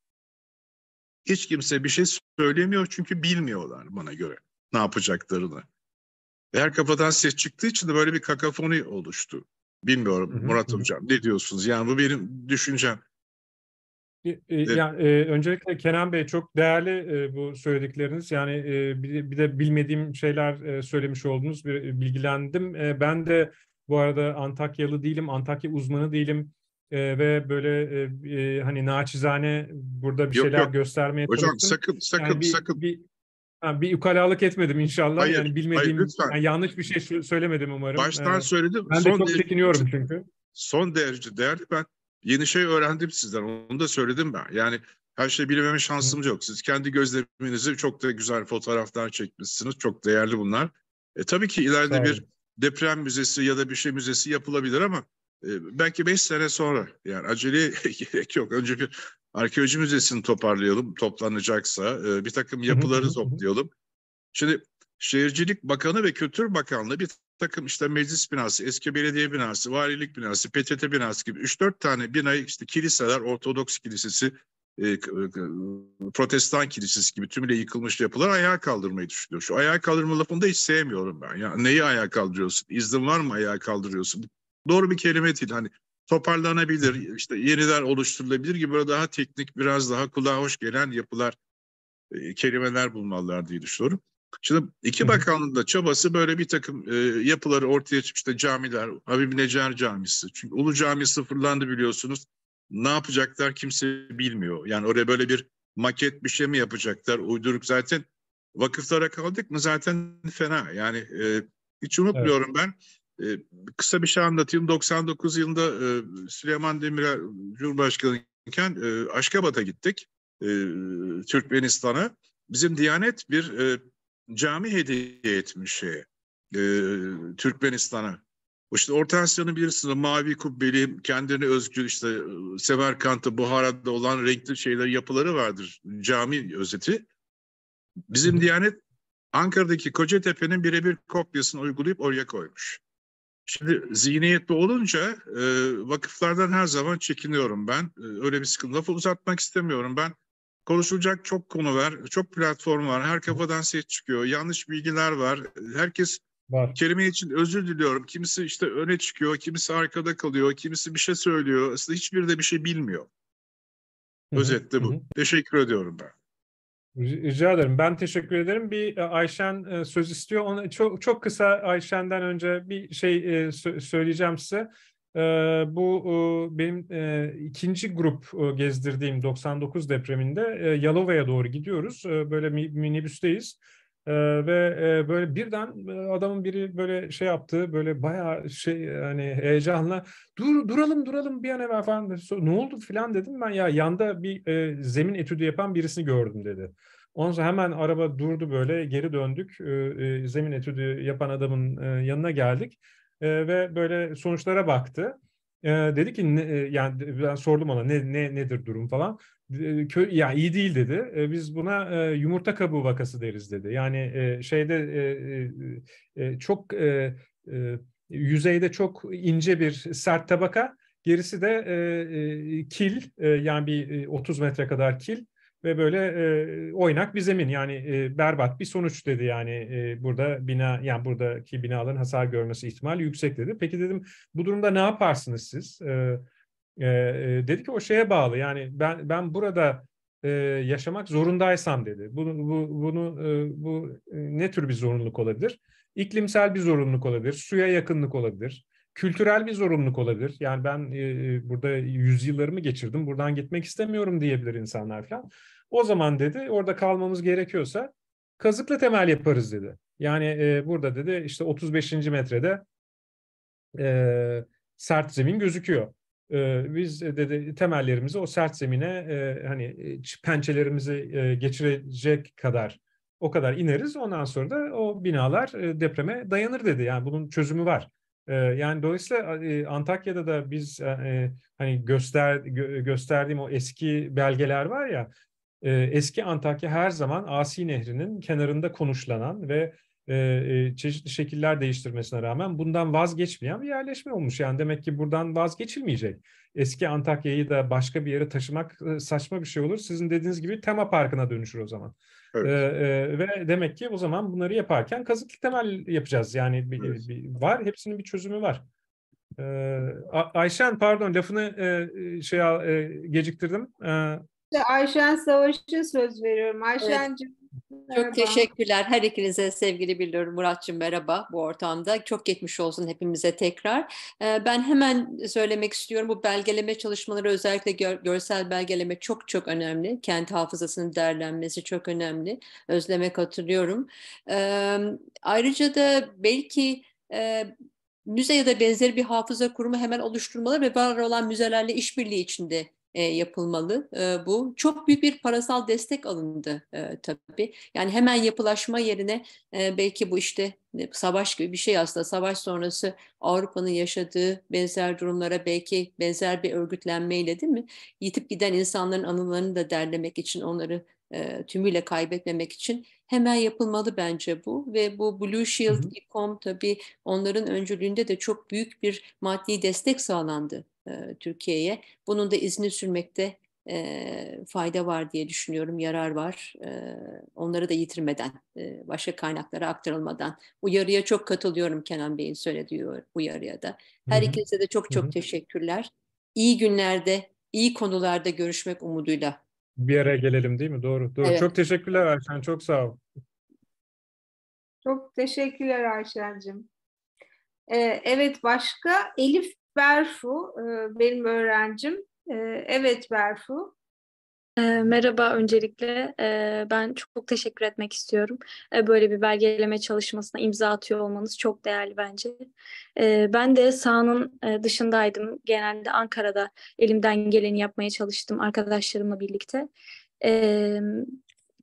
S5: hiç kimse bir şey söylemiyor çünkü bilmiyorlar bana göre ne yapacaklarını. Her kafadan ses çıktığı için de böyle bir kakafoni oluştu. Bilmiyorum Murat Hocam ne diyorsunuz? Yani bu benim düşüncem.
S2: E, e, yani e, öncelikle Kenan Bey çok değerli e, bu söyledikleriniz. Yani e, bir, bir de bilmediğim şeyler e, söylemiş oldunuz. Bir, e, bilgilendim. E, ben de bu arada Antakyalı değilim, Antakya uzmanı değilim e, ve böyle e, e, hani naçizane burada bir yok, şeyler yok. göstermeye çalıştım. Hocam sakın sakın yani bir, sakın. Bir, Ha, bir ukalalık etmedim inşallah. Hayır, yani bilmediğim, hayır, yani yanlış bir şey söylemedim umarım. Baştan ee, söyledim. Ben son çok çekiniyorum çünkü.
S5: Son derece değerli. Ben yeni şey öğrendim sizden. Onu da söyledim ben. Yani her şeyi bilmeme şansım yok. Siz kendi gözleminizi çok da güzel fotoğraflar çekmişsiniz. Çok değerli bunlar. E, tabii ki ileride bir deprem müzesi ya da bir şey müzesi yapılabilir ama ee, belki beş sene sonra yani acele gerek yok. Önce bir arkeoloji müzesini toparlayalım toplanacaksa ee, bir takım yapıları toplayalım. Şimdi Şehircilik Bakanı ve Kültür Bakanlığı bir takım işte meclis binası, eski belediye binası, valilik binası, PTT binası gibi 3-4 tane binayı işte kiliseler, Ortodoks Kilisesi, e, e, Protestan Kilisesi gibi tümüyle yıkılmış yapılar ayağa kaldırmayı düşünüyor. Şu ayağa kaldırma lafını da hiç sevmiyorum ben. Ya neyi ayağa kaldırıyorsun? İzin var mı ayağa kaldırıyorsun? doğru bir kelime değil. Hani toparlanabilir, işte yeniden oluşturulabilir gibi böyle daha teknik, biraz daha kulağa hoş gelen yapılar, e, kelimeler bulmalılar diye düşünüyorum. Şimdi iki bakanlığın da çabası böyle bir takım e, yapıları ortaya çıkmış. işte camiler, Habib Necar Camisi. Çünkü Ulu Cami sıfırlandı biliyorsunuz. Ne yapacaklar kimse bilmiyor. Yani oraya böyle bir maket bir şey mi yapacaklar? Uyduruk zaten vakıflara kaldık mı zaten fena. Yani e, hiç unutmuyorum evet. ben. E, kısa bir şey anlatayım. 99 yılında e, Süleyman Demirel Cumhurbaşkanı iken e, Aşkabat'a gittik. E, Türkmenistan'a. Bizim Diyanet bir e, cami hediye etmiş şeye, e, Türkmenistan'a. İşte Orta Asya'nın bilirsiniz mavi kubbeli, kendini özgür işte e, Semerkant'ta, Buhara'da olan renkli şeyler, yapıları vardır. Cami özeti. Bizim Diyanet Ankara'daki Kocatepe'nin birebir kopyasını uygulayıp oraya koymuş. Şimdi zihniyetli olunca e, vakıflardan her zaman çekiniyorum ben. E, öyle bir sıkıntı. Lafı uzatmak istemiyorum ben. Konuşulacak çok konu var, çok platform var. Her kafadan ses çıkıyor. Yanlış bilgiler var. Herkes var. kelime için özür diliyorum. Kimisi işte öne çıkıyor, kimisi arkada kalıyor, kimisi bir şey söylüyor. Aslında hiçbiri de bir şey bilmiyor. Özetle bu. Hı hı. Teşekkür ediyorum ben.
S2: Rica ederim. Ben teşekkür ederim. Bir e, Ayşen e, söz istiyor. Ona çok çok kısa Ayşen'den önce bir şey e, söyleyeceğim size. Bu benim ikinci grup gezdirdiğim 99 depreminde Yalova'ya doğru gidiyoruz. Böyle minibüsteyiz. Ee, ve e, böyle birden e, adamın biri böyle şey yaptı böyle bayağı şey hani heyecanla dur duralım duralım bir an evvel falan dedi. ne oldu filan dedim ben ya yanda bir e, zemin etüdü yapan birisini gördüm dedi. Ondan sonra hemen araba durdu böyle geri döndük e, zemin etüdü yapan adamın e, yanına geldik e, ve böyle sonuçlara baktı. E, dedi ki ne, e, yani ben sordum ona ne, ne nedir durum falan köy ya iyi değil dedi. E, biz buna e, yumurta kabuğu vakası deriz dedi. Yani e, şeyde e, e, çok e, e, yüzeyde çok ince bir sert tabaka, gerisi de e, e, kil e, yani bir 30 metre kadar kil ve böyle e, oynak bir zemin yani e, berbat bir sonuç dedi yani e, burada bina yani buradaki binaların hasar görmesi ihtimali yüksek dedi. Peki dedim bu durumda ne yaparsınız siz? E, e, dedi ki o şeye bağlı yani ben ben burada e, yaşamak zorundaysam dedi. Bunu bu bunu e, bu ne tür bir zorunluluk olabilir? İklimsel bir zorunluluk olabilir, suya yakınlık olabilir, kültürel bir zorunluluk olabilir. Yani ben e, burada yüzyıllarımı geçirdim, buradan gitmek istemiyorum diyebilir insanlar falan. O zaman dedi orada kalmamız gerekiyorsa kazıklı temel yaparız dedi. Yani e, burada dedi işte 35. metrede e, sert zemin gözüküyor. Ee, biz e, dedi temellerimizi o sert zemine e, hani e, pençelerimizi geçirecek kadar o kadar ineriz. Ondan sonra da o binalar depreme dayanır dedi. Yani bunun çözümü var. Ee, yani dolayısıyla Antakya'da da biz hani göster gösterdiğim o eski belgeler var ya eski Antakya her zaman Asi Nehri'nin kenarında konuşlanan ve e, e, çeşitli şekiller değiştirmesine rağmen bundan vazgeçmeyen bir yerleşme olmuş. Yani demek ki buradan vazgeçilmeyecek. Eski Antakya'yı da başka bir yere taşımak e, saçma bir şey olur. Sizin dediğiniz gibi tema parkına dönüşür o zaman. Evet. ve demek ki o zaman bunları yaparken kazıklı temel yapacağız. Yani bir, evet. bir, var hepsinin bir çözümü var. Ee, Ayşen pardon lafını şey e, geciktirdim. Ee,
S1: Ayşen Savaş'a söz veriyorum. Ayşen'cim evet. Çok
S6: teşekkürler her ikinize sevgili biliyorum Muratçım merhaba bu ortamda. Çok geçmiş olsun hepimize tekrar. Ee, ben hemen söylemek istiyorum bu belgeleme çalışmaları özellikle görsel belgeleme çok çok önemli. Kent hafızasının değerlenmesi çok önemli. Özleme hatırlıyorum. Ee, ayrıca da belki e, müze ya da benzeri bir hafıza kurumu hemen oluşturmalı ve var olan müzelerle işbirliği içinde e, yapılmalı e, bu. Çok büyük bir parasal destek alındı e, tabii. Yani hemen yapılaşma yerine e, belki bu işte e, savaş gibi bir şey aslında. Savaş sonrası Avrupa'nın yaşadığı benzer durumlara belki benzer bir örgütlenmeyle değil mi? Yitip giden insanların anılarını da derlemek için onları tümüyle kaybetmemek için hemen yapılmalı bence bu ve bu Blue Shield.com İKOM tabii onların öncülüğünde de çok büyük bir maddi destek sağlandı e, Türkiye'ye. Bunun da izni sürmekte e, fayda var diye düşünüyorum, yarar var. E, onları da yitirmeden, e, başka kaynaklara aktarılmadan. uyarıya çok katılıyorum Kenan Bey'in söylediği uyarıya da. Her ikisine de çok çok Hı-hı. teşekkürler. İyi günlerde, iyi konularda görüşmek umuduyla.
S2: Bir araya gelelim değil mi? Doğru. Doğru. Evet. Çok teşekkürler Ayşen. Çok sağ ol.
S1: Çok teşekkürler Ayşen'cim. E, evet başka Elif Berfu e, benim öğrencim. E, evet Berfu.
S7: E, merhaba öncelikle ben çok teşekkür etmek istiyorum. Böyle bir belgeleme çalışmasına imza atıyor olmanız çok değerli bence. Ben de sahanın dışındaydım. Genelde Ankara'da elimden geleni yapmaya çalıştım arkadaşlarımla birlikte.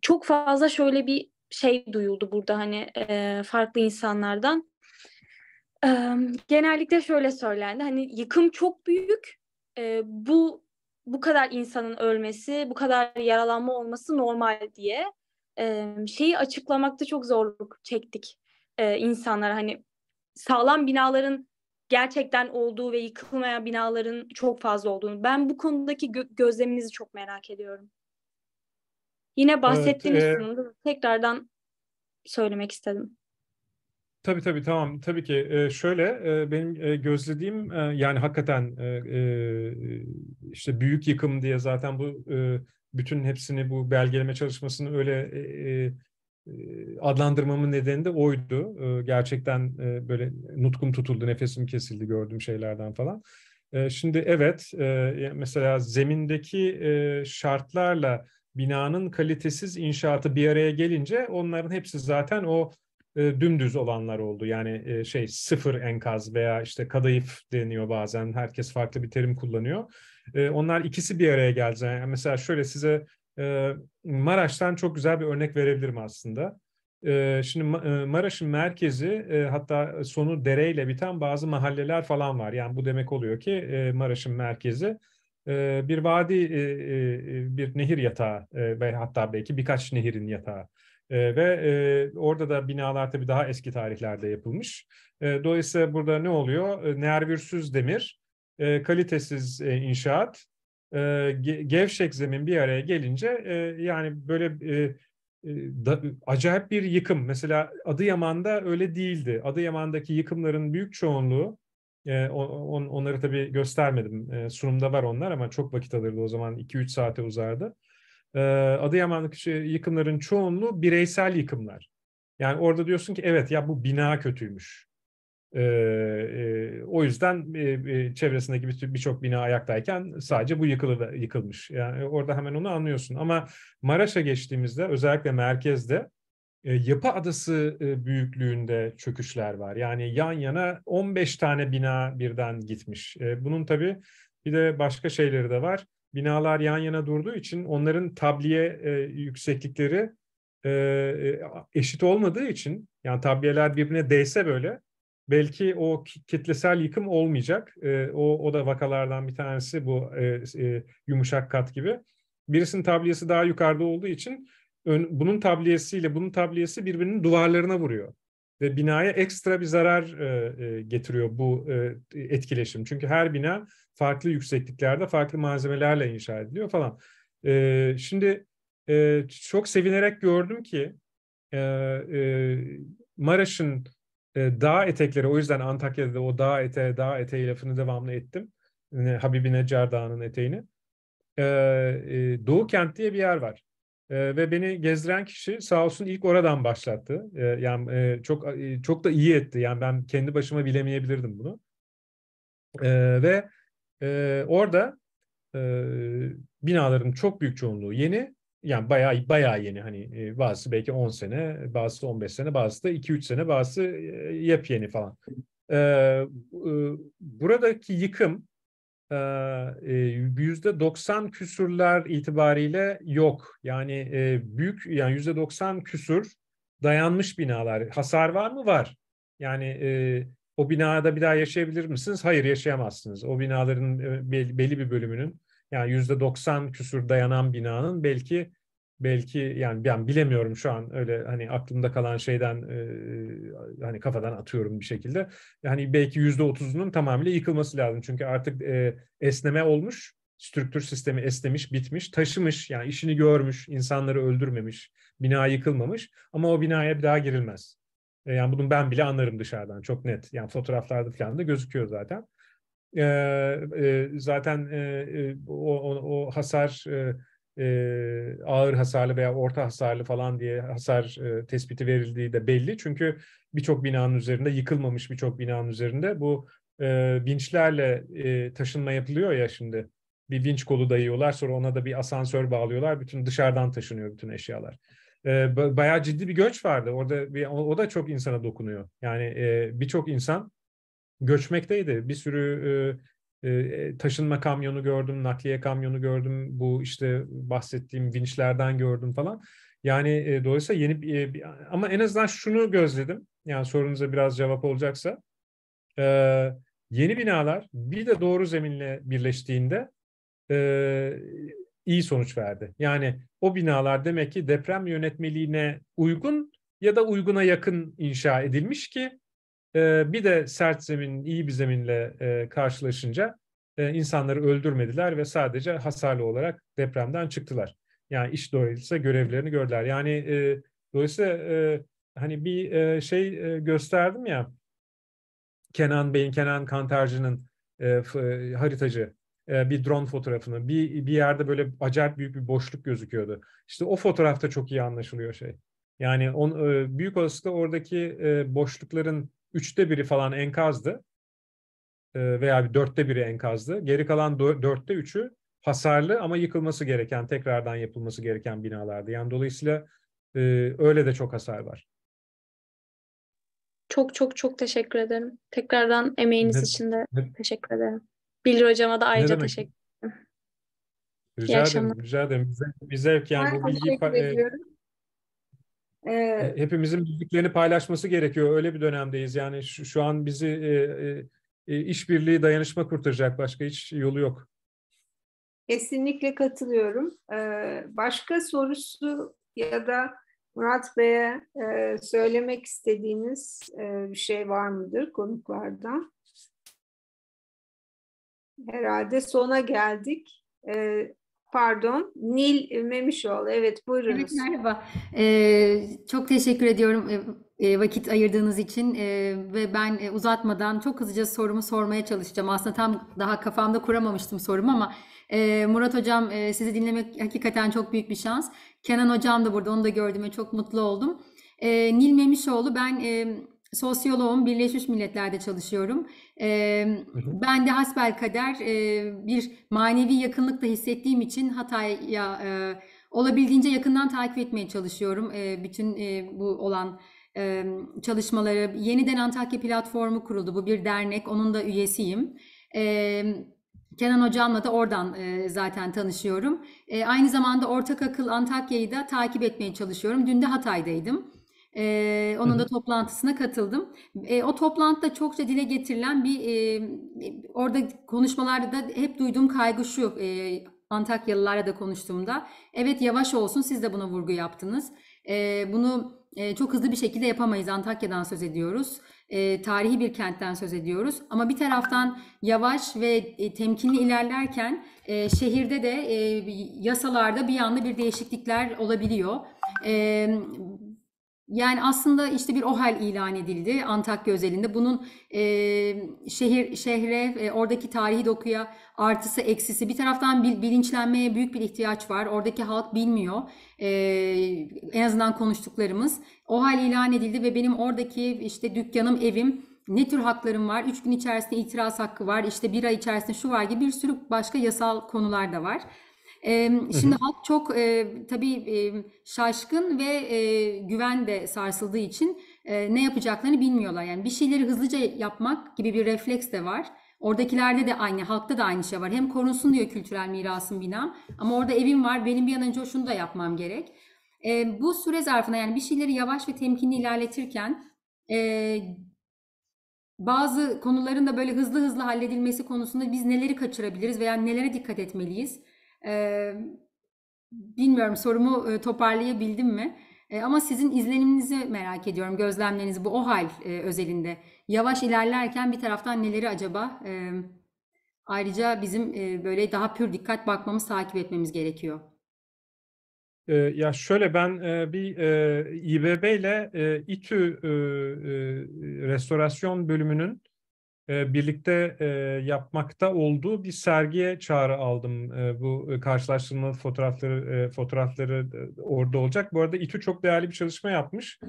S7: Çok fazla şöyle bir şey duyuldu burada hani farklı insanlardan genellikle şöyle söylendi. Hani yıkım çok büyük. bu bu kadar insanın ölmesi, bu kadar yaralanma olması normal diye şeyi açıklamakta çok zorluk çektik insanlar. Hani sağlam binaların gerçekten olduğu ve yıkılmayan binaların çok fazla olduğunu. Ben bu konudaki gö- gözleminizi çok merak ediyorum. Yine bahsettiğiniz evet, e... tekrardan söylemek
S2: istedim. Tabii tabii tamam. Tabii ki e, şöyle e, benim e, gözlediğim e, yani hakikaten e, e, işte büyük yıkım diye zaten bu e, bütün hepsini bu belgeleme çalışmasını öyle e, e, adlandırmamın nedeni de oydu. E, gerçekten e, böyle nutkum tutuldu, nefesim kesildi gördüğüm şeylerden falan. E, şimdi evet e, mesela zemindeki e, şartlarla binanın kalitesiz inşaatı bir araya gelince onların hepsi zaten o e, dümdüz olanlar oldu. Yani e, şey sıfır enkaz veya işte kadayıf deniyor bazen. Herkes farklı bir terim kullanıyor. E, onlar ikisi bir araya geldi. Yani mesela şöyle size Maraş'tan çok güzel bir örnek verebilirim aslında. Şimdi Maraş'ın merkezi hatta sonu dereyle biten bazı mahalleler falan var. Yani bu demek oluyor ki Maraş'ın merkezi bir vadi, bir nehir yatağı ve hatta belki birkaç nehirin yatağı. E, ve e, orada da binalar tabii daha eski tarihlerde yapılmış. E, dolayısıyla burada ne oluyor? Ee, nervürsüz demir, e, kalitesiz e, inşaat, e, gevşek zemin bir araya gelince e, yani böyle e, e, da, acayip bir yıkım. Mesela Adıyaman'da öyle değildi. Adıyaman'daki yıkımların büyük çoğunluğu e, on, onları tabii göstermedim. E, sunumda var onlar ama çok vakit alırdı o zaman 2-3 saate uzardı. Ee, Adıyaman'daki yıkımların çoğunluğu bireysel yıkımlar. Yani orada diyorsun ki evet ya bu bina kötüymüş. E, e, o yüzden e, e, çevresindeki birçok bir bina ayaktayken sadece bu yıkılır, yıkılmış. Yani orada hemen onu anlıyorsun. Ama Maraş'a geçtiğimizde özellikle merkezde e, yapı adası e, büyüklüğünde çöküşler var. Yani yan yana 15 tane bina birden gitmiş. E, bunun tabii bir de başka şeyleri de var binalar yan yana durduğu için onların tabliye e, yükseklikleri e, e eşit olmadığı için yani tabliyeler birbirine değse böyle belki o kitlesel yıkım olmayacak. E, o, o da vakalardan bir tanesi bu e, e, yumuşak kat gibi. Birisinin tabliyesi daha yukarıda olduğu için ön, bunun tabliyesiyle bunun tabliyesi birbirinin duvarlarına vuruyor ve binaya ekstra bir zarar e, e, getiriyor bu e, etkileşim. Çünkü her bina farklı yüksekliklerde farklı malzemelerle inşa ediliyor falan. E, şimdi e, çok sevinerek gördüm ki e, e, Maraş'ın e, dağ etekleri o yüzden Antakya'da o dağ eteği dağ eteği lafını devamlı ettim. E, Habibi Necar Dağı'nın eteğini. E, e, Doğu Kent diye bir yer var. E, ve beni gezdiren kişi sağ olsun ilk oradan başlattı. E, yani e, çok e, çok da iyi etti. Yani ben kendi başıma bilemeyebilirdim bunu. E, ve e, orada e, binaların çok büyük çoğunluğu yeni. Yani bayağı bayağı yeni hani e, bazısı belki 10 sene, bazısı 15 sene, bazısı da 2-3 sene, bazısı e, yepyeni falan. E, e, buradaki yıkım ee, e, yüzde 90 küsürler itibariyle yok. Yani e, büyük yani yüzde 90 küsür dayanmış binalar. Hasar var mı? Var. Yani e, o binada bir daha yaşayabilir misiniz? Hayır yaşayamazsınız. O binaların e, belli, belli bir bölümünün yani yüzde 90 küsür dayanan binanın belki belki yani ben bilemiyorum şu an öyle hani aklımda kalan şeyden e, hani kafadan atıyorum bir şekilde. Yani belki yüzde otuzunun tamamıyla yıkılması lazım. Çünkü artık e, esneme olmuş, strüktür sistemi esnemiş, bitmiş, taşımış. Yani işini görmüş, insanları öldürmemiş, bina yıkılmamış ama o binaya bir daha girilmez. E, yani bunu ben bile anlarım dışarıdan çok net. Yani fotoğraflarda falan da gözüküyor zaten. E, e, zaten e, o, o, o hasar... E, e, ağır hasarlı veya orta hasarlı falan diye hasar e, tespiti verildiği de belli. Çünkü birçok binanın üzerinde yıkılmamış birçok binanın üzerinde bu e, vinçlerle e, taşınma yapılıyor ya şimdi. Bir vinç kolu dayıyorlar sonra ona da bir asansör bağlıyorlar. Bütün dışarıdan taşınıyor bütün eşyalar. E, bayağı ciddi bir göç vardı. Orada bir, o, o da çok insana dokunuyor. Yani e, birçok insan göçmekteydi. Bir sürü e, ee, e, taşınma kamyonu gördüm, nakliye kamyonu gördüm, bu işte bahsettiğim vinçlerden gördüm falan. Yani e, dolayısıyla yeni e, ama en azından şunu gözledim. Yani sorunuza biraz cevap olacaksa. E, yeni binalar bir de doğru zeminle birleştiğinde e, iyi sonuç verdi. Yani o binalar demek ki deprem yönetmeliğine uygun ya da uyguna yakın inşa edilmiş ki ee, bir de sert zemin, iyi bir zeminle e, karşılaşınca e, insanları öldürmediler ve sadece hasarlı olarak depremden çıktılar. Yani iş dolayısıyla görevlerini gördüler. Yani e, dolayısıyla e, hani bir şey gösterdim ya Kenan Bey'in, Kenan Kantarcı'nın haritacı bir drone fotoğrafını. Bir, bir yerde böyle acayip büyük bir boşluk gözüküyordu. İşte o fotoğrafta çok iyi anlaşılıyor şey. Yani on, e, büyük olasılıkla oradaki boşlukların üçte biri falan enkazdı e, veya bir dörtte biri enkazdı. Geri kalan dörtte üçü hasarlı ama yıkılması gereken, tekrardan yapılması gereken binalardı. Yani dolayısıyla e, öyle de çok hasar var.
S7: Çok çok çok teşekkür ederim. Tekrardan emeğiniz ne, için de ne, teşekkür ederim. Bilir hocama da ayrıca teşekkür ederim.
S2: Rica ederim, rica ederim. Bize, bize yani ben bu bilgiyi... Ee, e, Hepimizin bildiklerini paylaşması gerekiyor. Öyle bir dönemdeyiz. Yani şu, şu an bizi e, e, e, işbirliği, dayanışma kurtaracak. Başka hiç yolu yok.
S1: Kesinlikle katılıyorum. Ee, başka sorusu ya da Murat Bey'e e, söylemek istediğiniz e, bir şey var mıdır konuklardan? Herhalde sona geldik. E, Pardon, Nil
S8: Memişoğlu. Evet, buyurunuz. Evet, merhaba. Ee, çok teşekkür ediyorum e, e vakit ayırdığınız için e, ve ben e, uzatmadan çok hızlıca sorumu sormaya çalışacağım. Aslında tam daha kafamda kuramamıştım sorumu ama e, Murat Hocam e, sizi dinlemek hakikaten çok büyük bir şans. Kenan Hocam da burada, onu da gördüğüme çok mutlu oldum. E, Nil Memişoğlu, ben... E, sosyoloğum, Birleşmiş Milletler'de çalışıyorum. E, ben de hasbel kader e, bir manevi yakınlık da hissettiğim için Hatay'a e, olabildiğince yakından takip etmeye çalışıyorum. E, bütün e, bu olan çalışmaları. Yeniden Antakya platformu kuruldu. Bu bir dernek. Onun da üyesiyim. Kenan Hocam'la da oradan zaten tanışıyorum. aynı zamanda Ortak Akıl Antakya'yı da takip etmeye çalışıyorum. Dün de Hatay'daydım. Ee, onun da toplantısına katıldım. Ee, o toplantıda çokça dile getirilen bir e, orada konuşmalarda da hep duyduğum kaygı şu e, Antakyalılarla da konuştuğumda. Evet yavaş olsun siz de buna vurgu yaptınız. E, bunu e, çok hızlı bir şekilde yapamayız. Antakya'dan söz ediyoruz. E, tarihi bir kentten söz ediyoruz. Ama bir taraftan yavaş ve e, temkinli ilerlerken e, şehirde de e, yasalarda bir anda bir değişiklikler olabiliyor. E, yani aslında işte bir OHAL ilan edildi Antakya özelinde. Bunun e, şehir şehre, e, oradaki tarihi dokuya artısı eksisi. Bir taraftan bil, bilinçlenmeye büyük bir ihtiyaç var. Oradaki halk bilmiyor. E, en azından konuştuklarımız. OHAL ilan edildi ve benim oradaki işte dükkanım, evim ne tür haklarım var? Üç gün içerisinde itiraz hakkı var. İşte bir ay içerisinde şu var gibi bir sürü başka yasal konular da var şimdi halk çok e, tabii şaşkın ve güven de sarsıldığı için ne yapacaklarını bilmiyorlar. Yani bir şeyleri hızlıca yapmak gibi bir refleks de var. Oradakilerde de aynı, halkta da aynı şey var. Hem korunsun diyor kültürel mirasın bina, ama orada evim var, benim bir an önce şunu da yapmam gerek. bu süre zarfına yani bir şeyleri yavaş ve temkinli ilerletirken bazı konuların da böyle hızlı hızlı halledilmesi konusunda biz neleri kaçırabiliriz veya nelere dikkat etmeliyiz? bilmiyorum sorumu toparlayabildim mi? ama sizin izleniminizi merak ediyorum, gözlemlerinizi bu OHAL e, özelinde. Yavaş ilerlerken bir taraftan neleri acaba? ayrıca bizim böyle daha pür dikkat bakmamız, takip etmemiz gerekiyor.
S2: ya şöyle ben bir İBB ile e, İTÜ Restorasyon Bölümünün e, birlikte e, yapmakta olduğu bir sergiye çağrı aldım. E, bu karşılaştırmalı fotoğrafları fotoğrafları orada olacak. Bu arada İTÜ çok değerli bir çalışma yapmış.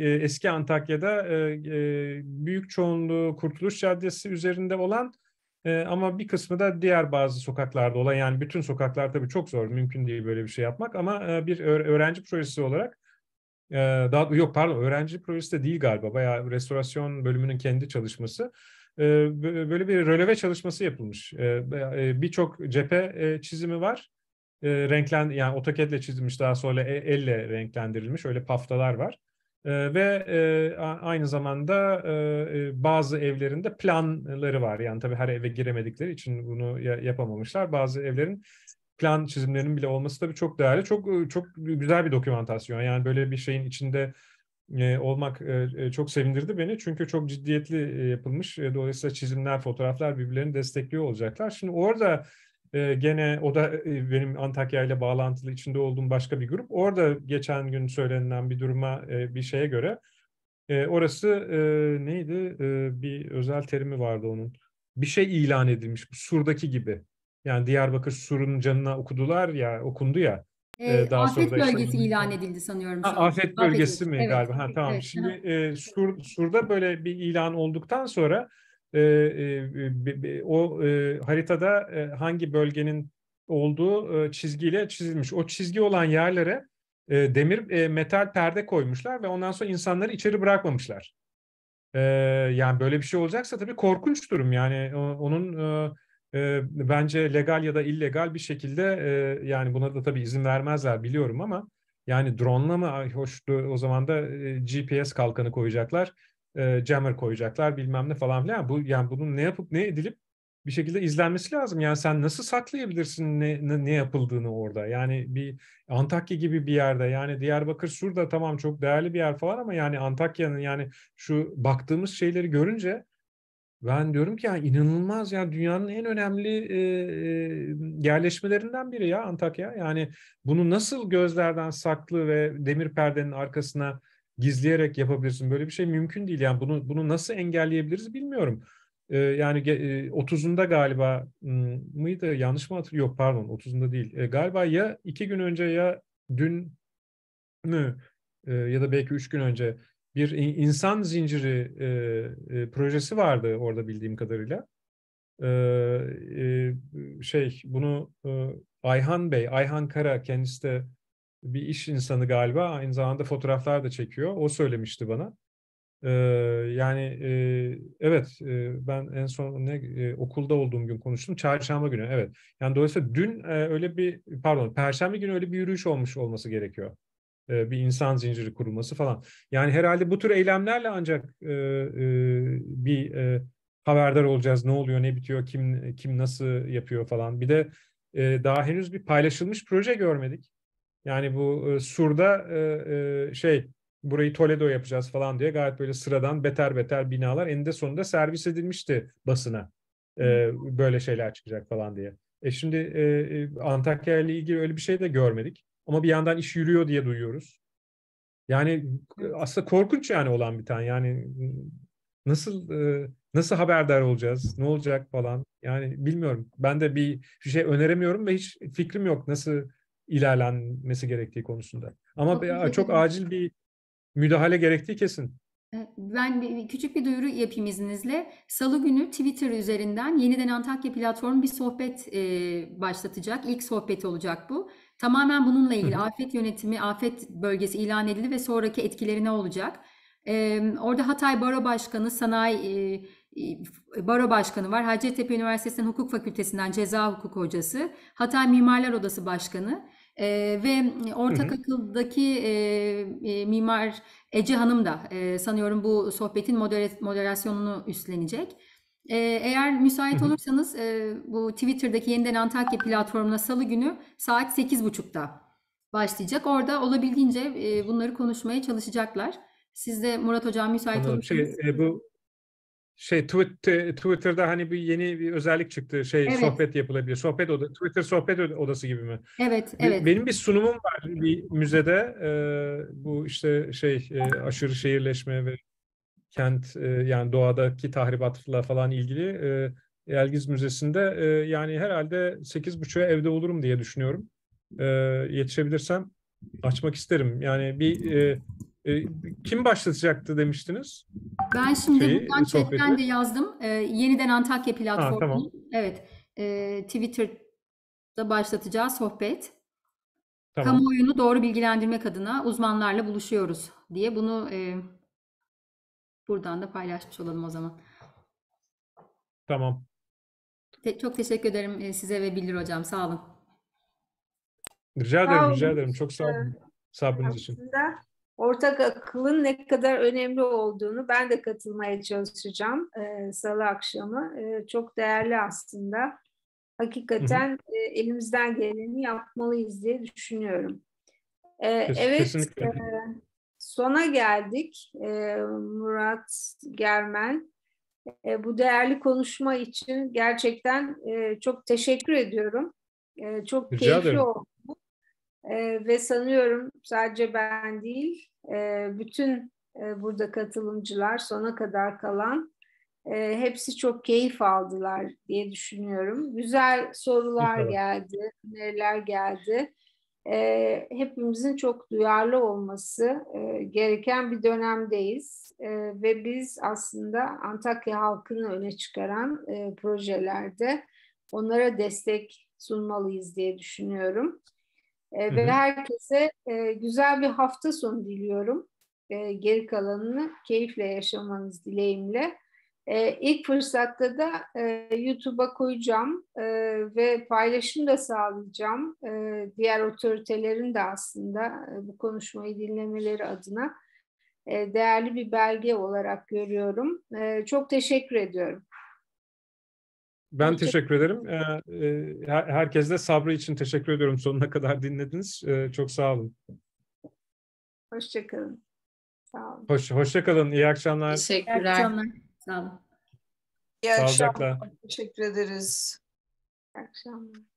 S2: Eski Antakya'da büyük çoğunluğu Kurtuluş Caddesi üzerinde olan ama bir kısmı da diğer bazı sokaklarda olan yani bütün sokaklar tabii çok zor mümkün değil böyle bir şey yapmak ama bir öğrenci projesi olarak ee, daha yok pardon öğrenci projesi de değil galiba bayağı restorasyon bölümünün kendi çalışması ee, böyle bir röleve çalışması yapılmış ee, e, birçok cephe e, çizimi var renklen yani otokadle çizilmiş daha sonra e, elle renklendirilmiş öyle paftalar var ve aynı zamanda bazı evlerinde planları var yani tabii her eve giremedikleri için bunu yapamamışlar bazı evlerin plan çizimlerinin bile olması tabii çok değerli. Çok çok güzel bir dokumentasyon. Yani böyle bir şeyin içinde e, olmak e, e, çok sevindirdi beni. Çünkü çok ciddiyetli yapılmış. dolayısıyla çizimler, fotoğraflar birbirlerini destekliyor olacaklar. Şimdi orada gene o da benim Antakya ile bağlantılı içinde olduğum başka bir grup. Orada geçen gün söylenen bir duruma, bir şeye göre orası neydi? bir özel terimi vardı onun. Bir şey ilan edilmiş, surdaki gibi. Yani Diyarbakır surun canına okudular ya, okundu ya. E, daha afet sonra bölgesi işte,
S8: ilan edildi sanıyorum. Ha, afet, afet bölgesi afet mi evet. galiba? Ha, tamam. Evet. Şimdi
S2: e, sur, surda böyle bir ilan olduktan sonra e, e, o e, haritada e, hangi bölgenin olduğu e, çizgiyle çizilmiş. O çizgi olan yerlere e, demir e, metal perde koymuşlar ve ondan sonra insanları içeri bırakmamışlar. E, yani böyle bir şey olacaksa tabii korkunç durum. Yani o, onun e, e, bence legal ya da illegal bir şekilde e, yani buna da tabii izin vermezler biliyorum ama yani drone'la mı hoştu o zaman da e, GPS kalkanı koyacaklar, e, jammer koyacaklar bilmem ne falan filan. Yani bu yani bunun ne yapıp ne edilip bir şekilde izlenmesi lazım. Yani sen nasıl saklayabilirsin ne, ne, ne yapıldığını orada? Yani bir Antakya gibi bir yerde yani Diyarbakır şurada tamam çok değerli bir yer falan ama yani Antakya'nın yani şu baktığımız şeyleri görünce ben diyorum ki ya inanılmaz ya dünyanın en önemli e, e, yerleşmelerinden biri ya Antakya. Yani bunu nasıl gözlerden saklı ve demir perdenin arkasına gizleyerek yapabilirsin? Böyle bir şey mümkün değil. Yani bunu bunu nasıl engelleyebiliriz bilmiyorum. E, yani e, 30'unda galiba mıydı? Yanlış mı hatırlıyorum? Yok pardon 30'unda değil. E, galiba ya iki gün önce ya dün mü e, ya da belki üç gün önce bir insan zinciri e, e, projesi vardı orada bildiğim kadarıyla. E, e, şey bunu e, Ayhan Bey, Ayhan Kara kendisi de bir iş insanı galiba. Aynı zamanda fotoğraflar da çekiyor. O söylemişti bana. E, yani e, evet e, ben en son ne e, okulda olduğum gün konuştum. Çarşamba günü evet. Yani dolayısıyla dün e, öyle bir pardon Perşembe günü öyle bir yürüyüş olmuş olması gerekiyor. E, bir insan zinciri kurulması falan. Yani herhalde bu tür eylemlerle ancak e, e, bir haberdar olacağız. Ne oluyor, ne bitiyor, kim kim nasıl yapıyor falan. Bir de daha henüz bir paylaşılmış proje görmedik. Yani bu Sur'da şey burayı Toledo yapacağız falan diye gayet böyle sıradan beter beter binalar eninde sonunda servis edilmişti basına. Böyle şeyler çıkacak falan diye. E şimdi Antakya ile ilgili öyle bir şey de görmedik ama bir yandan iş yürüyor diye duyuyoruz. Yani e, aslında korkunç yani olan bir tane. Yani nasıl e, nasıl haberdar olacağız? Ne olacak falan? Yani bilmiyorum. Ben de bir şey öneremiyorum ve hiç fikrim yok nasıl ilerlenmesi gerektiği konusunda. Ama çok, acil bir müdahale gerektiği kesin.
S8: E, ben bir, küçük bir duyuru yapayım izninizle. Salı günü Twitter üzerinden yeniden Antakya platformu bir sohbet e, başlatacak. İlk sohbeti olacak bu. Tamamen bununla ilgili afet yönetimi, afet bölgesi ilan edildi ve sonraki etkileri ne olacak? Ee, orada Hatay Baro Başkanı, Sanayi e, Baro Başkanı var. Hacettepe Üniversitesi'nin Hukuk Fakültesinden ceza hukuk hocası. Hatay Mimarlar Odası Başkanı. E, ve ortak hı hı. akıldaki e, e, mimar Ece Hanım da e, sanıyorum bu sohbetin moderasyonunu üstlenecek. Ee, eğer müsait olursanız e, bu Twitter'daki Yeniden Antakya platformuna salı günü saat 8.30'da başlayacak. Orada olabildiğince e, bunları konuşmaya çalışacaklar. Siz de Murat Hocam müsait Anladım. olursanız. Şey,
S2: e, bu şey Twitter'da hani bir yeni bir özellik çıktı. Şey evet. sohbet yapılabilir. Sohbet oda, Twitter sohbet odası gibi mi? Evet, evet. Benim bir sunumum var bir müzede. Ee, bu işte şey aşırı şehirleşme ve kent e, yani doğadaki tahribatla falan ilgili e, Elgiz Müzesi'nde e, yani herhalde 8.30'a evde olurum diye düşünüyorum. E, yetişebilirsem açmak isterim. Yani bir kim başlatacaktı demiştiniz?
S8: Ben şimdi Şeyi, buradan chatten de yazdım. E, yeniden Antakya platformu. tamam. Evet. E, Twitter'da başlatacağı sohbet. Tamam. Kamuoyunu doğru bilgilendirmek adına uzmanlarla buluşuyoruz diye bunu e, Buradan da paylaşmış olalım o zaman. Tamam. Te- çok teşekkür ederim e, size ve Bilir Hocam. Sağ olun.
S2: Rica ederim, rica ederim. Çok sağ olun sabrınız için.
S8: ortak akılın ne kadar önemli
S1: olduğunu ben de katılmaya çalışacağım e, salı akşamı. E, çok değerli aslında. Hakikaten E, elimizden geleni yapmalıyız diye düşünüyorum. E, Kes, evet, kesinlikle. E, sona geldik. E, Murat Germen e, bu değerli konuşma için gerçekten e, çok teşekkür ediyorum. çok Rica keyifli ederim. oldu. ve sanıyorum sadece ben değil, bütün burada katılımcılar, sona kadar kalan hepsi çok keyif aldılar diye düşünüyorum. Güzel sorular geldi, öneriler geldi e, hepimizin çok duyarlı olması e, gereken bir dönemdeyiz e, ve biz aslında Antakya halkını öne çıkaran e, projelerde onlara destek sunmalıyız diye düşünüyorum. E, ee, hı hı. Ve herkese e, güzel bir hafta sonu diliyorum. E, geri kalanını keyifle yaşamanız dileğimle. E, ilk fırsatta da e, YouTube'a koyacağım e, ve paylaşım da sağlayacağım. E, diğer otoritelerin de aslında e, bu konuşmayı dinlemeleri adına e, değerli bir belge olarak görüyorum. E, çok teşekkür ediyorum.
S2: Ben teşekkür ederim. E, e de sabrı için teşekkür ediyorum. Sonuna kadar dinlediniz. E, çok sağ olun.
S1: Hoşçakalın. Sağ olun. Hoş,
S2: hoşçakalın. İyi akşamlar. Teşekkürler.
S3: İyi akşamlar. Sağ olun. İyi akşamlar. Teşekkür ederiz. İyi akşamlar.